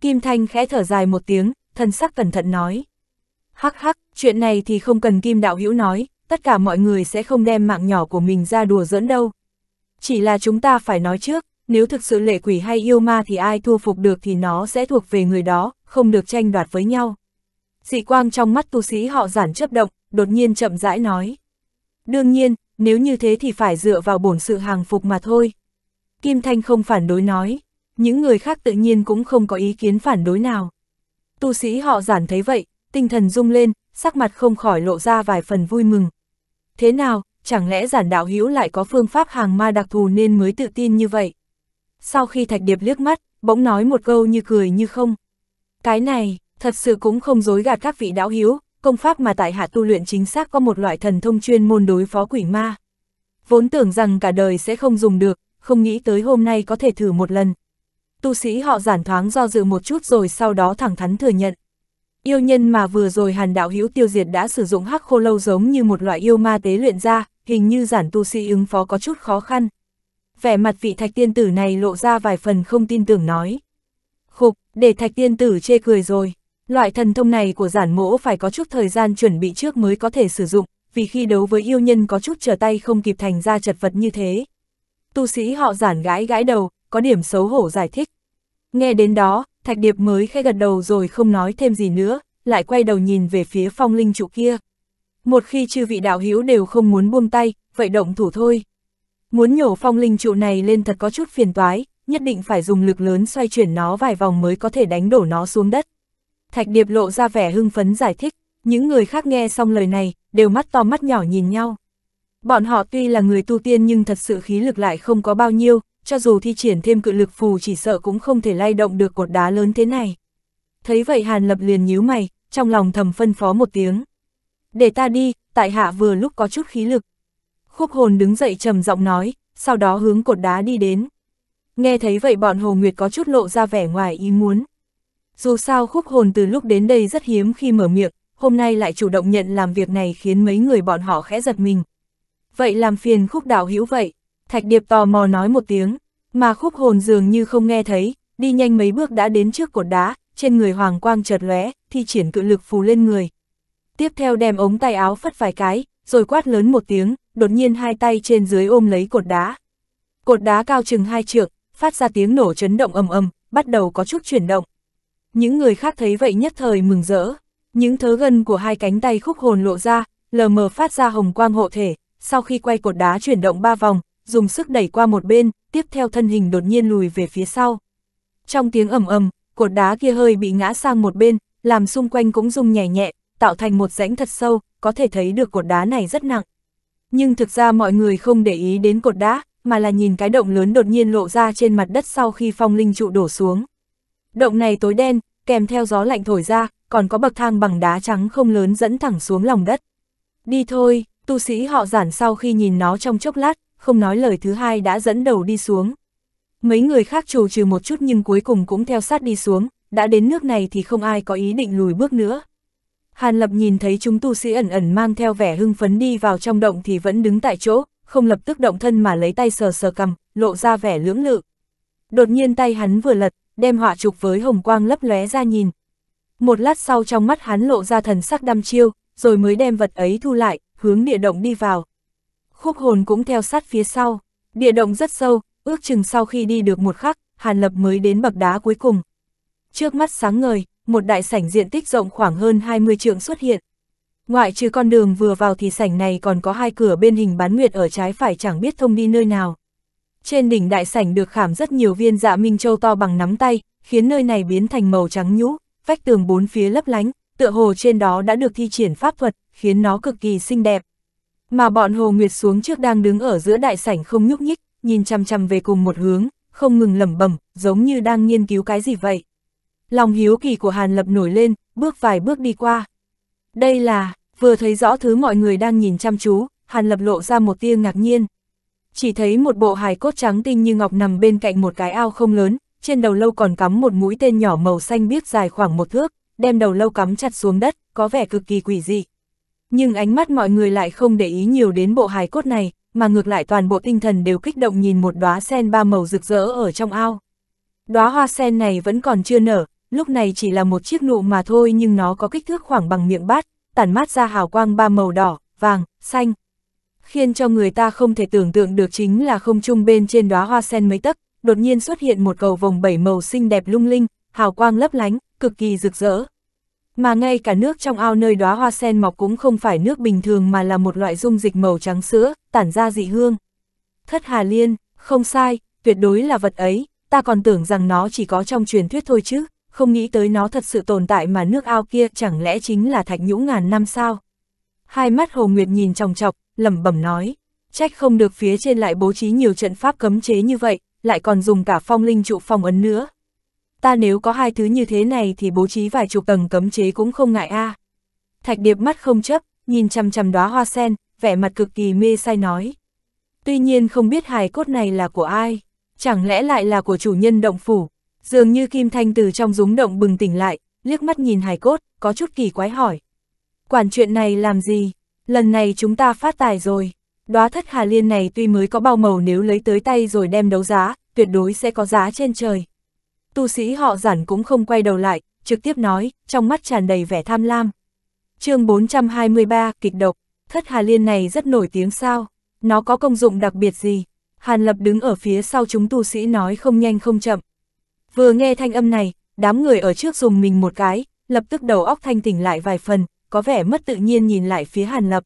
Kim Thanh khẽ thở dài một tiếng, thân sắc cẩn thận nói. Hắc hắc, chuyện này thì không cần Kim Đạo Hữu nói, tất cả mọi người sẽ không đem mạng nhỏ của mình ra đùa giỡn đâu. Chỉ là chúng ta phải nói trước, nếu thực sự lệ quỷ hay yêu ma thì ai thua phục được thì nó sẽ thuộc về người đó, không được tranh đoạt với nhau. Dị quang trong mắt tu sĩ họ giản chấp động, đột nhiên chậm rãi nói. Đương nhiên, nếu như thế thì phải dựa vào bổn sự hàng phục mà thôi. Kim Thanh không phản đối nói, những người khác tự nhiên cũng không có ý kiến phản đối nào. Tu sĩ họ giản thấy vậy, tinh thần rung lên, sắc mặt không khỏi lộ ra vài phần vui mừng. Thế nào, chẳng lẽ giản đạo hữu lại có phương pháp hàng ma đặc thù nên mới tự tin như vậy? Sau khi Thạch Điệp liếc mắt, bỗng nói một câu như cười như không. Cái này, thật sự cũng không dối gạt các vị đạo hữu, công pháp mà tại hạ tu luyện chính xác có một loại thần thông chuyên môn đối phó quỷ ma. Vốn tưởng rằng cả đời sẽ không dùng được, không nghĩ tới hôm nay có thể thử một lần. Tu sĩ họ giản thoáng do dự một chút rồi sau đó thẳng thắn thừa nhận. Yêu nhân mà vừa rồi hàn đạo hữu tiêu diệt đã sử dụng hắc khô lâu giống như một loại yêu ma tế luyện ra, hình như giản tu sĩ ứng phó có chút khó khăn. Vẻ mặt vị thạch tiên tử này lộ ra vài phần không tin tưởng nói. Khục, để thạch tiên tử chê cười rồi. Loại thần thông này của giản mỗ phải có chút thời gian chuẩn bị trước mới có thể sử dụng, vì khi đấu với yêu nhân có chút trở tay không kịp thành ra chật vật như thế. Tu sĩ họ giản gãi gãi đầu, có điểm xấu hổ giải thích. Nghe đến đó, Thạch Điệp mới khẽ gật đầu rồi không nói thêm gì nữa, lại quay đầu nhìn về phía phong linh trụ kia. Một khi chư vị đạo hiếu đều không muốn buông tay, vậy động thủ thôi. Muốn nhổ phong linh trụ này lên thật có chút phiền toái, nhất định phải dùng lực lớn xoay chuyển nó vài vòng mới có thể đánh đổ nó xuống đất. Thạch Điệp lộ ra vẻ hưng phấn giải thích, những người khác nghe xong lời này, đều mắt to mắt nhỏ nhìn nhau. Bọn họ tuy là người tu tiên nhưng thật sự khí lực lại không có bao nhiêu, cho dù thi triển thêm cự lực phù chỉ sợ cũng không thể lay động được cột đá lớn thế này. Thấy vậy Hàn Lập liền nhíu mày, trong lòng thầm phân phó một tiếng. Để ta đi, tại hạ vừa lúc có chút khí lực. Khúc hồn đứng dậy trầm giọng nói, sau đó hướng cột đá đi đến. Nghe thấy vậy bọn Hồ Nguyệt có chút lộ ra vẻ ngoài ý muốn. Dù sao khúc hồn từ lúc đến đây rất hiếm khi mở miệng, hôm nay lại chủ động nhận làm việc này khiến mấy người bọn họ khẽ giật mình. Vậy làm phiền khúc đạo hữu vậy, Thạch Điệp tò mò nói một tiếng, mà khúc hồn dường như không nghe thấy, đi nhanh mấy bước đã đến trước cột đá, trên người hoàng quang chợt lóe, thi triển cự lực phù lên người. Tiếp theo đem ống tay áo phất vài cái, rồi quát lớn một tiếng, đột nhiên hai tay trên dưới ôm lấy cột đá. Cột đá cao chừng hai trượng, phát ra tiếng nổ chấn động ầm ầm, bắt đầu có chút chuyển động những người khác thấy vậy nhất thời mừng rỡ. Những thớ gân của hai cánh tay khúc hồn lộ ra, lờ mờ phát ra hồng quang hộ thể, sau khi quay cột đá chuyển động ba vòng, dùng sức đẩy qua một bên, tiếp theo thân hình đột nhiên lùi về phía sau. Trong tiếng ầm ầm, cột đá kia hơi bị ngã sang một bên, làm xung quanh cũng rung nhẹ nhẹ, tạo thành một rãnh thật sâu, có thể thấy được cột đá này rất nặng. Nhưng thực ra mọi người không để ý đến cột đá, mà là nhìn cái động lớn đột nhiên lộ ra trên mặt đất sau khi phong linh trụ đổ xuống. Động này tối đen, kèm theo gió lạnh thổi ra, còn có bậc thang bằng đá trắng không lớn dẫn thẳng xuống lòng đất. Đi thôi, tu sĩ họ giản sau khi nhìn nó trong chốc lát, không nói lời thứ hai đã dẫn đầu đi xuống. Mấy người khác trù trừ một chút nhưng cuối cùng cũng theo sát đi xuống, đã đến nước này thì không ai có ý định lùi bước nữa. Hàn Lập nhìn thấy chúng tu sĩ ẩn ẩn mang theo vẻ hưng phấn đi vào trong động thì vẫn đứng tại chỗ, không lập tức động thân mà lấy tay sờ sờ cầm, lộ ra vẻ lưỡng lự. Đột nhiên tay hắn vừa lật, đem họa trục với hồng quang lấp lóe ra nhìn. Một lát sau trong mắt hắn lộ ra thần sắc đăm chiêu, rồi mới đem vật ấy thu lại, hướng địa động đi vào. Khúc hồn cũng theo sát phía sau, địa động rất sâu, ước chừng sau khi đi được một khắc, Hàn Lập mới đến bậc đá cuối cùng. Trước mắt sáng ngời, một đại sảnh diện tích rộng khoảng hơn 20 trượng xuất hiện. Ngoại trừ con đường vừa vào thì sảnh này còn có hai cửa bên hình bán nguyệt ở trái phải chẳng biết thông đi nơi nào trên đỉnh đại sảnh được khảm rất nhiều viên dạ minh châu to bằng nắm tay, khiến nơi này biến thành màu trắng nhũ, vách tường bốn phía lấp lánh, tựa hồ trên đó đã được thi triển pháp thuật, khiến nó cực kỳ xinh đẹp. Mà bọn Hồ Nguyệt xuống trước đang đứng ở giữa đại sảnh không nhúc nhích, nhìn chăm chăm về cùng một hướng, không ngừng lẩm bẩm, giống như đang nghiên cứu cái gì vậy. Lòng hiếu kỳ của Hàn Lập nổi lên, bước vài bước đi qua. Đây là, vừa thấy rõ thứ mọi người đang nhìn chăm chú, Hàn Lập lộ ra một tia ngạc nhiên chỉ thấy một bộ hài cốt trắng tinh như ngọc nằm bên cạnh một cái ao không lớn, trên đầu lâu còn cắm một mũi tên nhỏ màu xanh biếc dài khoảng một thước, đem đầu lâu cắm chặt xuống đất, có vẻ cực kỳ quỷ dị. Nhưng ánh mắt mọi người lại không để ý nhiều đến bộ hài cốt này, mà ngược lại toàn bộ tinh thần đều kích động nhìn một đóa sen ba màu rực rỡ ở trong ao. Đóa hoa sen này vẫn còn chưa nở, lúc này chỉ là một chiếc nụ mà thôi nhưng nó có kích thước khoảng bằng miệng bát, tản mát ra hào quang ba màu đỏ, vàng, xanh, khiến cho người ta không thể tưởng tượng được chính là không trung bên trên đóa hoa sen mấy tấc, đột nhiên xuất hiện một cầu vòng bảy màu xinh đẹp lung linh, hào quang lấp lánh, cực kỳ rực rỡ. Mà ngay cả nước trong ao nơi đóa hoa sen mọc cũng không phải nước bình thường mà là một loại dung dịch màu trắng sữa, tản ra dị hương. Thất Hà Liên, không sai, tuyệt đối là vật ấy, ta còn tưởng rằng nó chỉ có trong truyền thuyết thôi chứ, không nghĩ tới nó thật sự tồn tại mà nước ao kia chẳng lẽ chính là thạch nhũ ngàn năm sao. Hai mắt Hồ Nguyệt nhìn tròng chọc lẩm bẩm nói, trách không được phía trên lại bố trí nhiều trận pháp cấm chế như vậy, lại còn dùng cả phong linh trụ phong ấn nữa. Ta nếu có hai thứ như thế này thì bố trí vài chục tầng cấm chế cũng không ngại a. Thạch Điệp mắt không chấp, nhìn chằm chằm đóa hoa sen, vẻ mặt cực kỳ mê say nói. Tuy nhiên không biết hài cốt này là của ai, chẳng lẽ lại là của chủ nhân động phủ? Dường như Kim Thanh từ trong rúng động bừng tỉnh lại, liếc mắt nhìn hài cốt, có chút kỳ quái hỏi. Quản chuyện này làm gì? Lần này chúng ta phát tài rồi. Đóa thất hà liên này tuy mới có bao màu nếu lấy tới tay rồi đem đấu giá, tuyệt đối sẽ có giá trên trời. Tu sĩ họ giản cũng không quay đầu lại, trực tiếp nói, trong mắt tràn đầy vẻ tham lam. chương 423, kịch độc, thất hà liên này rất nổi tiếng sao, nó có công dụng đặc biệt gì? Hàn Lập đứng ở phía sau chúng tu sĩ nói không nhanh không chậm. Vừa nghe thanh âm này, đám người ở trước dùng mình một cái, lập tức đầu óc thanh tỉnh lại vài phần, có vẻ mất tự nhiên nhìn lại phía Hàn Lập.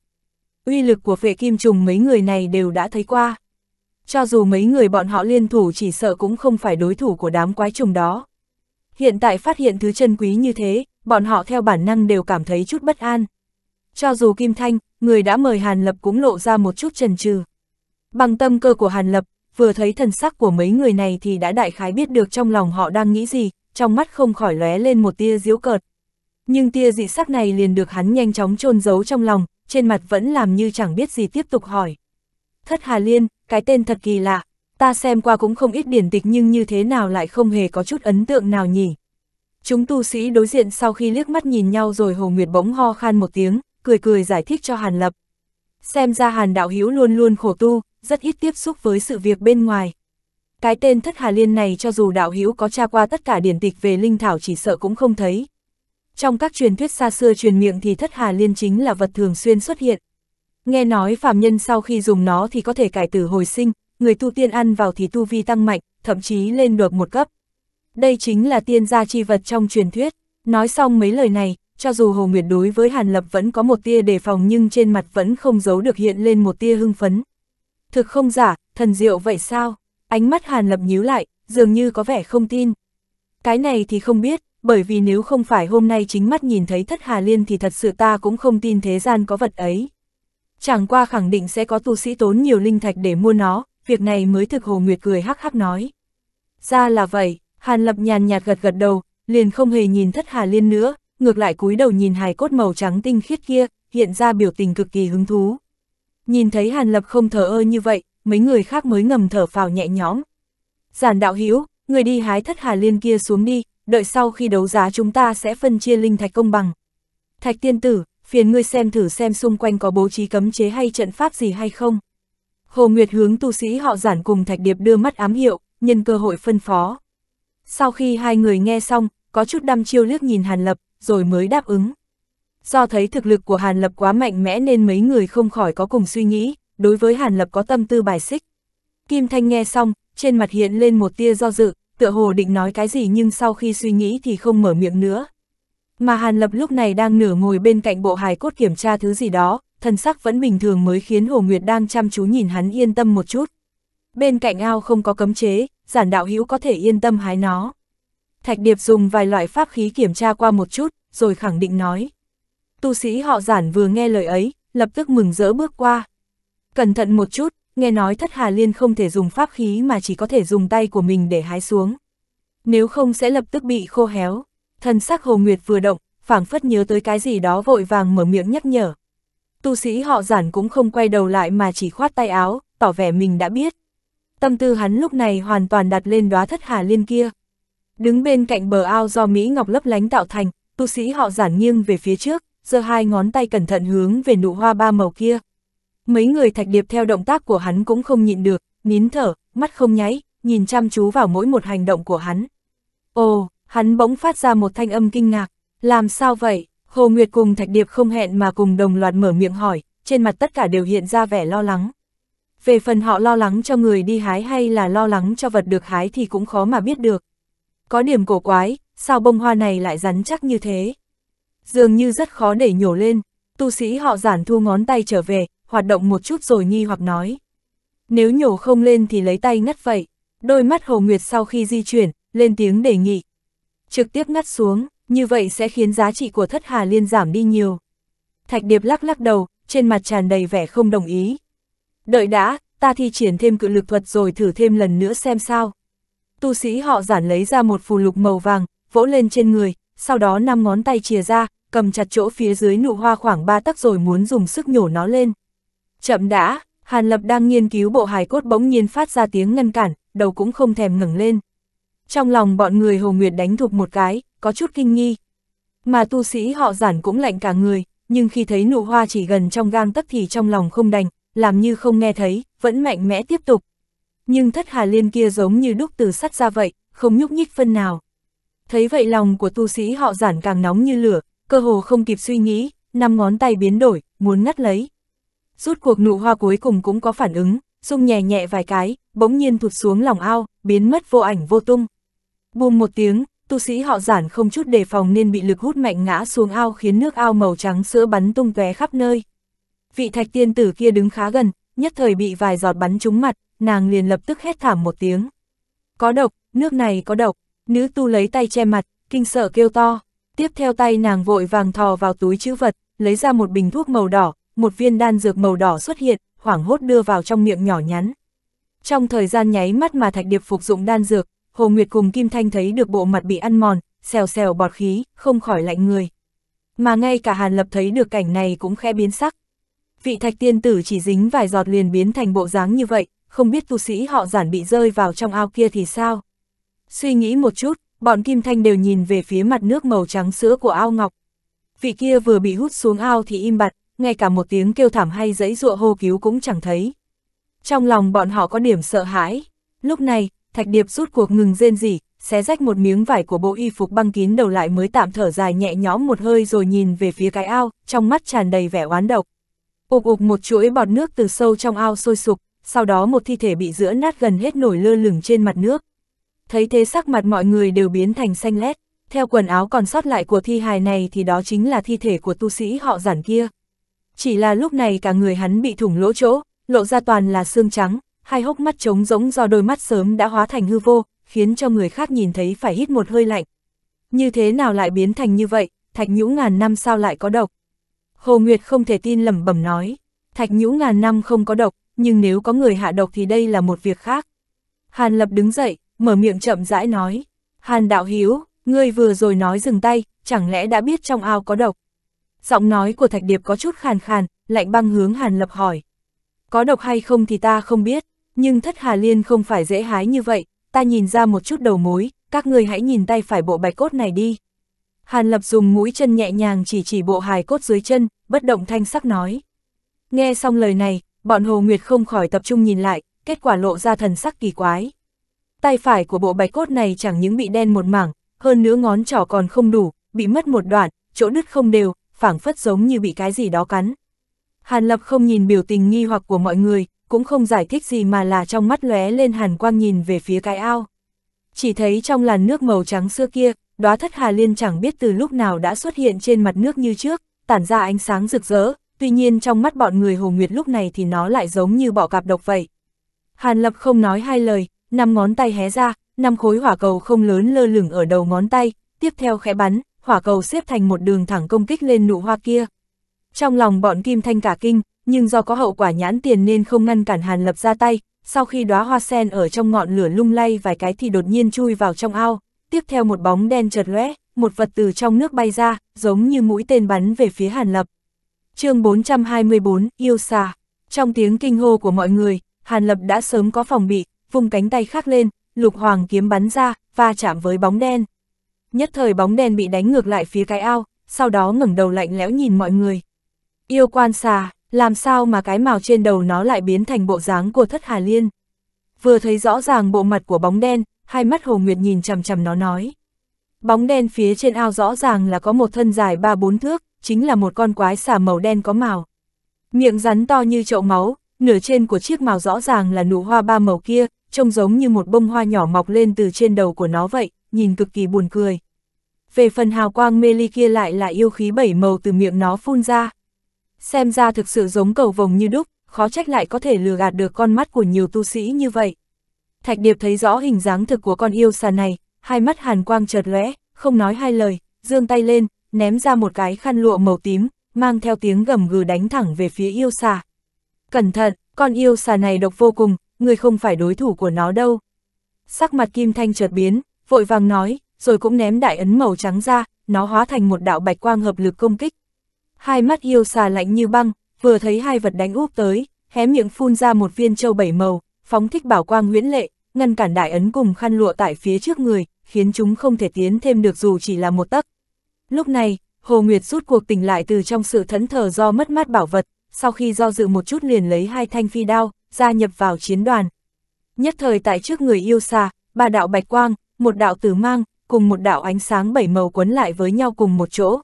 Uy lực của vệ kim trùng mấy người này đều đã thấy qua. Cho dù mấy người bọn họ liên thủ chỉ sợ cũng không phải đối thủ của đám quái trùng đó. Hiện tại phát hiện thứ chân quý như thế, bọn họ theo bản năng đều cảm thấy chút bất an. Cho dù Kim Thanh, người đã mời Hàn Lập cũng lộ ra một chút trần trừ. Bằng tâm cơ của Hàn Lập, vừa thấy thần sắc của mấy người này thì đã đại khái biết được trong lòng họ đang nghĩ gì, trong mắt không khỏi lóe lên một tia diễu cợt nhưng tia dị sắc này liền được hắn nhanh chóng chôn giấu trong lòng, trên mặt vẫn làm như chẳng biết gì tiếp tục hỏi. Thất Hà Liên, cái tên thật kỳ lạ, ta xem qua cũng không ít điển tịch nhưng như thế nào lại không hề có chút ấn tượng nào nhỉ. Chúng tu sĩ đối diện sau khi liếc mắt nhìn nhau rồi Hồ Nguyệt bỗng ho khan một tiếng, cười cười giải thích cho Hàn Lập. Xem ra Hàn Đạo Hiếu luôn luôn khổ tu, rất ít tiếp xúc với sự việc bên ngoài. Cái tên Thất Hà Liên này cho dù Đạo Hiếu có tra qua tất cả điển tịch về Linh Thảo chỉ sợ cũng không thấy. Trong các truyền thuyết xa xưa truyền miệng thì thất hà liên chính là vật thường xuyên xuất hiện. Nghe nói phàm nhân sau khi dùng nó thì có thể cải tử hồi sinh, người tu tiên ăn vào thì tu vi tăng mạnh, thậm chí lên được một cấp. Đây chính là tiên gia chi vật trong truyền thuyết. Nói xong mấy lời này, cho dù Hồ Nguyệt đối với Hàn Lập vẫn có một tia đề phòng nhưng trên mặt vẫn không giấu được hiện lên một tia hưng phấn. Thực không giả, thần diệu vậy sao? Ánh mắt Hàn Lập nhíu lại, dường như có vẻ không tin. Cái này thì không biết, bởi vì nếu không phải hôm nay chính mắt nhìn thấy thất hà liên thì thật sự ta cũng không tin thế gian có vật ấy. Chẳng qua khẳng định sẽ có tu sĩ tốn nhiều linh thạch để mua nó, việc này mới thực Hồ Nguyệt cười hắc hắc nói. Ra là vậy, Hàn Lập nhàn nhạt gật gật đầu, liền không hề nhìn thất hà liên nữa, ngược lại cúi đầu nhìn hài cốt màu trắng tinh khiết kia, hiện ra biểu tình cực kỳ hứng thú. Nhìn thấy Hàn Lập không thở ơ như vậy, mấy người khác mới ngầm thở phào nhẹ nhõm. Giản đạo Hiếu, người đi hái thất hà liên kia xuống đi, đợi sau khi đấu giá chúng ta sẽ phân chia linh thạch công bằng. Thạch tiên tử, phiền ngươi xem thử xem xung quanh có bố trí cấm chế hay trận pháp gì hay không. Hồ Nguyệt hướng tu sĩ họ giản cùng Thạch Điệp đưa mắt ám hiệu, nhân cơ hội phân phó. Sau khi hai người nghe xong, có chút đăm chiêu liếc nhìn Hàn Lập, rồi mới đáp ứng. Do thấy thực lực của Hàn Lập quá mạnh mẽ nên mấy người không khỏi có cùng suy nghĩ, đối với Hàn Lập có tâm tư bài xích. Kim Thanh nghe xong, trên mặt hiện lên một tia do dự, tựa hồ định nói cái gì nhưng sau khi suy nghĩ thì không mở miệng nữa. Mà Hàn Lập lúc này đang nửa ngồi bên cạnh bộ hài cốt kiểm tra thứ gì đó, thân sắc vẫn bình thường mới khiến Hồ Nguyệt đang chăm chú nhìn hắn yên tâm một chút. Bên cạnh ao không có cấm chế, giản đạo hữu có thể yên tâm hái nó. Thạch Điệp dùng vài loại pháp khí kiểm tra qua một chút, rồi khẳng định nói. Tu sĩ họ giản vừa nghe lời ấy, lập tức mừng rỡ bước qua. Cẩn thận một chút, nghe nói thất hà liên không thể dùng pháp khí mà chỉ có thể dùng tay của mình để hái xuống. Nếu không sẽ lập tức bị khô héo, thần sắc Hồ Nguyệt vừa động, phảng phất nhớ tới cái gì đó vội vàng mở miệng nhắc nhở. Tu sĩ họ giản cũng không quay đầu lại mà chỉ khoát tay áo, tỏ vẻ mình đã biết. Tâm tư hắn lúc này hoàn toàn đặt lên đóa thất hà liên kia. Đứng bên cạnh bờ ao do Mỹ Ngọc lấp lánh tạo thành, tu sĩ họ giản nghiêng về phía trước, giơ hai ngón tay cẩn thận hướng về nụ hoa ba màu kia mấy người thạch điệp theo động tác của hắn cũng không nhịn được, nín thở, mắt không nháy, nhìn chăm chú vào mỗi một hành động của hắn. Ồ, hắn bỗng phát ra một thanh âm kinh ngạc, làm sao vậy? Hồ Nguyệt cùng Thạch Điệp không hẹn mà cùng đồng loạt mở miệng hỏi, trên mặt tất cả đều hiện ra vẻ lo lắng. Về phần họ lo lắng cho người đi hái hay là lo lắng cho vật được hái thì cũng khó mà biết được. Có điểm cổ quái, sao bông hoa này lại rắn chắc như thế? Dường như rất khó để nhổ lên, tu sĩ họ giản thu ngón tay trở về, hoạt động một chút rồi nghi hoặc nói. Nếu nhổ không lên thì lấy tay ngắt vậy. Đôi mắt Hồ Nguyệt sau khi di chuyển, lên tiếng đề nghị. Trực tiếp ngắt xuống, như vậy sẽ khiến giá trị của thất hà liên giảm đi nhiều. Thạch Điệp lắc lắc đầu, trên mặt tràn đầy vẻ không đồng ý. Đợi đã, ta thi triển thêm cự lực thuật rồi thử thêm lần nữa xem sao. Tu sĩ họ giản lấy ra một phù lục màu vàng, vỗ lên trên người, sau đó năm ngón tay chìa ra, cầm chặt chỗ phía dưới nụ hoa khoảng 3 tắc rồi muốn dùng sức nhổ nó lên. Chậm đã, Hàn Lập đang nghiên cứu bộ hài cốt bỗng nhiên phát ra tiếng ngăn cản, đầu cũng không thèm ngẩng lên. Trong lòng bọn người Hồ Nguyệt đánh thục một cái, có chút kinh nghi. Mà tu sĩ họ giản cũng lạnh cả người, nhưng khi thấy nụ hoa chỉ gần trong gang tấc thì trong lòng không đành, làm như không nghe thấy, vẫn mạnh mẽ tiếp tục. Nhưng thất hà liên kia giống như đúc từ sắt ra vậy, không nhúc nhích phân nào. Thấy vậy lòng của tu sĩ họ giản càng nóng như lửa, cơ hồ không kịp suy nghĩ, năm ngón tay biến đổi, muốn ngắt lấy rút cuộc nụ hoa cuối cùng cũng có phản ứng, rung nhẹ nhẹ vài cái, bỗng nhiên thụt xuống lòng ao, biến mất vô ảnh vô tung. Bùm một tiếng, tu sĩ họ giản không chút đề phòng nên bị lực hút mạnh ngã xuống ao khiến nước ao màu trắng sữa bắn tung tóe khắp nơi. Vị thạch tiên tử kia đứng khá gần, nhất thời bị vài giọt bắn trúng mặt, nàng liền lập tức hét thảm một tiếng. Có độc, nước này có độc, nữ tu lấy tay che mặt, kinh sợ kêu to. Tiếp theo tay nàng vội vàng thò vào túi chữ vật, lấy ra một bình thuốc màu đỏ, một viên đan dược màu đỏ xuất hiện, hoảng hốt đưa vào trong miệng nhỏ nhắn. Trong thời gian nháy mắt mà Thạch Điệp phục dụng đan dược, Hồ Nguyệt cùng Kim Thanh thấy được bộ mặt bị ăn mòn, xèo xèo bọt khí, không khỏi lạnh người. Mà ngay cả Hàn Lập thấy được cảnh này cũng khẽ biến sắc. Vị Thạch Tiên Tử chỉ dính vài giọt liền biến thành bộ dáng như vậy, không biết tu sĩ họ giản bị rơi vào trong ao kia thì sao. Suy nghĩ một chút, bọn Kim Thanh đều nhìn về phía mặt nước màu trắng sữa của ao ngọc. Vị kia vừa bị hút xuống ao thì im bặt, ngay cả một tiếng kêu thảm hay dãy dụa hô cứu cũng chẳng thấy. Trong lòng bọn họ có điểm sợ hãi. Lúc này, Thạch Điệp rút cuộc ngừng rên rỉ, xé rách một miếng vải của bộ y phục băng kín đầu lại mới tạm thở dài nhẹ nhõm một hơi rồi nhìn về phía cái ao, trong mắt tràn đầy vẻ oán độc. ục ục một chuỗi bọt nước từ sâu trong ao sôi sục, sau đó một thi thể bị giữa nát gần hết nổi lơ lửng trên mặt nước. Thấy thế sắc mặt mọi người đều biến thành xanh lét, theo quần áo còn sót lại của thi hài này thì đó chính là thi thể của tu sĩ họ giản kia chỉ là lúc này cả người hắn bị thủng lỗ chỗ, lộ ra toàn là xương trắng, hai hốc mắt trống rỗng do đôi mắt sớm đã hóa thành hư vô, khiến cho người khác nhìn thấy phải hít một hơi lạnh. Như thế nào lại biến thành như vậy, thạch nhũ ngàn năm sao lại có độc? Hồ Nguyệt không thể tin lẩm bẩm nói, thạch nhũ ngàn năm không có độc, nhưng nếu có người hạ độc thì đây là một việc khác. Hàn Lập đứng dậy, mở miệng chậm rãi nói, Hàn Đạo Hiếu, ngươi vừa rồi nói dừng tay, chẳng lẽ đã biết trong ao có độc? Giọng nói của Thạch Điệp có chút khàn khàn, lạnh băng hướng Hàn Lập hỏi. Có độc hay không thì ta không biết, nhưng thất Hà Liên không phải dễ hái như vậy, ta nhìn ra một chút đầu mối, các người hãy nhìn tay phải bộ bạch cốt này đi. Hàn Lập dùng mũi chân nhẹ nhàng chỉ chỉ bộ hài cốt dưới chân, bất động thanh sắc nói. Nghe xong lời này, bọn Hồ Nguyệt không khỏi tập trung nhìn lại, kết quả lộ ra thần sắc kỳ quái. Tay phải của bộ bạch cốt này chẳng những bị đen một mảng, hơn nữa ngón trỏ còn không đủ, bị mất một đoạn, chỗ đứt không đều, phảng phất giống như bị cái gì đó cắn. Hàn Lập không nhìn biểu tình nghi hoặc của mọi người, cũng không giải thích gì mà là trong mắt lóe lên hàn quang nhìn về phía cái ao. Chỉ thấy trong làn nước màu trắng xưa kia, đóa thất hà liên chẳng biết từ lúc nào đã xuất hiện trên mặt nước như trước, tản ra ánh sáng rực rỡ, tuy nhiên trong mắt bọn người Hồ Nguyệt lúc này thì nó lại giống như bọ cạp độc vậy. Hàn Lập không nói hai lời, năm ngón tay hé ra, năm khối hỏa cầu không lớn lơ lửng ở đầu ngón tay, tiếp theo khẽ bắn, hỏa cầu xếp thành một đường thẳng công kích lên nụ hoa kia. Trong lòng bọn Kim Thanh cả kinh, nhưng do có hậu quả nhãn tiền nên không ngăn cản Hàn Lập ra tay, sau khi đóa hoa sen ở trong ngọn lửa lung lay vài cái thì đột nhiên chui vào trong ao, tiếp theo một bóng đen chợt lóe, một vật từ trong nước bay ra, giống như mũi tên bắn về phía Hàn Lập. chương 424, Yêu Xà Trong tiếng kinh hô của mọi người, Hàn Lập đã sớm có phòng bị, vung cánh tay khác lên, lục hoàng kiếm bắn ra, va chạm với bóng đen nhất thời bóng đen bị đánh ngược lại phía cái ao, sau đó ngẩng đầu lạnh lẽo nhìn mọi người. Yêu quan xà, làm sao mà cái màu trên đầu nó lại biến thành bộ dáng của thất hà liên. Vừa thấy rõ ràng bộ mặt của bóng đen, hai mắt Hồ Nguyệt nhìn chằm chằm nó nói. Bóng đen phía trên ao rõ ràng là có một thân dài ba bốn thước, chính là một con quái xà màu đen có màu. Miệng rắn to như chậu máu, nửa trên của chiếc màu rõ ràng là nụ hoa ba màu kia, trông giống như một bông hoa nhỏ mọc lên từ trên đầu của nó vậy nhìn cực kỳ buồn cười. Về phần hào quang mê ly kia lại là yêu khí bảy màu từ miệng nó phun ra. Xem ra thực sự giống cầu vồng như đúc, khó trách lại có thể lừa gạt được con mắt của nhiều tu sĩ như vậy. Thạch Điệp thấy rõ hình dáng thực của con yêu xà này, hai mắt hàn quang chợt lóe, không nói hai lời, giương tay lên, ném ra một cái khăn lụa màu tím, mang theo tiếng gầm gừ đánh thẳng về phía yêu xà. Cẩn thận, con yêu xà này độc vô cùng, người không phải đối thủ của nó đâu. Sắc mặt Kim Thanh chợt biến, vội vàng nói, rồi cũng ném đại ấn màu trắng ra, nó hóa thành một đạo bạch quang hợp lực công kích. Hai mắt yêu xà lạnh như băng, vừa thấy hai vật đánh úp tới, hé miệng phun ra một viên châu bảy màu, phóng thích bảo quang huyễn lệ, ngăn cản đại ấn cùng khăn lụa tại phía trước người, khiến chúng không thể tiến thêm được dù chỉ là một tấc. Lúc này, Hồ Nguyệt rút cuộc tỉnh lại từ trong sự thẫn thờ do mất mát bảo vật, sau khi do dự một chút liền lấy hai thanh phi đao, gia nhập vào chiến đoàn. Nhất thời tại trước người yêu xà, ba đạo bạch quang, một đạo tử mang, cùng một đạo ánh sáng bảy màu quấn lại với nhau cùng một chỗ.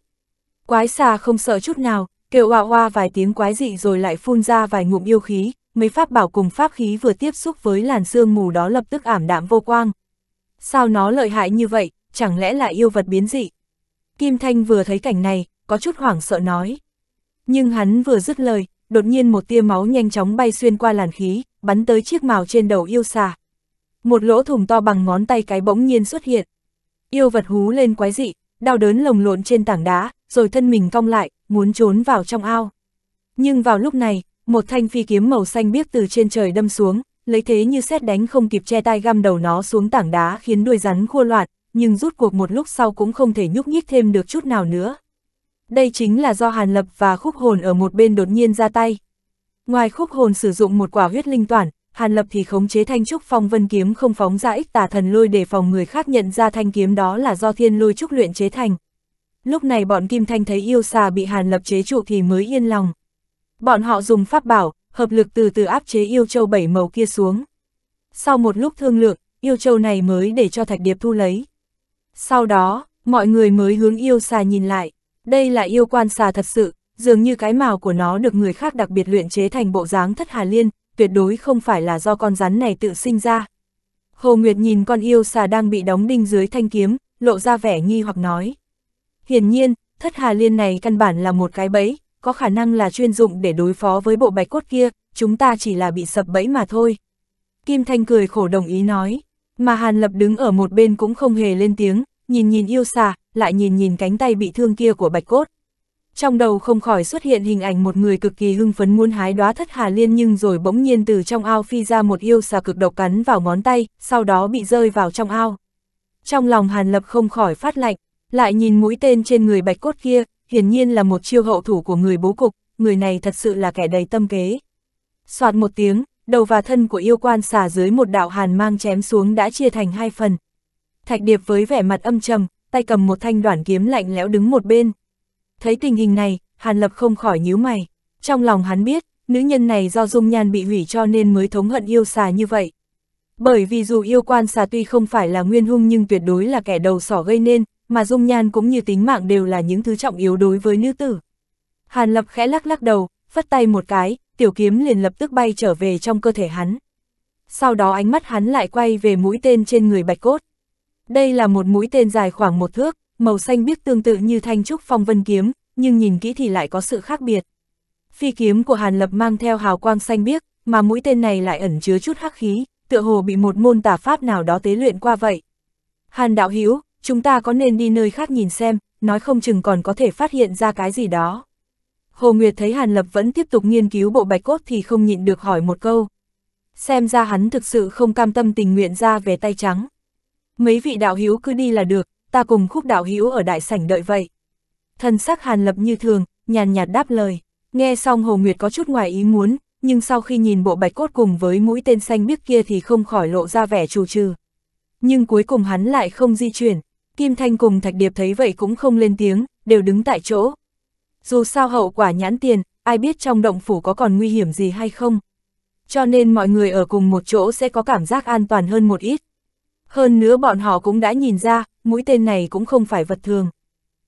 Quái xà không sợ chút nào, kêu oa oa vài tiếng quái dị rồi lại phun ra vài ngụm yêu khí, mấy pháp bảo cùng pháp khí vừa tiếp xúc với làn sương mù đó lập tức ảm đạm vô quang. Sao nó lợi hại như vậy, chẳng lẽ là yêu vật biến dị? Kim Thanh vừa thấy cảnh này, có chút hoảng sợ nói. Nhưng hắn vừa dứt lời, đột nhiên một tia máu nhanh chóng bay xuyên qua làn khí, bắn tới chiếc màu trên đầu yêu xà một lỗ thủng to bằng ngón tay cái bỗng nhiên xuất hiện. Yêu vật hú lên quái dị, đau đớn lồng lộn trên tảng đá, rồi thân mình cong lại, muốn trốn vào trong ao. Nhưng vào lúc này, một thanh phi kiếm màu xanh biếc từ trên trời đâm xuống, lấy thế như xét đánh không kịp che tay găm đầu nó xuống tảng đá khiến đuôi rắn khua loạn, nhưng rút cuộc một lúc sau cũng không thể nhúc nhích thêm được chút nào nữa. Đây chính là do Hàn Lập và khúc hồn ở một bên đột nhiên ra tay. Ngoài khúc hồn sử dụng một quả huyết linh toàn, Hàn Lập thì khống chế thanh trúc phong vân kiếm không phóng ra ích tà thần lôi để phòng người khác nhận ra thanh kiếm đó là do thiên lôi trúc luyện chế thành. Lúc này bọn Kim Thanh thấy yêu xà bị Hàn Lập chế trụ thì mới yên lòng. Bọn họ dùng pháp bảo, hợp lực từ từ áp chế yêu châu bảy màu kia xuống. Sau một lúc thương lượng, yêu châu này mới để cho Thạch Điệp thu lấy. Sau đó, mọi người mới hướng yêu xà nhìn lại. Đây là yêu quan xà thật sự, dường như cái màu của nó được người khác đặc biệt luyện chế thành bộ dáng thất hà liên, tuyệt đối không phải là do con rắn này tự sinh ra. Hồ Nguyệt nhìn con yêu xà đang bị đóng đinh dưới thanh kiếm, lộ ra vẻ nghi hoặc nói. Hiển nhiên, thất hà liên này căn bản là một cái bẫy, có khả năng là chuyên dụng để đối phó với bộ bạch cốt kia, chúng ta chỉ là bị sập bẫy mà thôi. Kim Thanh cười khổ đồng ý nói, mà Hàn Lập đứng ở một bên cũng không hề lên tiếng, nhìn nhìn yêu xà, lại nhìn nhìn cánh tay bị thương kia của bạch cốt trong đầu không khỏi xuất hiện hình ảnh một người cực kỳ hưng phấn muốn hái đóa thất hà liên nhưng rồi bỗng nhiên từ trong ao phi ra một yêu xà cực độc cắn vào ngón tay, sau đó bị rơi vào trong ao. Trong lòng Hàn Lập không khỏi phát lạnh, lại nhìn mũi tên trên người bạch cốt kia, hiển nhiên là một chiêu hậu thủ của người bố cục, người này thật sự là kẻ đầy tâm kế. Soạt một tiếng, đầu và thân của yêu quan xà dưới một đạo hàn mang chém xuống đã chia thành hai phần. Thạch Điệp với vẻ mặt âm trầm, tay cầm một thanh đoản kiếm lạnh lẽo đứng một bên, Thấy tình hình này, Hàn Lập không khỏi nhíu mày. Trong lòng hắn biết, nữ nhân này do dung nhan bị hủy cho nên mới thống hận yêu xà như vậy. Bởi vì dù yêu quan xà tuy không phải là nguyên hung nhưng tuyệt đối là kẻ đầu sỏ gây nên, mà dung nhan cũng như tính mạng đều là những thứ trọng yếu đối với nữ tử. Hàn Lập khẽ lắc lắc đầu, phất tay một cái, tiểu kiếm liền lập tức bay trở về trong cơ thể hắn. Sau đó ánh mắt hắn lại quay về mũi tên trên người bạch cốt. Đây là một mũi tên dài khoảng một thước, màu xanh biếc tương tự như thanh trúc phong vân kiếm, nhưng nhìn kỹ thì lại có sự khác biệt. Phi kiếm của Hàn Lập mang theo hào quang xanh biếc, mà mũi tên này lại ẩn chứa chút hắc khí, tựa hồ bị một môn tà pháp nào đó tế luyện qua vậy. Hàn đạo hữu chúng ta có nên đi nơi khác nhìn xem, nói không chừng còn có thể phát hiện ra cái gì đó. Hồ Nguyệt thấy Hàn Lập vẫn tiếp tục nghiên cứu bộ bạch cốt thì không nhịn được hỏi một câu. Xem ra hắn thực sự không cam tâm tình nguyện ra về tay trắng. Mấy vị đạo hữu cứ đi là được, ta cùng khúc đạo hữu ở đại sảnh đợi vậy. Thần sắc hàn lập như thường, nhàn nhạt đáp lời, nghe xong Hồ Nguyệt có chút ngoài ý muốn, nhưng sau khi nhìn bộ bạch cốt cùng với mũi tên xanh biếc kia thì không khỏi lộ ra vẻ trù trừ. Nhưng cuối cùng hắn lại không di chuyển, Kim Thanh cùng Thạch Điệp thấy vậy cũng không lên tiếng, đều đứng tại chỗ. Dù sao hậu quả nhãn tiền, ai biết trong động phủ có còn nguy hiểm gì hay không. Cho nên mọi người ở cùng một chỗ sẽ có cảm giác an toàn hơn một ít. Hơn nữa bọn họ cũng đã nhìn ra, mũi tên này cũng không phải vật thường.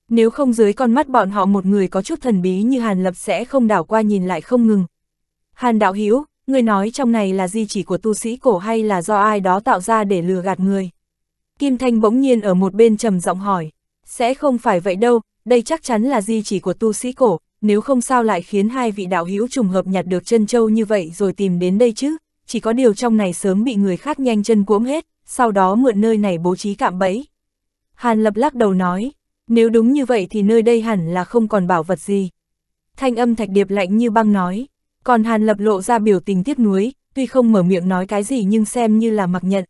Nếu không dưới con mắt bọn họ một người có chút thần bí như Hàn Lập sẽ không đảo qua nhìn lại không ngừng. Hàn Đạo Hiếu, người nói trong này là di chỉ của tu sĩ cổ hay là do ai đó tạo ra để lừa gạt người? Kim Thanh bỗng nhiên ở một bên trầm giọng hỏi, sẽ không phải vậy đâu, đây chắc chắn là di chỉ của tu sĩ cổ, nếu không sao lại khiến hai vị đạo hữu trùng hợp nhặt được chân châu như vậy rồi tìm đến đây chứ, chỉ có điều trong này sớm bị người khác nhanh chân cuỗm hết, sau đó mượn nơi này bố trí cạm bẫy. Hàn Lập lắc đầu nói, nếu đúng như vậy thì nơi đây hẳn là không còn bảo vật gì. Thanh âm Thạch Điệp lạnh như băng nói, còn Hàn Lập lộ ra biểu tình tiếc nuối, tuy không mở miệng nói cái gì nhưng xem như là mặc nhận.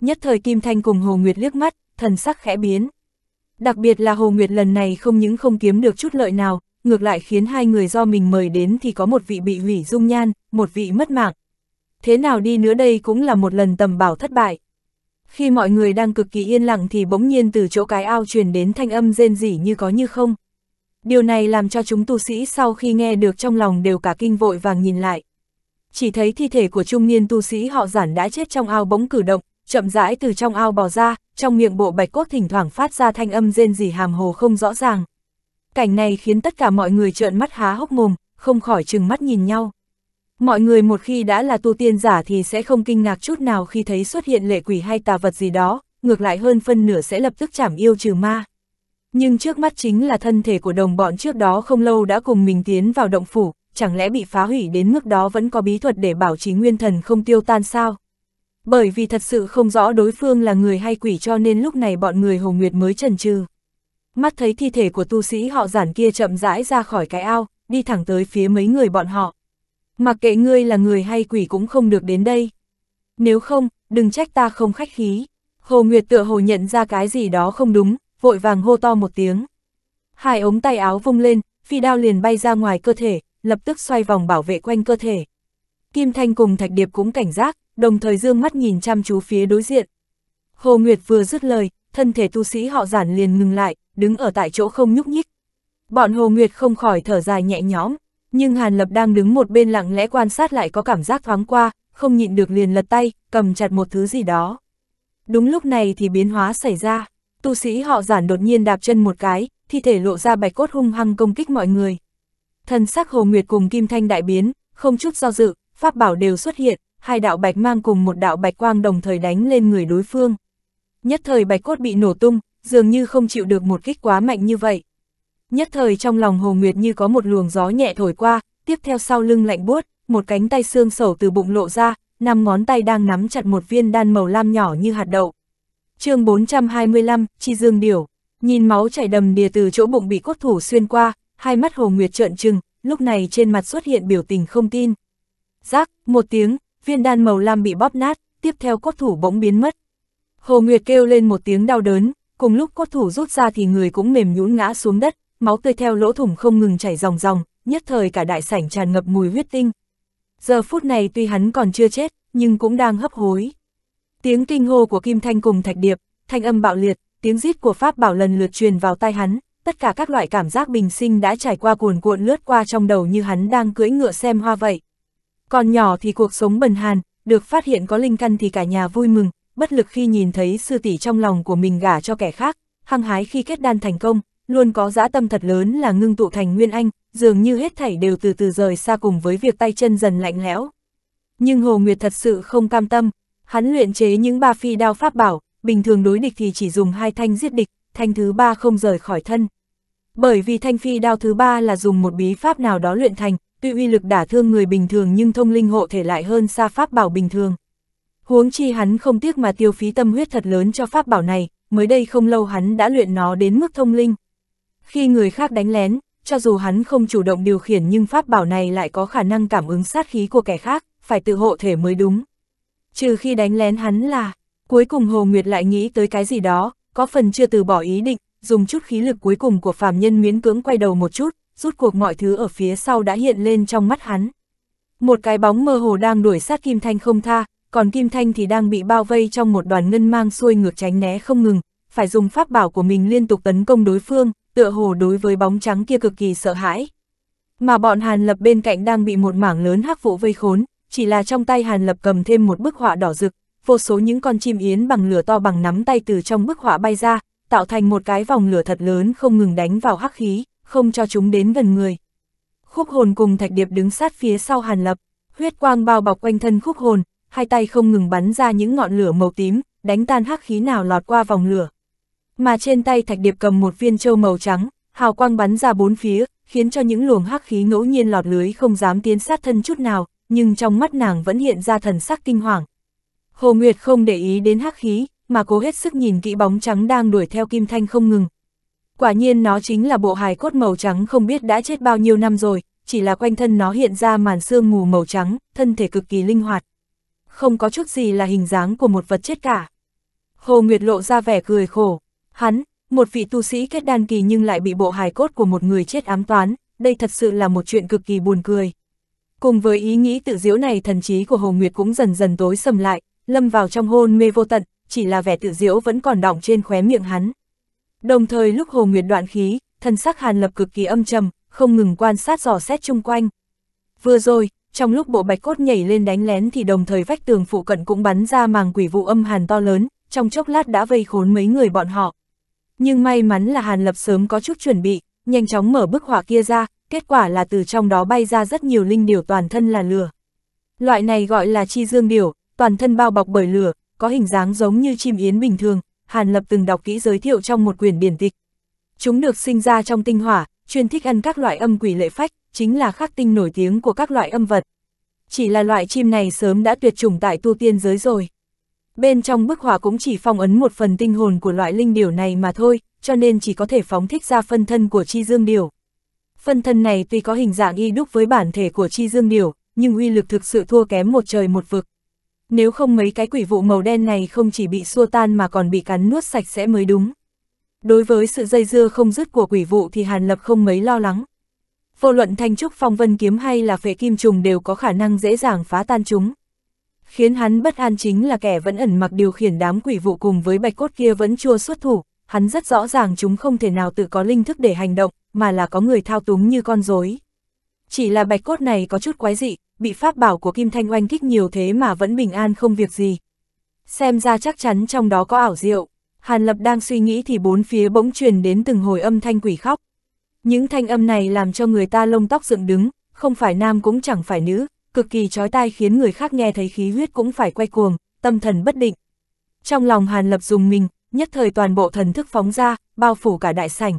Nhất thời Kim Thanh cùng Hồ Nguyệt liếc mắt, thần sắc khẽ biến. Đặc biệt là Hồ Nguyệt lần này không những không kiếm được chút lợi nào, ngược lại khiến hai người do mình mời đến thì có một vị bị hủy dung nhan, một vị mất mạng. Thế nào đi nữa đây cũng là một lần tầm bảo thất bại. Khi mọi người đang cực kỳ yên lặng thì bỗng nhiên từ chỗ cái ao truyền đến thanh âm rên rỉ như có như không. Điều này làm cho chúng tu sĩ sau khi nghe được trong lòng đều cả kinh vội vàng nhìn lại. Chỉ thấy thi thể của trung niên tu sĩ họ giản đã chết trong ao bỗng cử động, chậm rãi từ trong ao bò ra, trong miệng bộ bạch quốc thỉnh thoảng phát ra thanh âm rên rỉ hàm hồ không rõ ràng. Cảnh này khiến tất cả mọi người trợn mắt há hốc mồm, không khỏi chừng mắt nhìn nhau. Mọi người một khi đã là tu tiên giả thì sẽ không kinh ngạc chút nào khi thấy xuất hiện lệ quỷ hay tà vật gì đó, ngược lại hơn phân nửa sẽ lập tức chảm yêu trừ ma. Nhưng trước mắt chính là thân thể của đồng bọn trước đó không lâu đã cùng mình tiến vào động phủ, chẳng lẽ bị phá hủy đến mức đó vẫn có bí thuật để bảo trì nguyên thần không tiêu tan sao? Bởi vì thật sự không rõ đối phương là người hay quỷ cho nên lúc này bọn người Hồ Nguyệt mới trần trừ, Mắt thấy thi thể của tu sĩ họ giản kia chậm rãi ra khỏi cái ao, đi thẳng tới phía mấy người bọn họ. Mặc kệ ngươi là người hay quỷ cũng không được đến đây. Nếu không, đừng trách ta không khách khí. Hồ Nguyệt tựa hồ nhận ra cái gì đó không đúng, vội vàng hô to một tiếng. Hai ống tay áo vung lên, phi đao liền bay ra ngoài cơ thể, lập tức xoay vòng bảo vệ quanh cơ thể. Kim Thanh cùng Thạch Điệp cũng cảnh giác, đồng thời dương mắt nhìn chăm chú phía đối diện. Hồ Nguyệt vừa dứt lời, thân thể tu sĩ họ giản liền ngừng lại, đứng ở tại chỗ không nhúc nhích. Bọn Hồ Nguyệt không khỏi thở dài nhẹ nhõm, nhưng Hàn Lập đang đứng một bên lặng lẽ quan sát lại có cảm giác thoáng qua, không nhịn được liền lật tay, cầm chặt một thứ gì đó. Đúng lúc này thì biến hóa xảy ra, tu sĩ họ giản đột nhiên đạp chân một cái, thi thể lộ ra bạch cốt hung hăng công kích mọi người. Thần sắc Hồ Nguyệt cùng Kim Thanh đại biến, không chút do dự, pháp bảo đều xuất hiện, hai đạo bạch mang cùng một đạo bạch quang đồng thời đánh lên người đối phương. Nhất thời bạch cốt bị nổ tung, dường như không chịu được một kích quá mạnh như vậy. Nhất thời trong lòng Hồ Nguyệt như có một luồng gió nhẹ thổi qua, tiếp theo sau lưng lạnh buốt, một cánh tay xương sầu từ bụng lộ ra, năm ngón tay đang nắm chặt một viên đan màu lam nhỏ như hạt đậu. chương 425, Chi Dương Điểu, nhìn máu chảy đầm đìa từ chỗ bụng bị cốt thủ xuyên qua, hai mắt Hồ Nguyệt trợn trừng, lúc này trên mặt xuất hiện biểu tình không tin. Rác, một tiếng, viên đan màu lam bị bóp nát, tiếp theo cốt thủ bỗng biến mất. Hồ Nguyệt kêu lên một tiếng đau đớn, cùng lúc cốt thủ rút ra thì người cũng mềm nhũn ngã xuống đất, máu tươi theo lỗ thủng không ngừng chảy ròng ròng, nhất thời cả đại sảnh tràn ngập mùi huyết tinh. Giờ phút này tuy hắn còn chưa chết, nhưng cũng đang hấp hối. Tiếng kinh hô của Kim Thanh cùng Thạch Điệp, thanh âm bạo liệt, tiếng rít của Pháp Bảo lần lượt truyền vào tai hắn, tất cả các loại cảm giác bình sinh đã trải qua cuồn cuộn lướt qua trong đầu như hắn đang cưỡi ngựa xem hoa vậy. Còn nhỏ thì cuộc sống bần hàn, được phát hiện có linh căn thì cả nhà vui mừng, bất lực khi nhìn thấy sư tỷ trong lòng của mình gả cho kẻ khác, hăng hái khi kết đan thành công, luôn có dã tâm thật lớn là ngưng tụ thành Nguyên Anh, dường như hết thảy đều từ từ rời xa cùng với việc tay chân dần lạnh lẽo. Nhưng Hồ Nguyệt thật sự không cam tâm, hắn luyện chế những ba phi đao pháp bảo, bình thường đối địch thì chỉ dùng hai thanh giết địch, thanh thứ ba không rời khỏi thân. Bởi vì thanh phi đao thứ ba là dùng một bí pháp nào đó luyện thành, tuy uy lực đả thương người bình thường nhưng thông linh hộ thể lại hơn xa pháp bảo bình thường. Huống chi hắn không tiếc mà tiêu phí tâm huyết thật lớn cho pháp bảo này, mới đây không lâu hắn đã luyện nó đến mức thông linh. Khi người khác đánh lén, cho dù hắn không chủ động điều khiển nhưng pháp bảo này lại có khả năng cảm ứng sát khí của kẻ khác, phải tự hộ thể mới đúng. Trừ khi đánh lén hắn là, cuối cùng Hồ Nguyệt lại nghĩ tới cái gì đó, có phần chưa từ bỏ ý định, dùng chút khí lực cuối cùng của phàm nhân miễn cưỡng quay đầu một chút, rút cuộc mọi thứ ở phía sau đã hiện lên trong mắt hắn. Một cái bóng mơ hồ đang đuổi sát Kim Thanh không tha, còn Kim Thanh thì đang bị bao vây trong một đoàn ngân mang xuôi ngược tránh né không ngừng, phải dùng pháp bảo của mình liên tục tấn công đối phương, tựa hồ đối với bóng trắng kia cực kỳ sợ hãi. Mà bọn Hàn Lập bên cạnh đang bị một mảng lớn hắc vụ vây khốn, chỉ là trong tay Hàn Lập cầm thêm một bức họa đỏ rực, vô số những con chim yến bằng lửa to bằng nắm tay từ trong bức họa bay ra, tạo thành một cái vòng lửa thật lớn không ngừng đánh vào hắc khí, không cho chúng đến gần người. Khúc hồn cùng Thạch Điệp đứng sát phía sau Hàn Lập, huyết quang bao bọc quanh thân khúc hồn, hai tay không ngừng bắn ra những ngọn lửa màu tím, đánh tan hắc khí nào lọt qua vòng lửa mà trên tay Thạch Điệp cầm một viên châu màu trắng, hào quang bắn ra bốn phía, khiến cho những luồng hắc khí ngẫu nhiên lọt lưới không dám tiến sát thân chút nào, nhưng trong mắt nàng vẫn hiện ra thần sắc kinh hoàng. Hồ Nguyệt không để ý đến hắc khí, mà cố hết sức nhìn kỹ bóng trắng đang đuổi theo Kim Thanh không ngừng. Quả nhiên nó chính là bộ hài cốt màu trắng không biết đã chết bao nhiêu năm rồi, chỉ là quanh thân nó hiện ra màn xương mù màu trắng, thân thể cực kỳ linh hoạt. Không có chút gì là hình dáng của một vật chết cả. Hồ Nguyệt lộ ra vẻ cười khổ, Hắn, một vị tu sĩ kết đan kỳ nhưng lại bị bộ hài cốt của một người chết ám toán, đây thật sự là một chuyện cực kỳ buồn cười. Cùng với ý nghĩ tự diễu này thần trí của Hồ Nguyệt cũng dần dần tối sầm lại, lâm vào trong hôn mê vô tận, chỉ là vẻ tự diễu vẫn còn đọng trên khóe miệng hắn. Đồng thời lúc Hồ Nguyệt đoạn khí, thân sắc Hàn Lập cực kỳ âm trầm, không ngừng quan sát dò xét chung quanh. Vừa rồi, trong lúc bộ bạch cốt nhảy lên đánh lén thì đồng thời vách tường phụ cận cũng bắn ra màng quỷ vụ âm hàn to lớn, trong chốc lát đã vây khốn mấy người bọn họ nhưng may mắn là Hàn Lập sớm có chút chuẩn bị, nhanh chóng mở bức hỏa kia ra, kết quả là từ trong đó bay ra rất nhiều linh điểu toàn thân là lửa. Loại này gọi là chi dương điểu, toàn thân bao bọc bởi lửa, có hình dáng giống như chim yến bình thường, Hàn Lập từng đọc kỹ giới thiệu trong một quyển điển tịch. Chúng được sinh ra trong tinh hỏa, chuyên thích ăn các loại âm quỷ lệ phách, chính là khắc tinh nổi tiếng của các loại âm vật. Chỉ là loại chim này sớm đã tuyệt chủng tại tu tiên giới rồi. Bên trong bức họa cũng chỉ phong ấn một phần tinh hồn của loại linh điểu này mà thôi, cho nên chỉ có thể phóng thích ra phân thân của chi dương điểu. Phân thân này tuy có hình dạng y đúc với bản thể của chi dương điểu, nhưng uy lực thực sự thua kém một trời một vực. Nếu không mấy cái quỷ vụ màu đen này không chỉ bị xua tan mà còn bị cắn nuốt sạch sẽ mới đúng. Đối với sự dây dưa không dứt của quỷ vụ thì Hàn Lập không mấy lo lắng. Vô luận thanh trúc phong vân kiếm hay là phệ kim trùng đều có khả năng dễ dàng phá tan chúng. Khiến hắn bất an chính là kẻ vẫn ẩn mặc điều khiển đám quỷ vụ cùng với bạch cốt kia vẫn chua xuất thủ, hắn rất rõ ràng chúng không thể nào tự có linh thức để hành động, mà là có người thao túng như con rối. Chỉ là bạch cốt này có chút quái dị, bị pháp bảo của Kim Thanh oanh kích nhiều thế mà vẫn bình an không việc gì. Xem ra chắc chắn trong đó có ảo diệu. Hàn Lập đang suy nghĩ thì bốn phía bỗng truyền đến từng hồi âm thanh quỷ khóc. Những thanh âm này làm cho người ta lông tóc dựng đứng, không phải nam cũng chẳng phải nữ, cực kỳ chói tai khiến người khác nghe thấy khí huyết cũng phải quay cuồng, tâm thần bất định. Trong lòng Hàn Lập dùng mình, nhất thời toàn bộ thần thức phóng ra, bao phủ cả đại sảnh.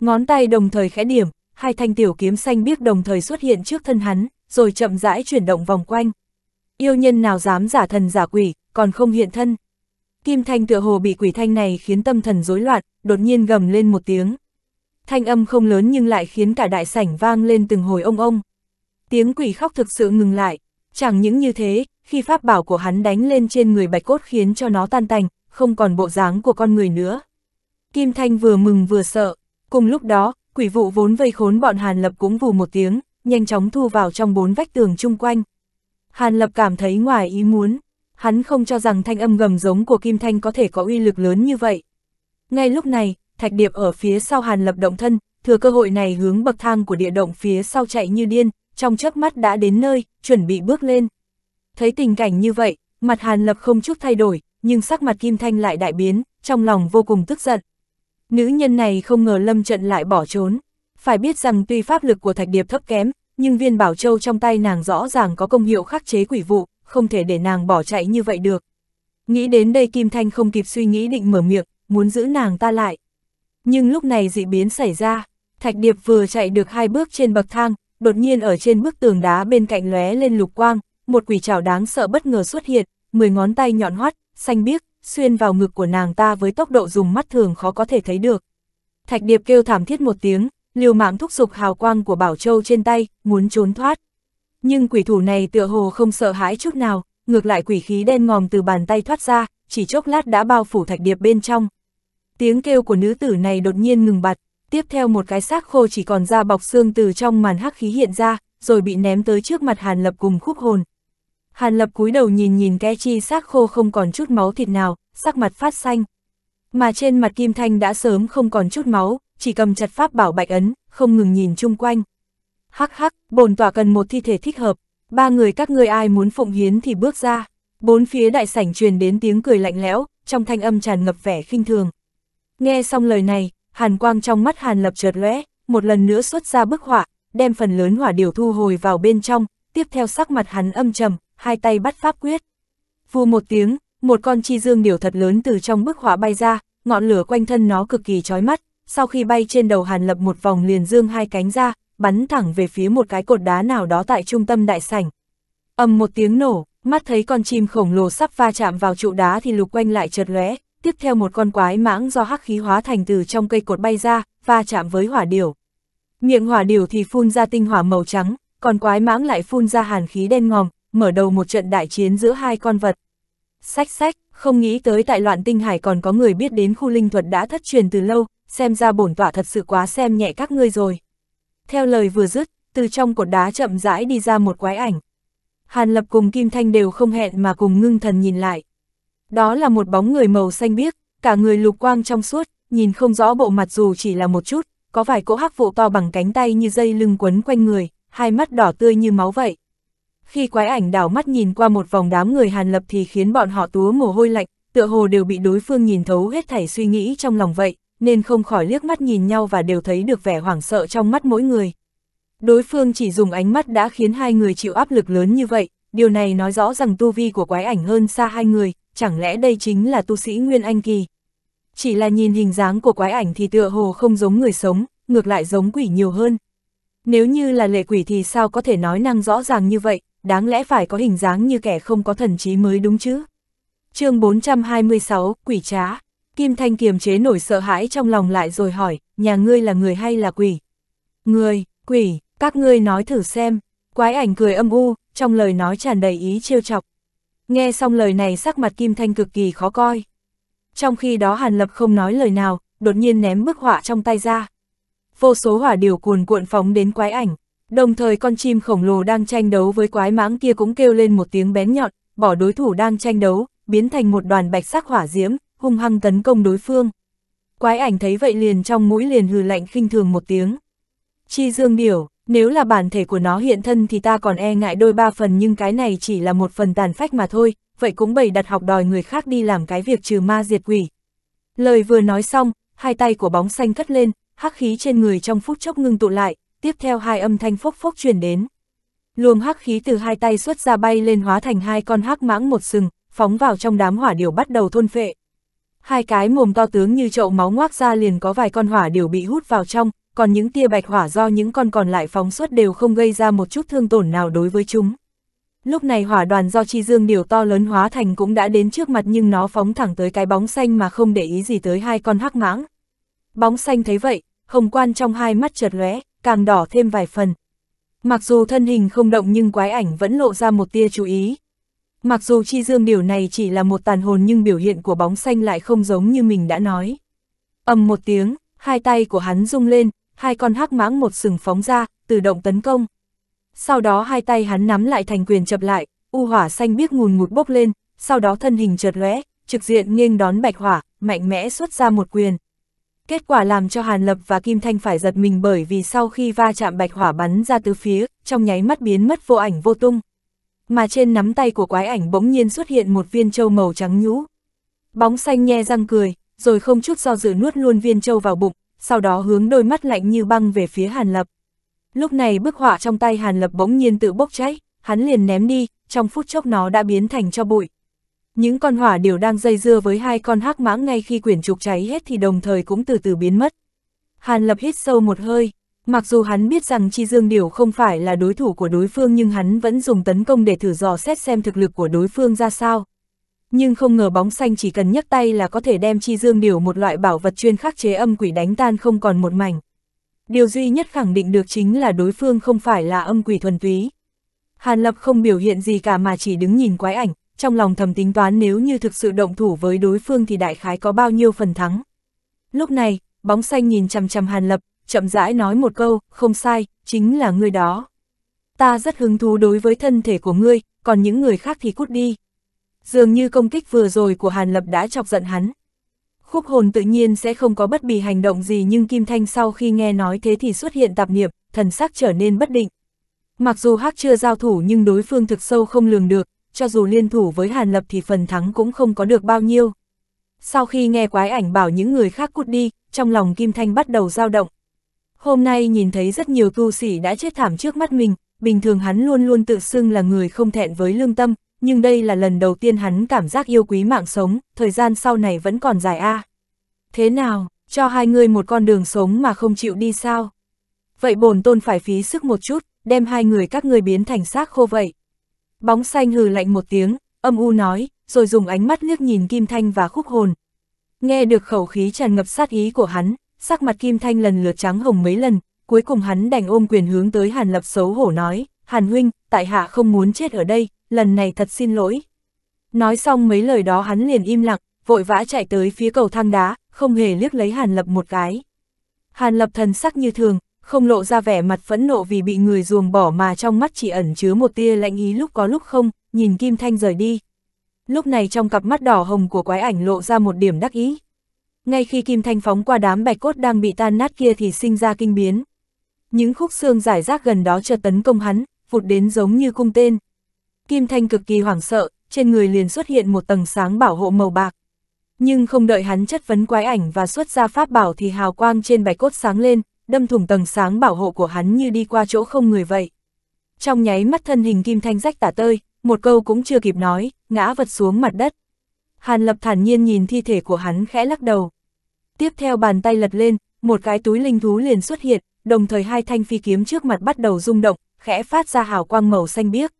Ngón tay đồng thời khẽ điểm, hai thanh tiểu kiếm xanh biếc đồng thời xuất hiện trước thân hắn, rồi chậm rãi chuyển động vòng quanh. Yêu nhân nào dám giả thần giả quỷ, còn không hiện thân. Kim thanh tựa hồ bị quỷ thanh này khiến tâm thần rối loạn, đột nhiên gầm lên một tiếng. Thanh âm không lớn nhưng lại khiến cả đại sảnh vang lên từng hồi ông ông. Tiếng quỷ khóc thực sự ngừng lại. Chẳng những như thế, khi pháp bảo của hắn đánh lên trên người bạch cốt khiến cho nó tan tành, không còn bộ dáng của con người nữa. Kim Thanh vừa mừng vừa sợ. Cùng lúc đó, quỷ vụ vốn vây khốn bọn Hàn Lập cũng vù một tiếng, nhanh chóng thu vào trong bốn vách tường chung quanh. Hàn Lập cảm thấy ngoài ý muốn, hắn không cho rằng thanh âm gầm giống của Kim Thanh có thể có uy lực lớn như vậy. Ngay lúc này, Thạch Điệp ở phía sau Hàn Lập động thân, thừa cơ hội này hướng bậc thang của địa động phía sau chạy như điên, trong chớp mắt đã đến nơi, chuẩn bị bước lên. Thấy tình cảnh như vậy, mặt Hàn Lập không chút thay đổi, nhưng sắc mặt Kim Thanh lại đại biến, trong lòng vô cùng tức giận. Nữ nhân này không ngờ lâm trận lại bỏ trốn. Phải biết rằng tuy pháp lực của Thạch Điệp thấp kém, nhưng viên bảo châu trong tay nàng rõ ràng có công hiệu khắc chế quỷ vụ, không thể để nàng bỏ chạy như vậy được. Nghĩ đến đây Kim Thanh không kịp suy nghĩ định mở miệng, muốn giữ nàng ta lại. Nhưng lúc này dị biến xảy ra, Thạch Điệp vừa chạy được hai bước trên bậc thang, đột nhiên ở trên bức tường đá bên cạnh lóe lên lục quang, một quỷ trảo đáng sợ bất ngờ xuất hiện, 10 ngón tay nhọn hoắt, xanh biếc, xuyên vào ngực của nàng ta với tốc độ dùng mắt thường khó có thể thấy được. Thạch Điệp kêu thảm thiết một tiếng, liều mạng thúc giục hào quang của Bảo Châu trên tay, muốn trốn thoát. Nhưng quỷ thủ này tựa hồ không sợ hãi chút nào, ngược lại quỷ khí đen ngòm từ bàn tay thoát ra, chỉ chốc lát đã bao phủ Thạch Điệp bên trong. Tiếng kêu của nữ tử này đột nhiên ngừng bặt, Tiếp theo một cái xác khô chỉ còn da bọc xương từ trong màn hắc khí hiện ra, rồi bị ném tới trước mặt Hàn Lập cùng khúc hồn. Hàn Lập cúi đầu nhìn nhìn cái chi xác khô không còn chút máu thịt nào, sắc mặt phát xanh. Mà trên mặt Kim Thanh đã sớm không còn chút máu, chỉ cầm chặt pháp bảo bạch ấn, không ngừng nhìn chung quanh. Hắc hắc, bồn tỏa cần một thi thể thích hợp, ba người các ngươi ai muốn phụng hiến thì bước ra. Bốn phía đại sảnh truyền đến tiếng cười lạnh lẽo, trong thanh âm tràn ngập vẻ khinh thường. Nghe xong lời này, hàn quang trong mắt hàn lập chợt lóe, một lần nữa xuất ra bức họa, đem phần lớn hỏa điều thu hồi vào bên trong, tiếp theo sắc mặt hắn âm trầm, hai tay bắt pháp quyết. Vù một tiếng, một con chi dương điều thật lớn từ trong bức họa bay ra, ngọn lửa quanh thân nó cực kỳ chói mắt, sau khi bay trên đầu Hàn Lập một vòng liền dương hai cánh ra, bắn thẳng về phía một cái cột đá nào đó tại trung tâm đại sảnh. ầm một tiếng nổ, mắt thấy con chim khổng lồ sắp va chạm vào trụ đá thì lục quanh lại chợt lóe, tiếp theo một con quái mãng do hắc khí hóa thành từ trong cây cột bay ra, va chạm với hỏa điểu. Miệng hỏa điểu thì phun ra tinh hỏa màu trắng, còn quái mãng lại phun ra hàn khí đen ngòm, mở đầu một trận đại chiến giữa hai con vật. Sách sách, không nghĩ tới tại loạn tinh hải còn có người biết đến khu linh thuật đã thất truyền từ lâu, xem ra bổn tọa thật sự quá xem nhẹ các ngươi rồi. Theo lời vừa dứt, từ trong cột đá chậm rãi đi ra một quái ảnh. Hàn Lập cùng Kim Thanh đều không hẹn mà cùng ngưng thần nhìn lại. Đó là một bóng người màu xanh biếc, cả người lục quang trong suốt, nhìn không rõ bộ mặt dù chỉ là một chút, có vài cỗ hắc vụ to bằng cánh tay như dây lưng quấn quanh người, hai mắt đỏ tươi như máu vậy. Khi quái ảnh đảo mắt nhìn qua một vòng đám người Hàn Lập thì khiến bọn họ túa mồ hôi lạnh, tựa hồ đều bị đối phương nhìn thấu hết thảy suy nghĩ trong lòng vậy, nên không khỏi liếc mắt nhìn nhau và đều thấy được vẻ hoảng sợ trong mắt mỗi người. Đối phương chỉ dùng ánh mắt đã khiến hai người chịu áp lực lớn như vậy, điều này nói rõ rằng tu vi của quái ảnh hơn xa hai người, chẳng lẽ đây chính là tu sĩ Nguyên Anh Kỳ? Chỉ là nhìn hình dáng của quái ảnh thì tựa hồ không giống người sống, ngược lại giống quỷ nhiều hơn. Nếu như là lệ quỷ thì sao có thể nói năng rõ ràng như vậy, đáng lẽ phải có hình dáng như kẻ không có thần trí mới đúng chứ? chương 426, Quỷ Trá Kim Thanh kiềm chế nổi sợ hãi trong lòng lại rồi hỏi, nhà ngươi là người hay là quỷ? Người, quỷ, các ngươi nói thử xem. Quái ảnh cười âm u, trong lời nói tràn đầy ý trêu chọc. Nghe xong lời này sắc mặt Kim Thanh cực kỳ khó coi. Trong khi đó Hàn Lập không nói lời nào, đột nhiên ném bức họa trong tay ra. Vô số hỏa điều cuồn cuộn phóng đến quái ảnh, đồng thời con chim khổng lồ đang tranh đấu với quái mãng kia cũng kêu lên một tiếng bén nhọn, bỏ đối thủ đang tranh đấu, biến thành một đoàn bạch sắc hỏa diễm, hung hăng tấn công đối phương. Quái ảnh thấy vậy liền trong mũi liền hừ lạnh khinh thường một tiếng. Chi dương điểu, nếu là bản thể của nó hiện thân thì ta còn e ngại đôi ba phần nhưng cái này chỉ là một phần tàn phách mà thôi, vậy cũng bày đặt học đòi người khác đi làm cái việc trừ ma diệt quỷ. Lời vừa nói xong, hai tay của bóng xanh cất lên, hắc khí trên người trong phút chốc ngưng tụ lại, tiếp theo hai âm thanh phốc phốc truyền đến. Luồng hắc khí từ hai tay xuất ra bay lên hóa thành hai con hắc mãng một sừng, phóng vào trong đám hỏa điều bắt đầu thôn phệ. Hai cái mồm to tướng như chậu máu ngoác ra liền có vài con hỏa điều bị hút vào trong, còn những tia bạch hỏa do những con còn lại phóng xuất đều không gây ra một chút thương tổn nào đối với chúng. Lúc này hỏa đoàn do chi dương điều to lớn hóa thành cũng đã đến trước mặt nhưng nó phóng thẳng tới cái bóng xanh mà không để ý gì tới hai con hắc mãng. Bóng xanh thấy vậy, hồng quan trong hai mắt chợt lóe, càng đỏ thêm vài phần. Mặc dù thân hình không động nhưng quái ảnh vẫn lộ ra một tia chú ý. Mặc dù chi dương điều này chỉ là một tàn hồn nhưng biểu hiện của bóng xanh lại không giống như mình đã nói. ầm một tiếng, hai tay của hắn rung lên, hai con hắc mãng một sừng phóng ra, tự động tấn công. Sau đó hai tay hắn nắm lại thành quyền chập lại, u hỏa xanh biếc ngùn ngụt bốc lên, sau đó thân hình chợt lóe, trực diện nghiêng đón bạch hỏa, mạnh mẽ xuất ra một quyền. Kết quả làm cho Hàn Lập và Kim Thanh phải giật mình bởi vì sau khi va chạm bạch hỏa bắn ra từ phía, trong nháy mắt biến mất vô ảnh vô tung. Mà trên nắm tay của quái ảnh bỗng nhiên xuất hiện một viên châu màu trắng nhũ. Bóng xanh nhe răng cười, rồi không chút do dự nuốt luôn viên châu vào bụng, sau đó hướng đôi mắt lạnh như băng về phía Hàn Lập. Lúc này bức họa trong tay Hàn Lập bỗng nhiên tự bốc cháy, hắn liền ném đi, trong phút chốc nó đã biến thành cho bụi. Những con hỏa đều đang dây dưa với hai con hắc mãng ngay khi quyển trục cháy hết thì đồng thời cũng từ từ biến mất. Hàn Lập hít sâu một hơi, mặc dù hắn biết rằng Chi Dương điều không phải là đối thủ của đối phương nhưng hắn vẫn dùng tấn công để thử dò xét xem thực lực của đối phương ra sao nhưng không ngờ bóng xanh chỉ cần nhấc tay là có thể đem chi dương điều một loại bảo vật chuyên khắc chế âm quỷ đánh tan không còn một mảnh. Điều duy nhất khẳng định được chính là đối phương không phải là âm quỷ thuần túy. Hàn Lập không biểu hiện gì cả mà chỉ đứng nhìn quái ảnh, trong lòng thầm tính toán nếu như thực sự động thủ với đối phương thì đại khái có bao nhiêu phần thắng. Lúc này, bóng xanh nhìn chằm chằm Hàn Lập, chậm rãi nói một câu, không sai, chính là ngươi đó. Ta rất hứng thú đối với thân thể của ngươi, còn những người khác thì cút đi dường như công kích vừa rồi của Hàn Lập đã chọc giận hắn. Khúc hồn tự nhiên sẽ không có bất kỳ hành động gì nhưng Kim Thanh sau khi nghe nói thế thì xuất hiện tạp niệm, thần sắc trở nên bất định. Mặc dù Hắc chưa giao thủ nhưng đối phương thực sâu không lường được, cho dù liên thủ với Hàn Lập thì phần thắng cũng không có được bao nhiêu. Sau khi nghe quái ảnh bảo những người khác cút đi, trong lòng Kim Thanh bắt đầu dao động. Hôm nay nhìn thấy rất nhiều tu sĩ đã chết thảm trước mắt mình, bình thường hắn luôn luôn tự xưng là người không thẹn với lương tâm, nhưng đây là lần đầu tiên hắn cảm giác yêu quý mạng sống, thời gian sau này vẫn còn dài a. À. Thế nào, cho hai người một con đường sống mà không chịu đi sao? Vậy bổn tôn phải phí sức một chút, đem hai người các người biến thành xác khô vậy. Bóng xanh hừ lạnh một tiếng, âm u nói, rồi dùng ánh mắt liếc nhìn Kim Thanh và khúc hồn. Nghe được khẩu khí tràn ngập sát ý của hắn, sắc mặt Kim Thanh lần lượt trắng hồng mấy lần, cuối cùng hắn đành ôm quyền hướng tới Hàn Lập xấu hổ nói, Hàn Huynh, tại hạ không muốn chết ở đây, lần này thật xin lỗi. Nói xong mấy lời đó hắn liền im lặng, vội vã chạy tới phía cầu thang đá, không hề liếc lấy Hàn Lập một cái. Hàn Lập thần sắc như thường, không lộ ra vẻ mặt phẫn nộ vì bị người ruồng bỏ mà trong mắt chỉ ẩn chứa một tia lạnh ý lúc có lúc không, nhìn Kim Thanh rời đi. Lúc này trong cặp mắt đỏ hồng của quái ảnh lộ ra một điểm đắc ý. Ngay khi Kim Thanh phóng qua đám bạch cốt đang bị tan nát kia thì sinh ra kinh biến. Những khúc xương giải rác gần đó chợt tấn công hắn, vụt đến giống như cung tên, Kim Thanh cực kỳ hoảng sợ, trên người liền xuất hiện một tầng sáng bảo hộ màu bạc. Nhưng không đợi hắn chất vấn quái ảnh và xuất ra pháp bảo thì hào quang trên bài cốt sáng lên, đâm thủng tầng sáng bảo hộ của hắn như đi qua chỗ không người vậy. Trong nháy mắt thân hình Kim Thanh rách tả tơi, một câu cũng chưa kịp nói, ngã vật xuống mặt đất. Hàn Lập thản nhiên nhìn thi thể của hắn khẽ lắc đầu. Tiếp theo bàn tay lật lên, một cái túi linh thú liền xuất hiện, đồng thời hai thanh phi kiếm trước mặt bắt đầu rung động, khẽ phát ra hào quang màu xanh biếc.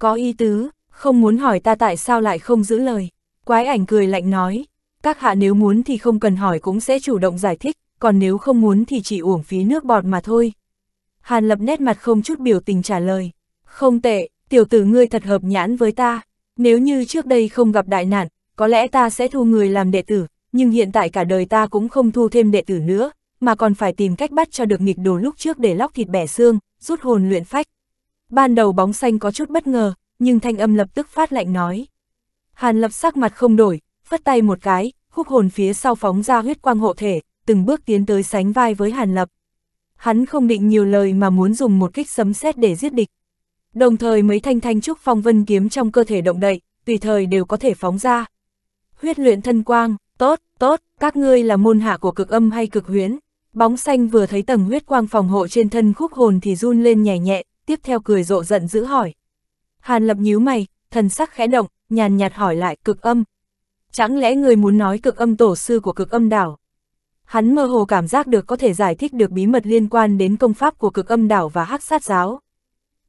Có ý tứ, không muốn hỏi ta tại sao lại không giữ lời. Quái ảnh cười lạnh nói, các hạ nếu muốn thì không cần hỏi cũng sẽ chủ động giải thích, còn nếu không muốn thì chỉ uổng phí nước bọt mà thôi. Hàn lập nét mặt không chút biểu tình trả lời, không tệ, tiểu tử ngươi thật hợp nhãn với ta, nếu như trước đây không gặp đại nạn, có lẽ ta sẽ thu người làm đệ tử, nhưng hiện tại cả đời ta cũng không thu thêm đệ tử nữa, mà còn phải tìm cách bắt cho được nghịch đồ lúc trước để lóc thịt bẻ xương, rút hồn luyện phách. Ban đầu bóng xanh có chút bất ngờ, nhưng thanh âm lập tức phát lạnh nói. Hàn lập sắc mặt không đổi, phất tay một cái, khúc hồn phía sau phóng ra huyết quang hộ thể, từng bước tiến tới sánh vai với Hàn lập. Hắn không định nhiều lời mà muốn dùng một kích sấm sét để giết địch. Đồng thời mấy thanh thanh trúc phong vân kiếm trong cơ thể động đậy, tùy thời đều có thể phóng ra. Huyết luyện thân quang, tốt, tốt, các ngươi là môn hạ của cực âm hay cực huyến. Bóng xanh vừa thấy tầng huyết quang phòng hộ trên thân khúc hồn thì run lên nhẹ nhẹ, tiếp theo cười rộ giận dữ hỏi. Hàn lập nhíu mày, thần sắc khẽ động, nhàn nhạt hỏi lại cực âm. Chẳng lẽ người muốn nói cực âm tổ sư của cực âm đảo? Hắn mơ hồ cảm giác được có thể giải thích được bí mật liên quan đến công pháp của cực âm đảo và hắc sát giáo.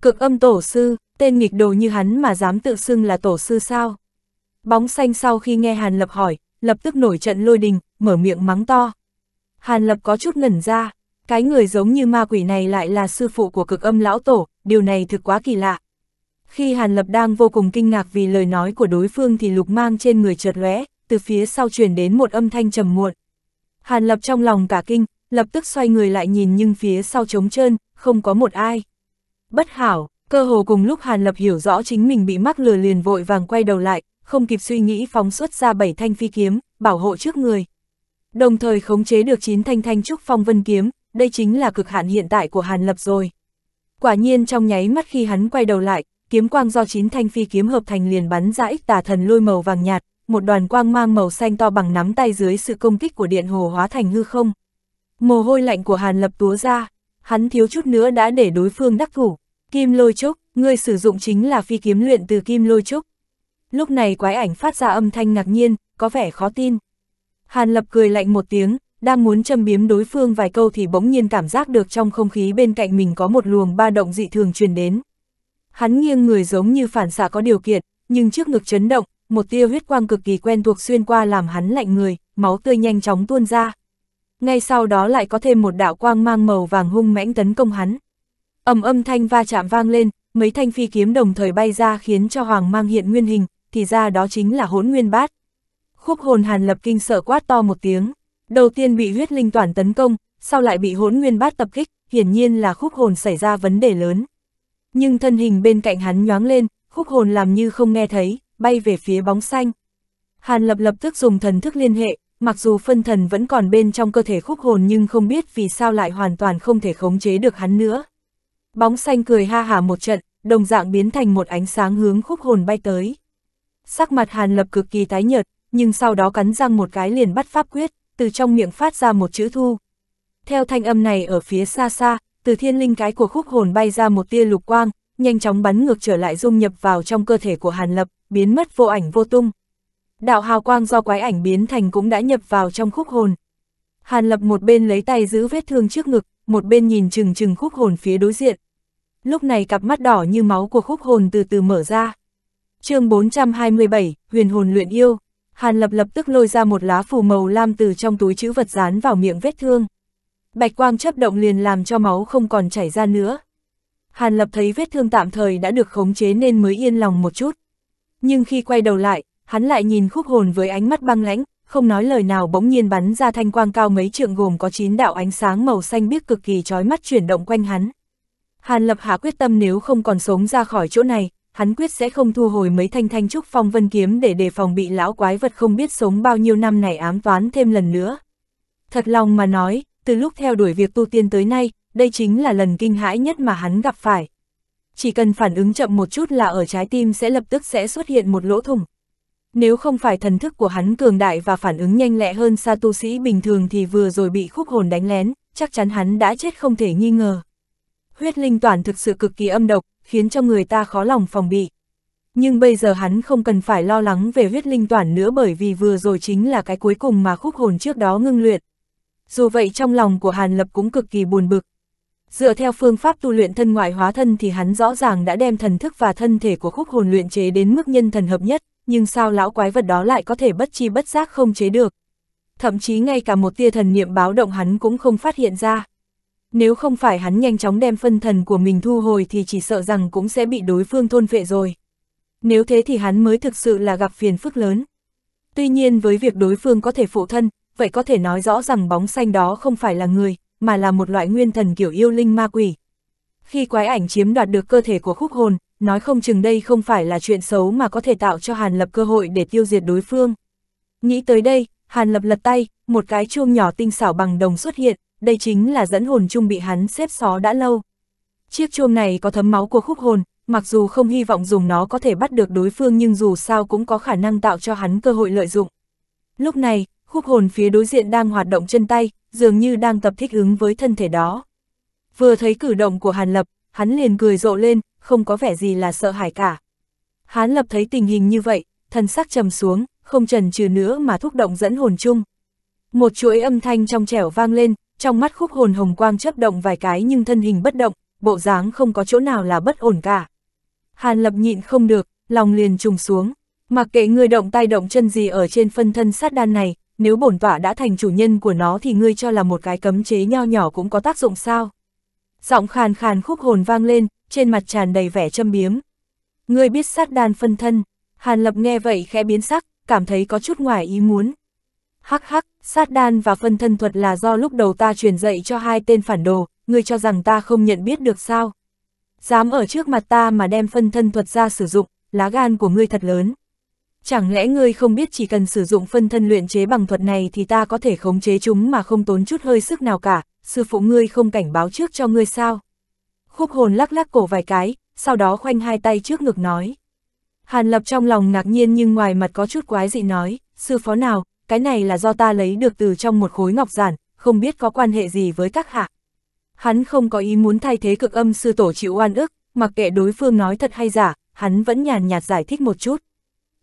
Cực âm tổ sư, tên nghịch đồ như hắn mà dám tự xưng là tổ sư sao? Bóng xanh sau khi nghe Hàn Lập hỏi, lập tức nổi trận lôi đình, mở miệng mắng to. Hàn Lập có chút ngẩn ra, cái người giống như ma quỷ này lại là sư phụ của cực âm lão tổ, điều này thực quá kỳ lạ. Khi Hàn Lập đang vô cùng kinh ngạc vì lời nói của đối phương thì lục mang trên người chợt lóe, từ phía sau truyền đến một âm thanh trầm muộn. Hàn Lập trong lòng cả kinh, lập tức xoay người lại nhìn nhưng phía sau trống trơn, không có một ai. Bất hảo, cơ hồ cùng lúc Hàn Lập hiểu rõ chính mình bị mắc lừa liền vội vàng quay đầu lại, không kịp suy nghĩ phóng xuất ra bảy thanh phi kiếm, bảo hộ trước người. Đồng thời khống chế được chín thanh thanh trúc phong vân kiếm, đây chính là cực hạn hiện tại của Hàn Lập rồi. Quả nhiên trong nháy mắt khi hắn quay đầu lại, kiếm quang do chín thanh phi kiếm hợp thành liền bắn ra ích tà thần lôi màu vàng nhạt, một đoàn quang mang màu xanh to bằng nắm tay dưới sự công kích của điện hồ hóa thành hư không. Mồ hôi lạnh của Hàn Lập túa ra, hắn thiếu chút nữa đã để đối phương đắc thủ. Kim lôi trúc người sử dụng chính là phi kiếm luyện từ kim lôi trúc Lúc này quái ảnh phát ra âm thanh ngạc nhiên, có vẻ khó tin. Hàn Lập cười lạnh một tiếng, đang muốn châm biếm đối phương vài câu thì bỗng nhiên cảm giác được trong không khí bên cạnh mình có một luồng ba động dị thường truyền đến. Hắn nghiêng người giống như phản xạ có điều kiện, nhưng trước ngực chấn động, một tia huyết quang cực kỳ quen thuộc xuyên qua làm hắn lạnh người, máu tươi nhanh chóng tuôn ra. Ngay sau đó lại có thêm một đạo quang mang màu vàng hung mãnh tấn công hắn. Ầm âm thanh va chạm vang lên, mấy thanh phi kiếm đồng thời bay ra khiến cho Hoàng Mang hiện nguyên hình, thì ra đó chính là Hỗn Nguyên Bát. Khúc Hồn Hàn Lập kinh sợ quát to một tiếng đầu tiên bị huyết linh toàn tấn công, sau lại bị hỗn nguyên bát tập kích, hiển nhiên là khúc hồn xảy ra vấn đề lớn. Nhưng thân hình bên cạnh hắn nhoáng lên, khúc hồn làm như không nghe thấy, bay về phía bóng xanh. Hàn lập lập tức dùng thần thức liên hệ, mặc dù phân thần vẫn còn bên trong cơ thể khúc hồn nhưng không biết vì sao lại hoàn toàn không thể khống chế được hắn nữa. Bóng xanh cười ha hả một trận, đồng dạng biến thành một ánh sáng hướng khúc hồn bay tới. Sắc mặt Hàn Lập cực kỳ tái nhợt, nhưng sau đó cắn răng một cái liền bắt pháp quyết từ trong miệng phát ra một chữ thu. Theo thanh âm này ở phía xa xa, từ thiên linh cái của khúc hồn bay ra một tia lục quang, nhanh chóng bắn ngược trở lại dung nhập vào trong cơ thể của Hàn Lập, biến mất vô ảnh vô tung. Đạo hào quang do quái ảnh biến thành cũng đã nhập vào trong khúc hồn. Hàn Lập một bên lấy tay giữ vết thương trước ngực, một bên nhìn chừng chừng khúc hồn phía đối diện. Lúc này cặp mắt đỏ như máu của khúc hồn từ từ mở ra. chương 427, huyền hồn luyện yêu. Hàn Lập lập tức lôi ra một lá phù màu lam từ trong túi chữ vật dán vào miệng vết thương. Bạch quang chấp động liền làm cho máu không còn chảy ra nữa. Hàn Lập thấy vết thương tạm thời đã được khống chế nên mới yên lòng một chút. Nhưng khi quay đầu lại, hắn lại nhìn khúc hồn với ánh mắt băng lãnh, không nói lời nào bỗng nhiên bắn ra thanh quang cao mấy trượng gồm có 9 đạo ánh sáng màu xanh biếc cực kỳ chói mắt chuyển động quanh hắn. Hàn Lập hạ quyết tâm nếu không còn sống ra khỏi chỗ này, hắn quyết sẽ không thu hồi mấy thanh thanh trúc phong vân kiếm để đề phòng bị lão quái vật không biết sống bao nhiêu năm này ám toán thêm lần nữa. Thật lòng mà nói, từ lúc theo đuổi việc tu tiên tới nay, đây chính là lần kinh hãi nhất mà hắn gặp phải. Chỉ cần phản ứng chậm một chút là ở trái tim sẽ lập tức sẽ xuất hiện một lỗ thủng. Nếu không phải thần thức của hắn cường đại và phản ứng nhanh lẹ hơn xa tu sĩ bình thường thì vừa rồi bị khúc hồn đánh lén, chắc chắn hắn đã chết không thể nghi ngờ. Huyết linh toàn thực sự cực kỳ âm độc, khiến cho người ta khó lòng phòng bị. Nhưng bây giờ hắn không cần phải lo lắng về huyết linh toàn nữa bởi vì vừa rồi chính là cái cuối cùng mà khúc hồn trước đó ngưng luyện. Dù vậy trong lòng của Hàn Lập cũng cực kỳ buồn bực. Dựa theo phương pháp tu luyện thân ngoại hóa thân thì hắn rõ ràng đã đem thần thức và thân thể của khúc hồn luyện chế đến mức nhân thần hợp nhất, nhưng sao lão quái vật đó lại có thể bất chi bất giác không chế được. Thậm chí ngay cả một tia thần niệm báo động hắn cũng không phát hiện ra. Nếu không phải hắn nhanh chóng đem phân thần của mình thu hồi thì chỉ sợ rằng cũng sẽ bị đối phương thôn vệ rồi. Nếu thế thì hắn mới thực sự là gặp phiền phức lớn. Tuy nhiên với việc đối phương có thể phụ thân, vậy có thể nói rõ rằng bóng xanh đó không phải là người, mà là một loại nguyên thần kiểu yêu linh ma quỷ. Khi quái ảnh chiếm đoạt được cơ thể của khúc hồn, nói không chừng đây không phải là chuyện xấu mà có thể tạo cho Hàn Lập cơ hội để tiêu diệt đối phương. Nghĩ tới đây, Hàn Lập lật tay, một cái chuông nhỏ tinh xảo bằng đồng xuất hiện, đây chính là dẫn hồn chung bị hắn xếp xó đã lâu. Chiếc chuông này có thấm máu của khúc hồn, mặc dù không hy vọng dùng nó có thể bắt được đối phương nhưng dù sao cũng có khả năng tạo cho hắn cơ hội lợi dụng. Lúc này, khúc hồn phía đối diện đang hoạt động chân tay, dường như đang tập thích ứng với thân thể đó. Vừa thấy cử động của Hàn Lập, hắn liền cười rộ lên, không có vẻ gì là sợ hãi cả. hàn Lập thấy tình hình như vậy, thân sắc trầm xuống, không trần trừ nữa mà thúc động dẫn hồn chung. Một chuỗi âm thanh trong trẻo vang lên, trong mắt khúc hồn hồng quang chớp động vài cái nhưng thân hình bất động, bộ dáng không có chỗ nào là bất ổn cả. Hàn lập nhịn không được, lòng liền trùng xuống, mặc kệ người động tay động chân gì ở trên phân thân sát đan này, nếu bổn tọa đã thành chủ nhân của nó thì ngươi cho là một cái cấm chế nho nhỏ cũng có tác dụng sao. Giọng khàn khàn khúc hồn vang lên, trên mặt tràn đầy vẻ châm biếm. Ngươi biết sát đan phân thân, Hàn lập nghe vậy khẽ biến sắc, cảm thấy có chút ngoài ý muốn, hắc hắc, sát đan và phân thân thuật là do lúc đầu ta truyền dạy cho hai tên phản đồ, ngươi cho rằng ta không nhận biết được sao. Dám ở trước mặt ta mà đem phân thân thuật ra sử dụng, lá gan của ngươi thật lớn. Chẳng lẽ ngươi không biết chỉ cần sử dụng phân thân luyện chế bằng thuật này thì ta có thể khống chế chúng mà không tốn chút hơi sức nào cả, sư phụ ngươi không cảnh báo trước cho ngươi sao? Khúc hồn lắc lắc cổ vài cái, sau đó khoanh hai tay trước ngực nói. Hàn lập trong lòng ngạc nhiên nhưng ngoài mặt có chút quái dị nói, sư phó nào, cái này là do ta lấy được từ trong một khối ngọc giản, không biết có quan hệ gì với các hạ. Hắn không có ý muốn thay thế cực âm sư tổ chịu oan ức, mặc kệ đối phương nói thật hay giả, hắn vẫn nhàn nhạt giải thích một chút.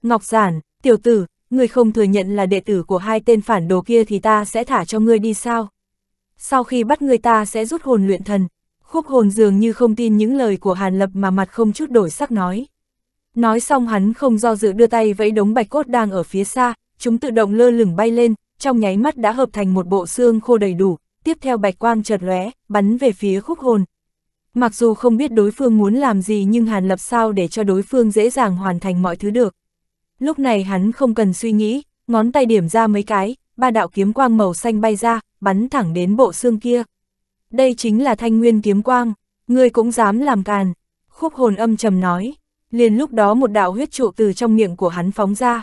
Ngọc giản, tiểu tử, người không thừa nhận là đệ tử của hai tên phản đồ kia thì ta sẽ thả cho ngươi đi sao? Sau khi bắt người ta sẽ rút hồn luyện thần, khúc hồn dường như không tin những lời của Hàn Lập mà mặt không chút đổi sắc nói. Nói xong hắn không do dự đưa tay vẫy đống bạch cốt đang ở phía xa, chúng tự động lơ lửng bay lên, trong nháy mắt đã hợp thành một bộ xương khô đầy đủ, tiếp theo bạch quang chợt lóe, bắn về phía khúc hồn. Mặc dù không biết đối phương muốn làm gì nhưng Hàn Lập sao để cho đối phương dễ dàng hoàn thành mọi thứ được. Lúc này hắn không cần suy nghĩ, ngón tay điểm ra mấy cái, ba đạo kiếm quang màu xanh bay ra, bắn thẳng đến bộ xương kia. Đây chính là thanh nguyên kiếm quang, ngươi cũng dám làm càn. Khúc hồn âm trầm nói, liền lúc đó một đạo huyết trụ từ trong miệng của hắn phóng ra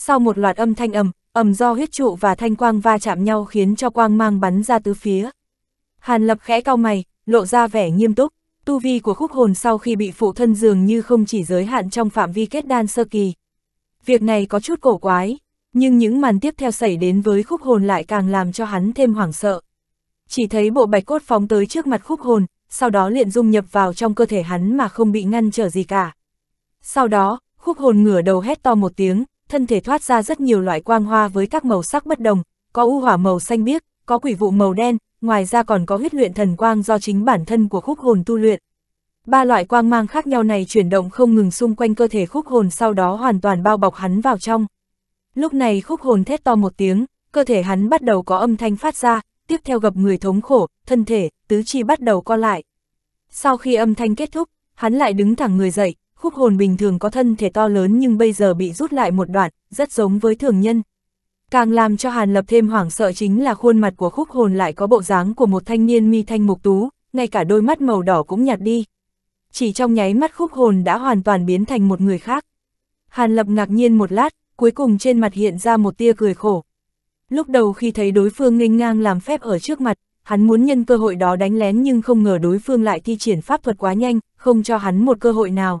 sau một loạt âm thanh ầm, ầm do huyết trụ và thanh quang va chạm nhau khiến cho quang mang bắn ra tứ phía. Hàn Lập khẽ cau mày, lộ ra vẻ nghiêm túc, tu vi của khúc hồn sau khi bị phụ thân dường như không chỉ giới hạn trong phạm vi kết đan sơ kỳ. Việc này có chút cổ quái, nhưng những màn tiếp theo xảy đến với khúc hồn lại càng làm cho hắn thêm hoảng sợ. Chỉ thấy bộ bạch cốt phóng tới trước mặt khúc hồn, sau đó liền dung nhập vào trong cơ thể hắn mà không bị ngăn trở gì cả. Sau đó, khúc hồn ngửa đầu hét to một tiếng, thân thể thoát ra rất nhiều loại quang hoa với các màu sắc bất đồng, có u hỏa màu xanh biếc, có quỷ vụ màu đen, ngoài ra còn có huyết luyện thần quang do chính bản thân của khúc hồn tu luyện. Ba loại quang mang khác nhau này chuyển động không ngừng xung quanh cơ thể khúc hồn sau đó hoàn toàn bao bọc hắn vào trong. Lúc này khúc hồn thét to một tiếng, cơ thể hắn bắt đầu có âm thanh phát ra, tiếp theo gặp người thống khổ, thân thể, tứ chi bắt đầu co lại. Sau khi âm thanh kết thúc, hắn lại đứng thẳng người dậy, khúc hồn bình thường có thân thể to lớn nhưng bây giờ bị rút lại một đoạn, rất giống với thường nhân. Càng làm cho Hàn Lập thêm hoảng sợ chính là khuôn mặt của khúc hồn lại có bộ dáng của một thanh niên mi thanh mục tú, ngay cả đôi mắt màu đỏ cũng nhạt đi. Chỉ trong nháy mắt khúc hồn đã hoàn toàn biến thành một người khác. Hàn Lập ngạc nhiên một lát, cuối cùng trên mặt hiện ra một tia cười khổ. Lúc đầu khi thấy đối phương nghênh ngang làm phép ở trước mặt, hắn muốn nhân cơ hội đó đánh lén nhưng không ngờ đối phương lại thi triển pháp thuật quá nhanh, không cho hắn một cơ hội nào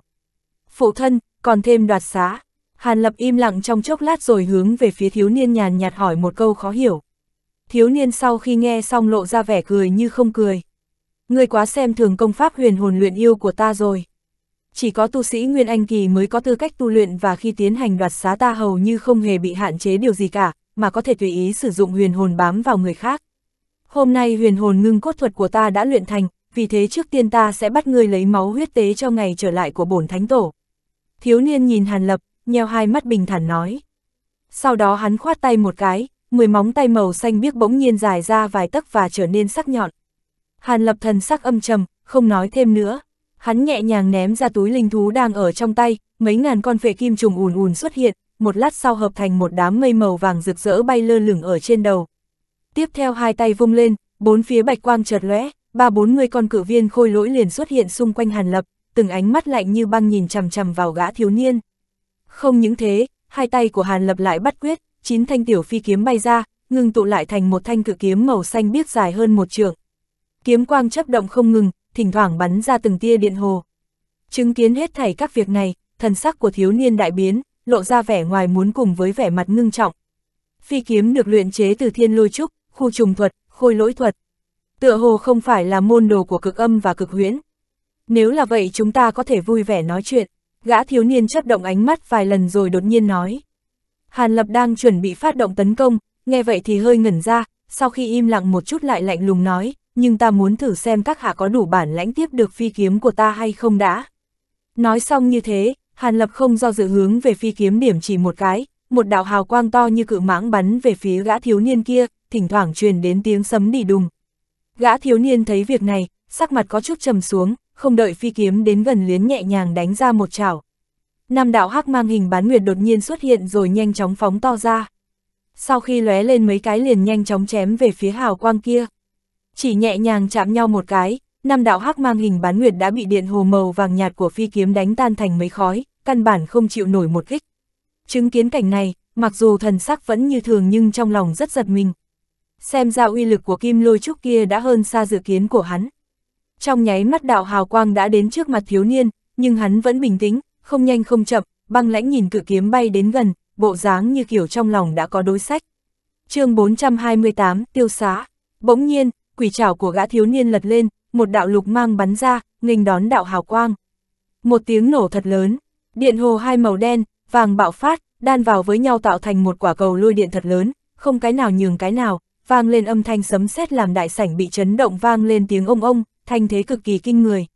phụ thân, còn thêm đoạt xá. Hàn Lập im lặng trong chốc lát rồi hướng về phía thiếu niên nhàn nhạt hỏi một câu khó hiểu. Thiếu niên sau khi nghe xong lộ ra vẻ cười như không cười. Người quá xem thường công pháp huyền hồn luyện yêu của ta rồi. Chỉ có tu sĩ Nguyên Anh Kỳ mới có tư cách tu luyện và khi tiến hành đoạt xá ta hầu như không hề bị hạn chế điều gì cả, mà có thể tùy ý sử dụng huyền hồn bám vào người khác. Hôm nay huyền hồn ngưng cốt thuật của ta đã luyện thành, vì thế trước tiên ta sẽ bắt ngươi lấy máu huyết tế cho ngày trở lại của bổn thánh tổ. Thiếu niên nhìn Hàn Lập, nheo hai mắt bình thản nói. Sau đó hắn khoát tay một cái, mười móng tay màu xanh biếc bỗng nhiên dài ra vài tấc và trở nên sắc nhọn. Hàn Lập thần sắc âm trầm, không nói thêm nữa. Hắn nhẹ nhàng ném ra túi linh thú đang ở trong tay, mấy ngàn con phệ kim trùng ùn ùn xuất hiện, một lát sau hợp thành một đám mây màu vàng rực rỡ bay lơ lửng ở trên đầu. Tiếp theo hai tay vung lên, bốn phía bạch quang chợt lóe, ba bốn người con cử viên khôi lỗi liền xuất hiện xung quanh Hàn Lập, từng ánh mắt lạnh như băng nhìn chằm chằm vào gã thiếu niên. Không những thế, hai tay của Hàn Lập lại bắt quyết, chín thanh tiểu phi kiếm bay ra, ngưng tụ lại thành một thanh cự kiếm màu xanh biếc dài hơn một trượng. Kiếm quang chấp động không ngừng, thỉnh thoảng bắn ra từng tia điện hồ. Chứng kiến hết thảy các việc này, thần sắc của thiếu niên đại biến, lộ ra vẻ ngoài muốn cùng với vẻ mặt ngưng trọng. Phi kiếm được luyện chế từ thiên lôi trúc, khu trùng thuật, khôi lỗi thuật. Tựa hồ không phải là môn đồ của cực âm và cực huyễn, nếu là vậy chúng ta có thể vui vẻ nói chuyện. Gã thiếu niên chấp động ánh mắt vài lần rồi đột nhiên nói. Hàn Lập đang chuẩn bị phát động tấn công, nghe vậy thì hơi ngẩn ra, sau khi im lặng một chút lại lạnh lùng nói, nhưng ta muốn thử xem các hạ có đủ bản lãnh tiếp được phi kiếm của ta hay không đã. Nói xong như thế, Hàn Lập không do dự hướng về phi kiếm điểm chỉ một cái, một đạo hào quang to như cự mãng bắn về phía gã thiếu niên kia, thỉnh thoảng truyền đến tiếng sấm đỉ đùng. Gã thiếu niên thấy việc này, sắc mặt có chút trầm xuống, không đợi phi kiếm đến gần liến nhẹ nhàng đánh ra một chảo. Nam đạo hắc mang hình bán nguyệt đột nhiên xuất hiện rồi nhanh chóng phóng to ra. Sau khi lóe lên mấy cái liền nhanh chóng chém về phía hào quang kia. Chỉ nhẹ nhàng chạm nhau một cái, Nam đạo hắc mang hình bán nguyệt đã bị điện hồ màu vàng nhạt của phi kiếm đánh tan thành mấy khói, căn bản không chịu nổi một kích. Chứng kiến cảnh này, mặc dù thần sắc vẫn như thường nhưng trong lòng rất giật mình. Xem ra uy lực của kim lôi trúc kia đã hơn xa dự kiến của hắn trong nháy mắt đạo hào quang đã đến trước mặt thiếu niên, nhưng hắn vẫn bình tĩnh, không nhanh không chậm, băng lãnh nhìn cự kiếm bay đến gần, bộ dáng như kiểu trong lòng đã có đối sách. chương 428, tiêu xá. Bỗng nhiên, quỷ trảo của gã thiếu niên lật lên, một đạo lục mang bắn ra, nghênh đón đạo hào quang. Một tiếng nổ thật lớn, điện hồ hai màu đen, vàng bạo phát, đan vào với nhau tạo thành một quả cầu lôi điện thật lớn, không cái nào nhường cái nào, vang lên âm thanh sấm sét làm đại sảnh bị chấn động vang lên tiếng ông ông, thanh thế cực kỳ kinh người.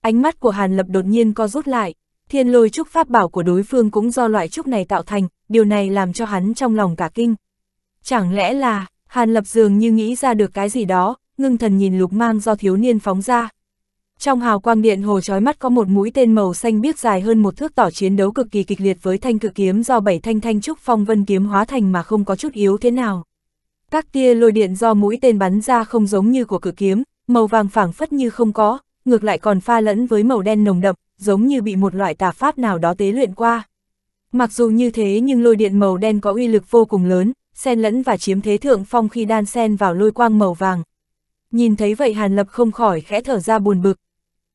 Ánh mắt của Hàn Lập đột nhiên co rút lại, thiên lôi trúc pháp bảo của đối phương cũng do loại trúc này tạo thành, điều này làm cho hắn trong lòng cả kinh. Chẳng lẽ là, Hàn Lập dường như nghĩ ra được cái gì đó, ngưng thần nhìn lục mang do thiếu niên phóng ra. Trong hào quang điện hồ chói mắt có một mũi tên màu xanh biếc dài hơn một thước tỏ chiến đấu cực kỳ kịch liệt với thanh cực kiếm do bảy thanh thanh trúc phong vân kiếm hóa thành mà không có chút yếu thế nào. Các tia lôi điện do mũi tên bắn ra không giống như của cự kiếm, màu vàng phảng phất như không có, ngược lại còn pha lẫn với màu đen nồng đậm, giống như bị một loại tà pháp nào đó tế luyện qua. Mặc dù như thế nhưng lôi điện màu đen có uy lực vô cùng lớn, xen lẫn và chiếm thế thượng phong khi đan xen vào lôi quang màu vàng. Nhìn thấy vậy Hàn Lập không khỏi khẽ thở ra buồn bực.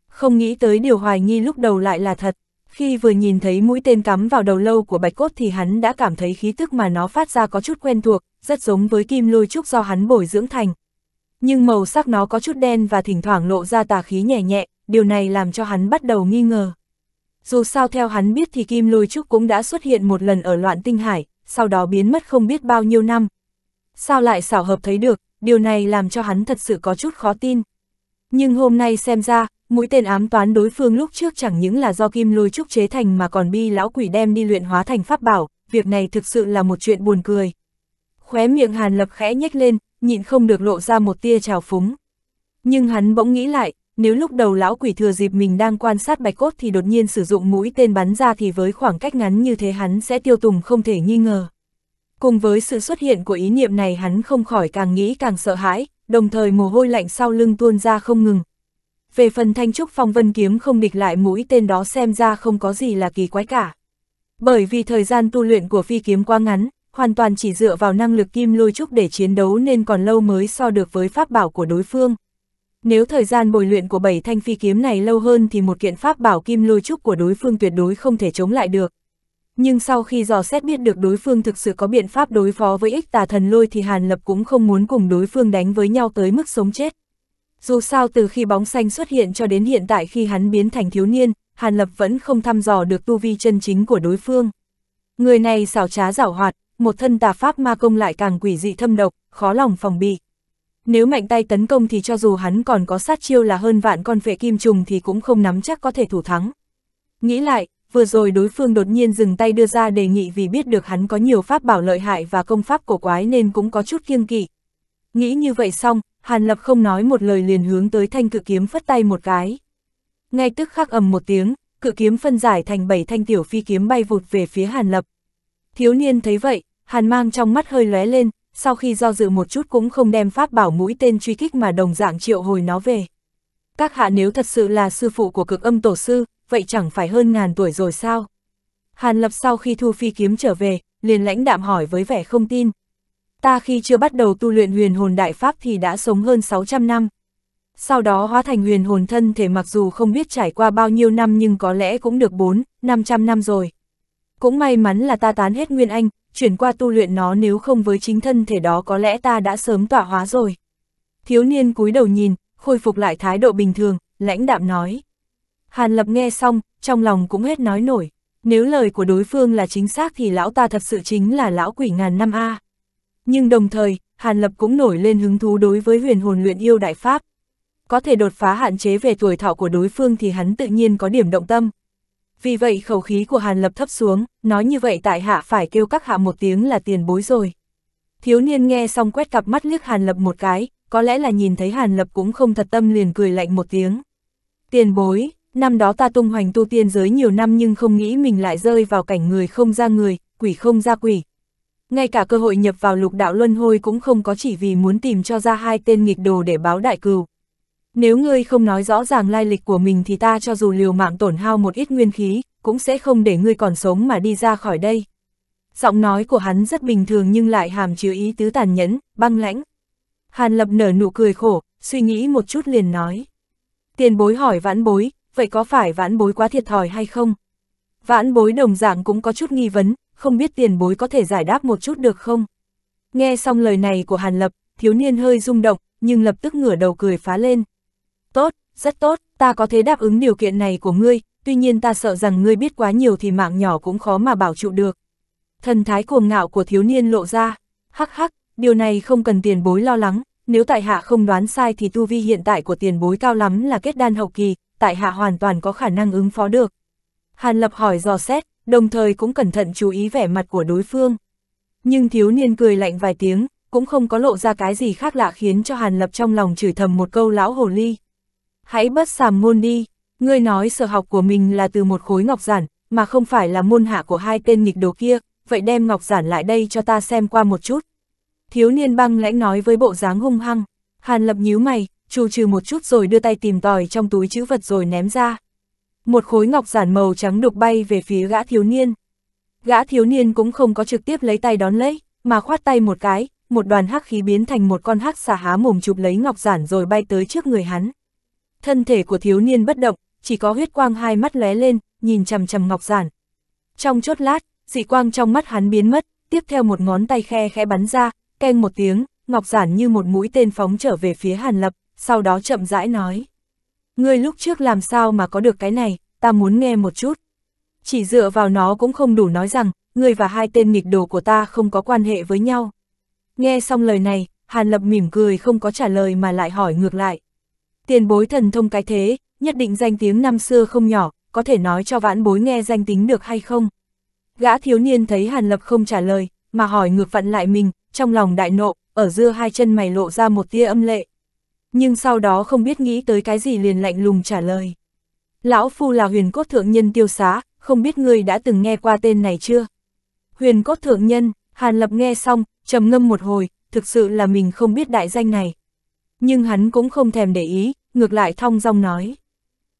Không nghĩ tới điều hoài nghi lúc đầu lại là thật. Khi vừa nhìn thấy mũi tên cắm vào đầu lâu của bạch cốt thì hắn đã cảm thấy khí tức mà nó phát ra có chút quen thuộc, rất giống với kim lôi trúc do hắn bồi dưỡng thành nhưng màu sắc nó có chút đen và thỉnh thoảng lộ ra tà khí nhẹ nhẹ, điều này làm cho hắn bắt đầu nghi ngờ. Dù sao theo hắn biết thì Kim Lôi Trúc cũng đã xuất hiện một lần ở loạn tinh hải, sau đó biến mất không biết bao nhiêu năm. Sao lại xảo hợp thấy được, điều này làm cho hắn thật sự có chút khó tin. Nhưng hôm nay xem ra, mũi tên ám toán đối phương lúc trước chẳng những là do Kim Lôi Trúc chế thành mà còn bi lão quỷ đem đi luyện hóa thành pháp bảo, việc này thực sự là một chuyện buồn cười. Khóe miệng Hàn Lập khẽ nhếch lên, nhịn không được lộ ra một tia trào phúng. Nhưng hắn bỗng nghĩ lại, nếu lúc đầu lão quỷ thừa dịp mình đang quan sát bạch cốt thì đột nhiên sử dụng mũi tên bắn ra thì với khoảng cách ngắn như thế hắn sẽ tiêu tùng không thể nghi ngờ. Cùng với sự xuất hiện của ý niệm này hắn không khỏi càng nghĩ càng sợ hãi, đồng thời mồ hôi lạnh sau lưng tuôn ra không ngừng. Về phần thanh trúc phong vân kiếm không địch lại mũi tên đó xem ra không có gì là kỳ quái cả. Bởi vì thời gian tu luyện của phi kiếm quá ngắn, hoàn toàn chỉ dựa vào năng lực kim lôi trúc để chiến đấu nên còn lâu mới so được với pháp bảo của đối phương. Nếu thời gian bồi luyện của bảy thanh phi kiếm này lâu hơn thì một kiện pháp bảo kim lôi trúc của đối phương tuyệt đối không thể chống lại được. Nhưng sau khi dò xét biết được đối phương thực sự có biện pháp đối phó với ích tà thần lôi thì Hàn Lập cũng không muốn cùng đối phương đánh với nhau tới mức sống chết. Dù sao từ khi bóng xanh xuất hiện cho đến hiện tại khi hắn biến thành thiếu niên, Hàn Lập vẫn không thăm dò được tu vi chân chính của đối phương. Người này xảo trá giảo hoạt, một thân tà pháp ma công lại càng quỷ dị thâm độc, khó lòng phòng bị. Nếu mạnh tay tấn công thì cho dù hắn còn có sát chiêu là hơn vạn con vệ kim trùng thì cũng không nắm chắc có thể thủ thắng. Nghĩ lại, vừa rồi đối phương đột nhiên dừng tay đưa ra đề nghị vì biết được hắn có nhiều pháp bảo lợi hại và công pháp cổ quái nên cũng có chút kiêng kỵ. Nghĩ như vậy xong, Hàn Lập không nói một lời liền hướng tới thanh cự kiếm phất tay một cái. Ngay tức khắc ầm một tiếng, cự kiếm phân giải thành bảy thanh tiểu phi kiếm bay vụt về phía Hàn Lập. Thiếu niên thấy vậy, hàn mang trong mắt hơi lóe lên, sau khi do dự một chút cũng không đem pháp bảo mũi tên truy kích mà đồng dạng triệu hồi nó về. Các hạ nếu thật sự là sư phụ của cực âm tổ sư, vậy chẳng phải hơn ngàn tuổi rồi sao? Hàn lập sau khi thu phi kiếm trở về, liền lãnh đạm hỏi với vẻ không tin. Ta khi chưa bắt đầu tu luyện huyền hồn đại pháp thì đã sống hơn 600 năm. Sau đó hóa thành huyền hồn thân thể mặc dù không biết trải qua bao nhiêu năm nhưng có lẽ cũng được 4, 500 năm rồi. Cũng may mắn là ta tán hết nguyên anh, chuyển qua tu luyện nó nếu không với chính thân thể đó có lẽ ta đã sớm tỏa hóa rồi. Thiếu niên cúi đầu nhìn, khôi phục lại thái độ bình thường, lãnh đạm nói. Hàn Lập nghe xong, trong lòng cũng hết nói nổi. Nếu lời của đối phương là chính xác thì lão ta thật sự chính là lão quỷ ngàn năm A. Nhưng đồng thời, Hàn Lập cũng nổi lên hứng thú đối với huyền hồn luyện yêu đại pháp. Có thể đột phá hạn chế về tuổi thọ của đối phương thì hắn tự nhiên có điểm động tâm. Vì vậy khẩu khí của Hàn Lập thấp xuống, nói như vậy tại hạ phải kêu các hạ một tiếng là tiền bối rồi. Thiếu niên nghe xong quét cặp mắt liếc Hàn Lập một cái, có lẽ là nhìn thấy Hàn Lập cũng không thật tâm liền cười lạnh một tiếng. Tiền bối, năm đó ta tung hoành tu tiên giới nhiều năm nhưng không nghĩ mình lại rơi vào cảnh người không ra người, quỷ không ra quỷ. Ngay cả cơ hội nhập vào lục đạo luân hồi cũng không có chỉ vì muốn tìm cho ra hai tên nghịch đồ để báo đại cừu. Nếu ngươi không nói rõ ràng lai lịch của mình thì ta cho dù liều mạng tổn hao một ít nguyên khí, cũng sẽ không để ngươi còn sống mà đi ra khỏi đây. Giọng nói của hắn rất bình thường nhưng lại hàm chứa ý tứ tàn nhẫn, băng lãnh. Hàn Lập nở nụ cười khổ, suy nghĩ một chút liền nói. Tiền bối hỏi vãn bối, vậy có phải vãn bối quá thiệt thòi hay không? Vãn bối đồng dạng cũng có chút nghi vấn, không biết tiền bối có thể giải đáp một chút được không? Nghe xong lời này của Hàn Lập, thiếu niên hơi rung động, nhưng lập tức ngửa đầu cười phá lên. Tốt, rất tốt, ta có thể đáp ứng điều kiện này của ngươi, tuy nhiên ta sợ rằng ngươi biết quá nhiều thì mạng nhỏ cũng khó mà bảo trụ được. Thần thái cuồng ngạo của thiếu niên lộ ra, hắc hắc, điều này không cần tiền bối lo lắng, nếu tại hạ không đoán sai thì tu vi hiện tại của tiền bối cao lắm là kết đan hậu kỳ, tại hạ hoàn toàn có khả năng ứng phó được. Hàn Lập hỏi dò xét, đồng thời cũng cẩn thận chú ý vẻ mặt của đối phương. Nhưng thiếu niên cười lạnh vài tiếng, cũng không có lộ ra cái gì khác lạ khiến cho Hàn Lập trong lòng chửi thầm một câu lão hồ ly hãy bất sàm môn đi, ngươi nói sở học của mình là từ một khối ngọc giản, mà không phải là môn hạ của hai tên nghịch đồ kia, vậy đem ngọc giản lại đây cho ta xem qua một chút. Thiếu niên băng lãnh nói với bộ dáng hung hăng, Hàn Lập nhíu mày, trù trừ một chút rồi đưa tay tìm tòi trong túi chữ vật rồi ném ra. Một khối ngọc giản màu trắng đục bay về phía gã thiếu niên. Gã thiếu niên cũng không có trực tiếp lấy tay đón lấy, mà khoát tay một cái, một đoàn hắc khí biến thành một con hắc xà há mồm chụp lấy ngọc giản rồi bay tới trước người hắn. Thân thể của thiếu niên bất động, chỉ có huyết quang hai mắt lóe lên, nhìn chầm chầm ngọc giản. Trong chốt lát, dị quang trong mắt hắn biến mất, tiếp theo một ngón tay khe khẽ bắn ra, keng một tiếng, ngọc giản như một mũi tên phóng trở về phía Hàn Lập, sau đó chậm rãi nói. Ngươi lúc trước làm sao mà có được cái này, ta muốn nghe một chút. Chỉ dựa vào nó cũng không đủ nói rằng, ngươi và hai tên nghịch đồ của ta không có quan hệ với nhau. Nghe xong lời này, Hàn Lập mỉm cười không có trả lời mà lại hỏi ngược lại. Tiền bối thần thông cái thế, nhất định danh tiếng năm xưa không nhỏ, có thể nói cho vãn bối nghe danh tính được hay không? Gã thiếu niên thấy Hàn Lập không trả lời, mà hỏi ngược vặn lại mình, trong lòng đại nộ, ở dưa hai chân mày lộ ra một tia âm lệ. Nhưng sau đó không biết nghĩ tới cái gì liền lạnh lùng trả lời. Lão Phu là huyền cốt thượng nhân tiêu xá, không biết ngươi đã từng nghe qua tên này chưa? Huyền cốt thượng nhân, Hàn Lập nghe xong, trầm ngâm một hồi, thực sự là mình không biết đại danh này nhưng hắn cũng không thèm để ý, ngược lại thong dong nói.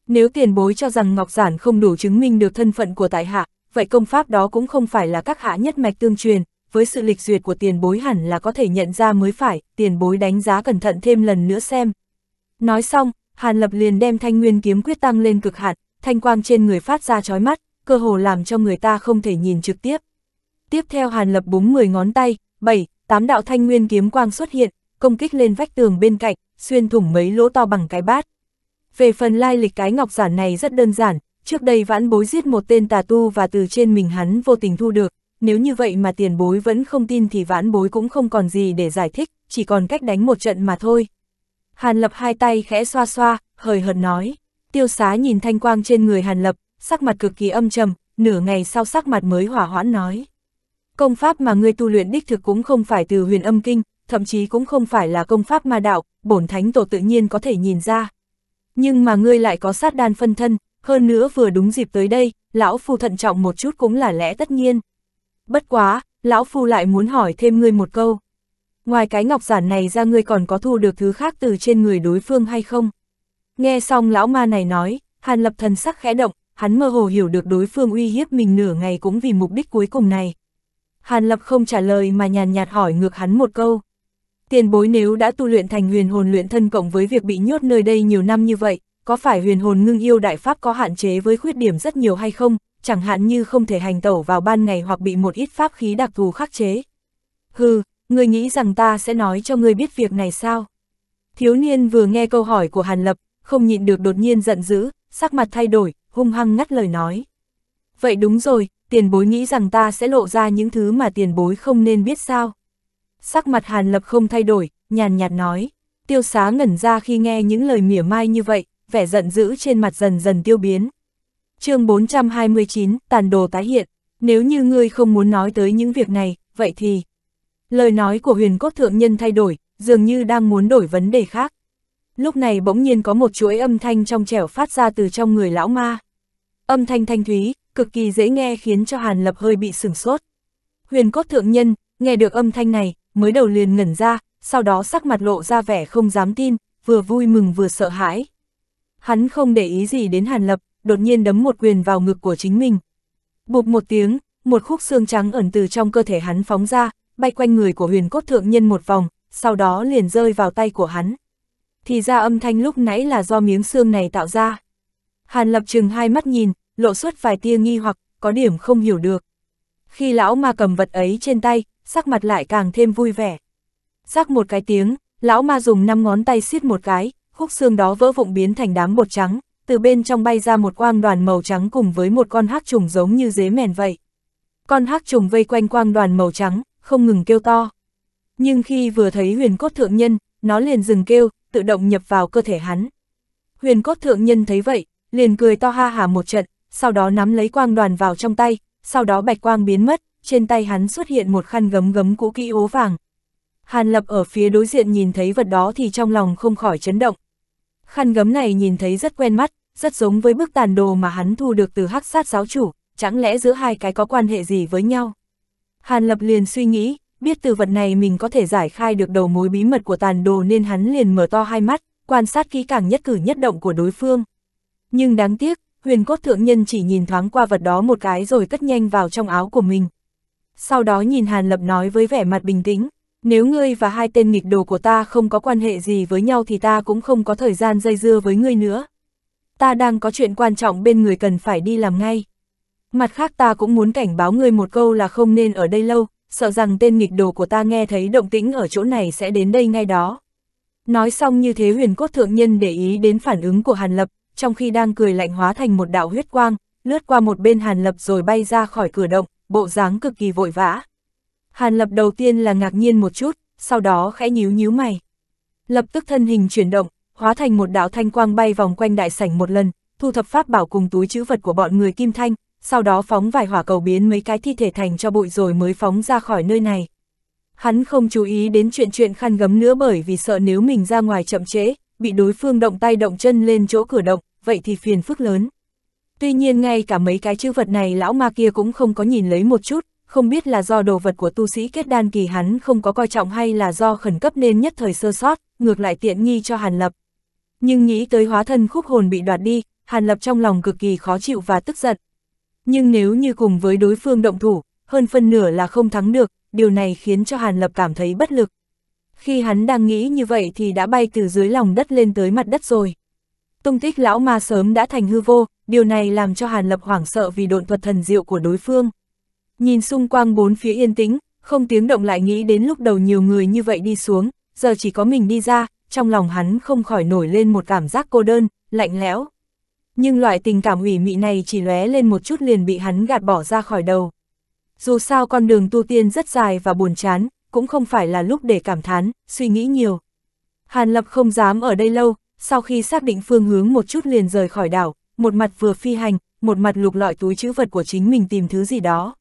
Nếu tiền bối cho rằng Ngọc Giản không đủ chứng minh được thân phận của tại hạ, vậy công pháp đó cũng không phải là các hạ nhất mạch tương truyền, với sự lịch duyệt của tiền bối hẳn là có thể nhận ra mới phải, tiền bối đánh giá cẩn thận thêm lần nữa xem. Nói xong, Hàn Lập liền đem thanh nguyên kiếm quyết tăng lên cực hạn, thanh quang trên người phát ra chói mắt, cơ hồ làm cho người ta không thể nhìn trực tiếp. Tiếp theo Hàn Lập búng 10 ngón tay, 7, 8 đạo thanh nguyên kiếm quang xuất hiện, công kích lên vách tường bên cạnh, xuyên thủng mấy lỗ to bằng cái bát. Về phần lai lịch cái ngọc giản này rất đơn giản, trước đây vãn bối giết một tên tà tu và từ trên mình hắn vô tình thu được, nếu như vậy mà tiền bối vẫn không tin thì vãn bối cũng không còn gì để giải thích, chỉ còn cách đánh một trận mà thôi. Hàn Lập hai tay khẽ xoa xoa, hời hợt nói. Tiêu xá nhìn thanh quang trên người Hàn Lập, sắc mặt cực kỳ âm trầm, nửa ngày sau sắc mặt mới hỏa hoãn nói. Công pháp mà ngươi tu luyện đích thực cũng không phải từ huyền âm kinh, thậm chí cũng không phải là công pháp ma đạo, bổn thánh tổ tự nhiên có thể nhìn ra. Nhưng mà ngươi lại có sát đan phân thân, hơn nữa vừa đúng dịp tới đây, lão phu thận trọng một chút cũng là lẽ tất nhiên. Bất quá, lão phu lại muốn hỏi thêm ngươi một câu. Ngoài cái ngọc giản này ra ngươi còn có thu được thứ khác từ trên người đối phương hay không? Nghe xong lão ma này nói, hàn lập thần sắc khẽ động, hắn mơ hồ hiểu được đối phương uy hiếp mình nửa ngày cũng vì mục đích cuối cùng này. Hàn lập không trả lời mà nhàn nhạt hỏi ngược hắn một câu. Tiền bối nếu đã tu luyện thành huyền hồn luyện thân cộng với việc bị nhốt nơi đây nhiều năm như vậy, có phải huyền hồn ngưng yêu đại pháp có hạn chế với khuyết điểm rất nhiều hay không, chẳng hạn như không thể hành tẩu vào ban ngày hoặc bị một ít pháp khí đặc thù khắc chế. Hừ, ngươi nghĩ rằng ta sẽ nói cho ngươi biết việc này sao? Thiếu niên vừa nghe câu hỏi của Hàn Lập, không nhịn được đột nhiên giận dữ, sắc mặt thay đổi, hung hăng ngắt lời nói. Vậy đúng rồi, tiền bối nghĩ rằng ta sẽ lộ ra những thứ mà tiền bối không nên biết sao? sắc mặt Hàn Lập không thay đổi, nhàn nhạt nói. Tiêu xá ngẩn ra khi nghe những lời mỉa mai như vậy, vẻ giận dữ trên mặt dần dần tiêu biến. chương 429, tàn đồ tái hiện, nếu như ngươi không muốn nói tới những việc này, vậy thì... Lời nói của huyền cốt thượng nhân thay đổi, dường như đang muốn đổi vấn đề khác. Lúc này bỗng nhiên có một chuỗi âm thanh trong trẻo phát ra từ trong người lão ma. Âm thanh thanh thúy, cực kỳ dễ nghe khiến cho Hàn Lập hơi bị sửng sốt. Huyền cốt thượng nhân, nghe được âm thanh này, mới đầu liền ngẩn ra, sau đó sắc mặt lộ ra vẻ không dám tin, vừa vui mừng vừa sợ hãi. Hắn không để ý gì đến Hàn Lập, đột nhiên đấm một quyền vào ngực của chính mình. Bụp một tiếng, một khúc xương trắng ẩn từ trong cơ thể hắn phóng ra, bay quanh người của huyền cốt thượng nhân một vòng, sau đó liền rơi vào tay của hắn. Thì ra âm thanh lúc nãy là do miếng xương này tạo ra. Hàn Lập chừng hai mắt nhìn, lộ suốt vài tia nghi hoặc, có điểm không hiểu được khi lão ma cầm vật ấy trên tay, sắc mặt lại càng thêm vui vẻ. sắc một cái tiếng, lão ma dùng năm ngón tay xiết một cái, khúc xương đó vỡ vụng biến thành đám bột trắng, từ bên trong bay ra một quang đoàn màu trắng cùng với một con hắc trùng giống như dế mèn vậy. Con hắc trùng vây quanh quang đoàn màu trắng, không ngừng kêu to. Nhưng khi vừa thấy huyền cốt thượng nhân, nó liền dừng kêu, tự động nhập vào cơ thể hắn. Huyền cốt thượng nhân thấy vậy, liền cười to ha hà một trận, sau đó nắm lấy quang đoàn vào trong tay, sau đó bạch quang biến mất, trên tay hắn xuất hiện một khăn gấm gấm cũ kỹ ố vàng. Hàn Lập ở phía đối diện nhìn thấy vật đó thì trong lòng không khỏi chấn động. Khăn gấm này nhìn thấy rất quen mắt, rất giống với bức tàn đồ mà hắn thu được từ hắc sát giáo chủ, chẳng lẽ giữa hai cái có quan hệ gì với nhau? Hàn Lập liền suy nghĩ, biết từ vật này mình có thể giải khai được đầu mối bí mật của tàn đồ nên hắn liền mở to hai mắt, quan sát kỹ càng nhất cử nhất động của đối phương. Nhưng đáng tiếc, huyền cốt thượng nhân chỉ nhìn thoáng qua vật đó một cái rồi cất nhanh vào trong áo của mình. Sau đó nhìn Hàn Lập nói với vẻ mặt bình tĩnh, nếu ngươi và hai tên nghịch đồ của ta không có quan hệ gì với nhau thì ta cũng không có thời gian dây dưa với ngươi nữa. Ta đang có chuyện quan trọng bên người cần phải đi làm ngay. Mặt khác ta cũng muốn cảnh báo ngươi một câu là không nên ở đây lâu, sợ rằng tên nghịch đồ của ta nghe thấy động tĩnh ở chỗ này sẽ đến đây ngay đó. Nói xong như thế huyền cốt thượng nhân để ý đến phản ứng của Hàn Lập, trong khi đang cười lạnh hóa thành một đạo huyết quang, lướt qua một bên Hàn Lập rồi bay ra khỏi cửa động, bộ dáng cực kỳ vội vã. Hàn Lập đầu tiên là ngạc nhiên một chút, sau đó khẽ nhíu nhíu mày. Lập tức thân hình chuyển động, hóa thành một đạo thanh quang bay vòng quanh đại sảnh một lần, thu thập pháp bảo cùng túi chữ vật của bọn người Kim Thanh, sau đó phóng vài hỏa cầu biến mấy cái thi thể thành cho bụi rồi mới phóng ra khỏi nơi này. Hắn không chú ý đến chuyện chuyện khăn gấm nữa bởi vì sợ nếu mình ra ngoài chậm trễ, bị đối phương động tay động chân lên chỗ cửa động, vậy thì phiền phức lớn. Tuy nhiên ngay cả mấy cái chữ vật này lão ma kia cũng không có nhìn lấy một chút, không biết là do đồ vật của tu sĩ kết đan kỳ hắn không có coi trọng hay là do khẩn cấp nên nhất thời sơ sót, ngược lại tiện nghi cho Hàn Lập. Nhưng nghĩ tới hóa thân khúc hồn bị đoạt đi, Hàn Lập trong lòng cực kỳ khó chịu và tức giận. Nhưng nếu như cùng với đối phương động thủ, hơn phân nửa là không thắng được, điều này khiến cho Hàn Lập cảm thấy bất lực. Khi hắn đang nghĩ như vậy thì đã bay từ dưới lòng đất lên tới mặt đất rồi tung tích lão ma sớm đã thành hư vô, điều này làm cho Hàn Lập hoảng sợ vì độn thuật thần diệu của đối phương. Nhìn xung quanh bốn phía yên tĩnh, không tiếng động lại nghĩ đến lúc đầu nhiều người như vậy đi xuống, giờ chỉ có mình đi ra, trong lòng hắn không khỏi nổi lên một cảm giác cô đơn, lạnh lẽo. Nhưng loại tình cảm ủy mị này chỉ lóe lên một chút liền bị hắn gạt bỏ ra khỏi đầu. Dù sao con đường tu tiên rất dài và buồn chán, cũng không phải là lúc để cảm thán, suy nghĩ nhiều. Hàn Lập không dám ở đây lâu, sau khi xác định phương hướng một chút liền rời khỏi đảo, một mặt vừa phi hành, một mặt lục lọi túi chữ vật của chính mình tìm thứ gì đó.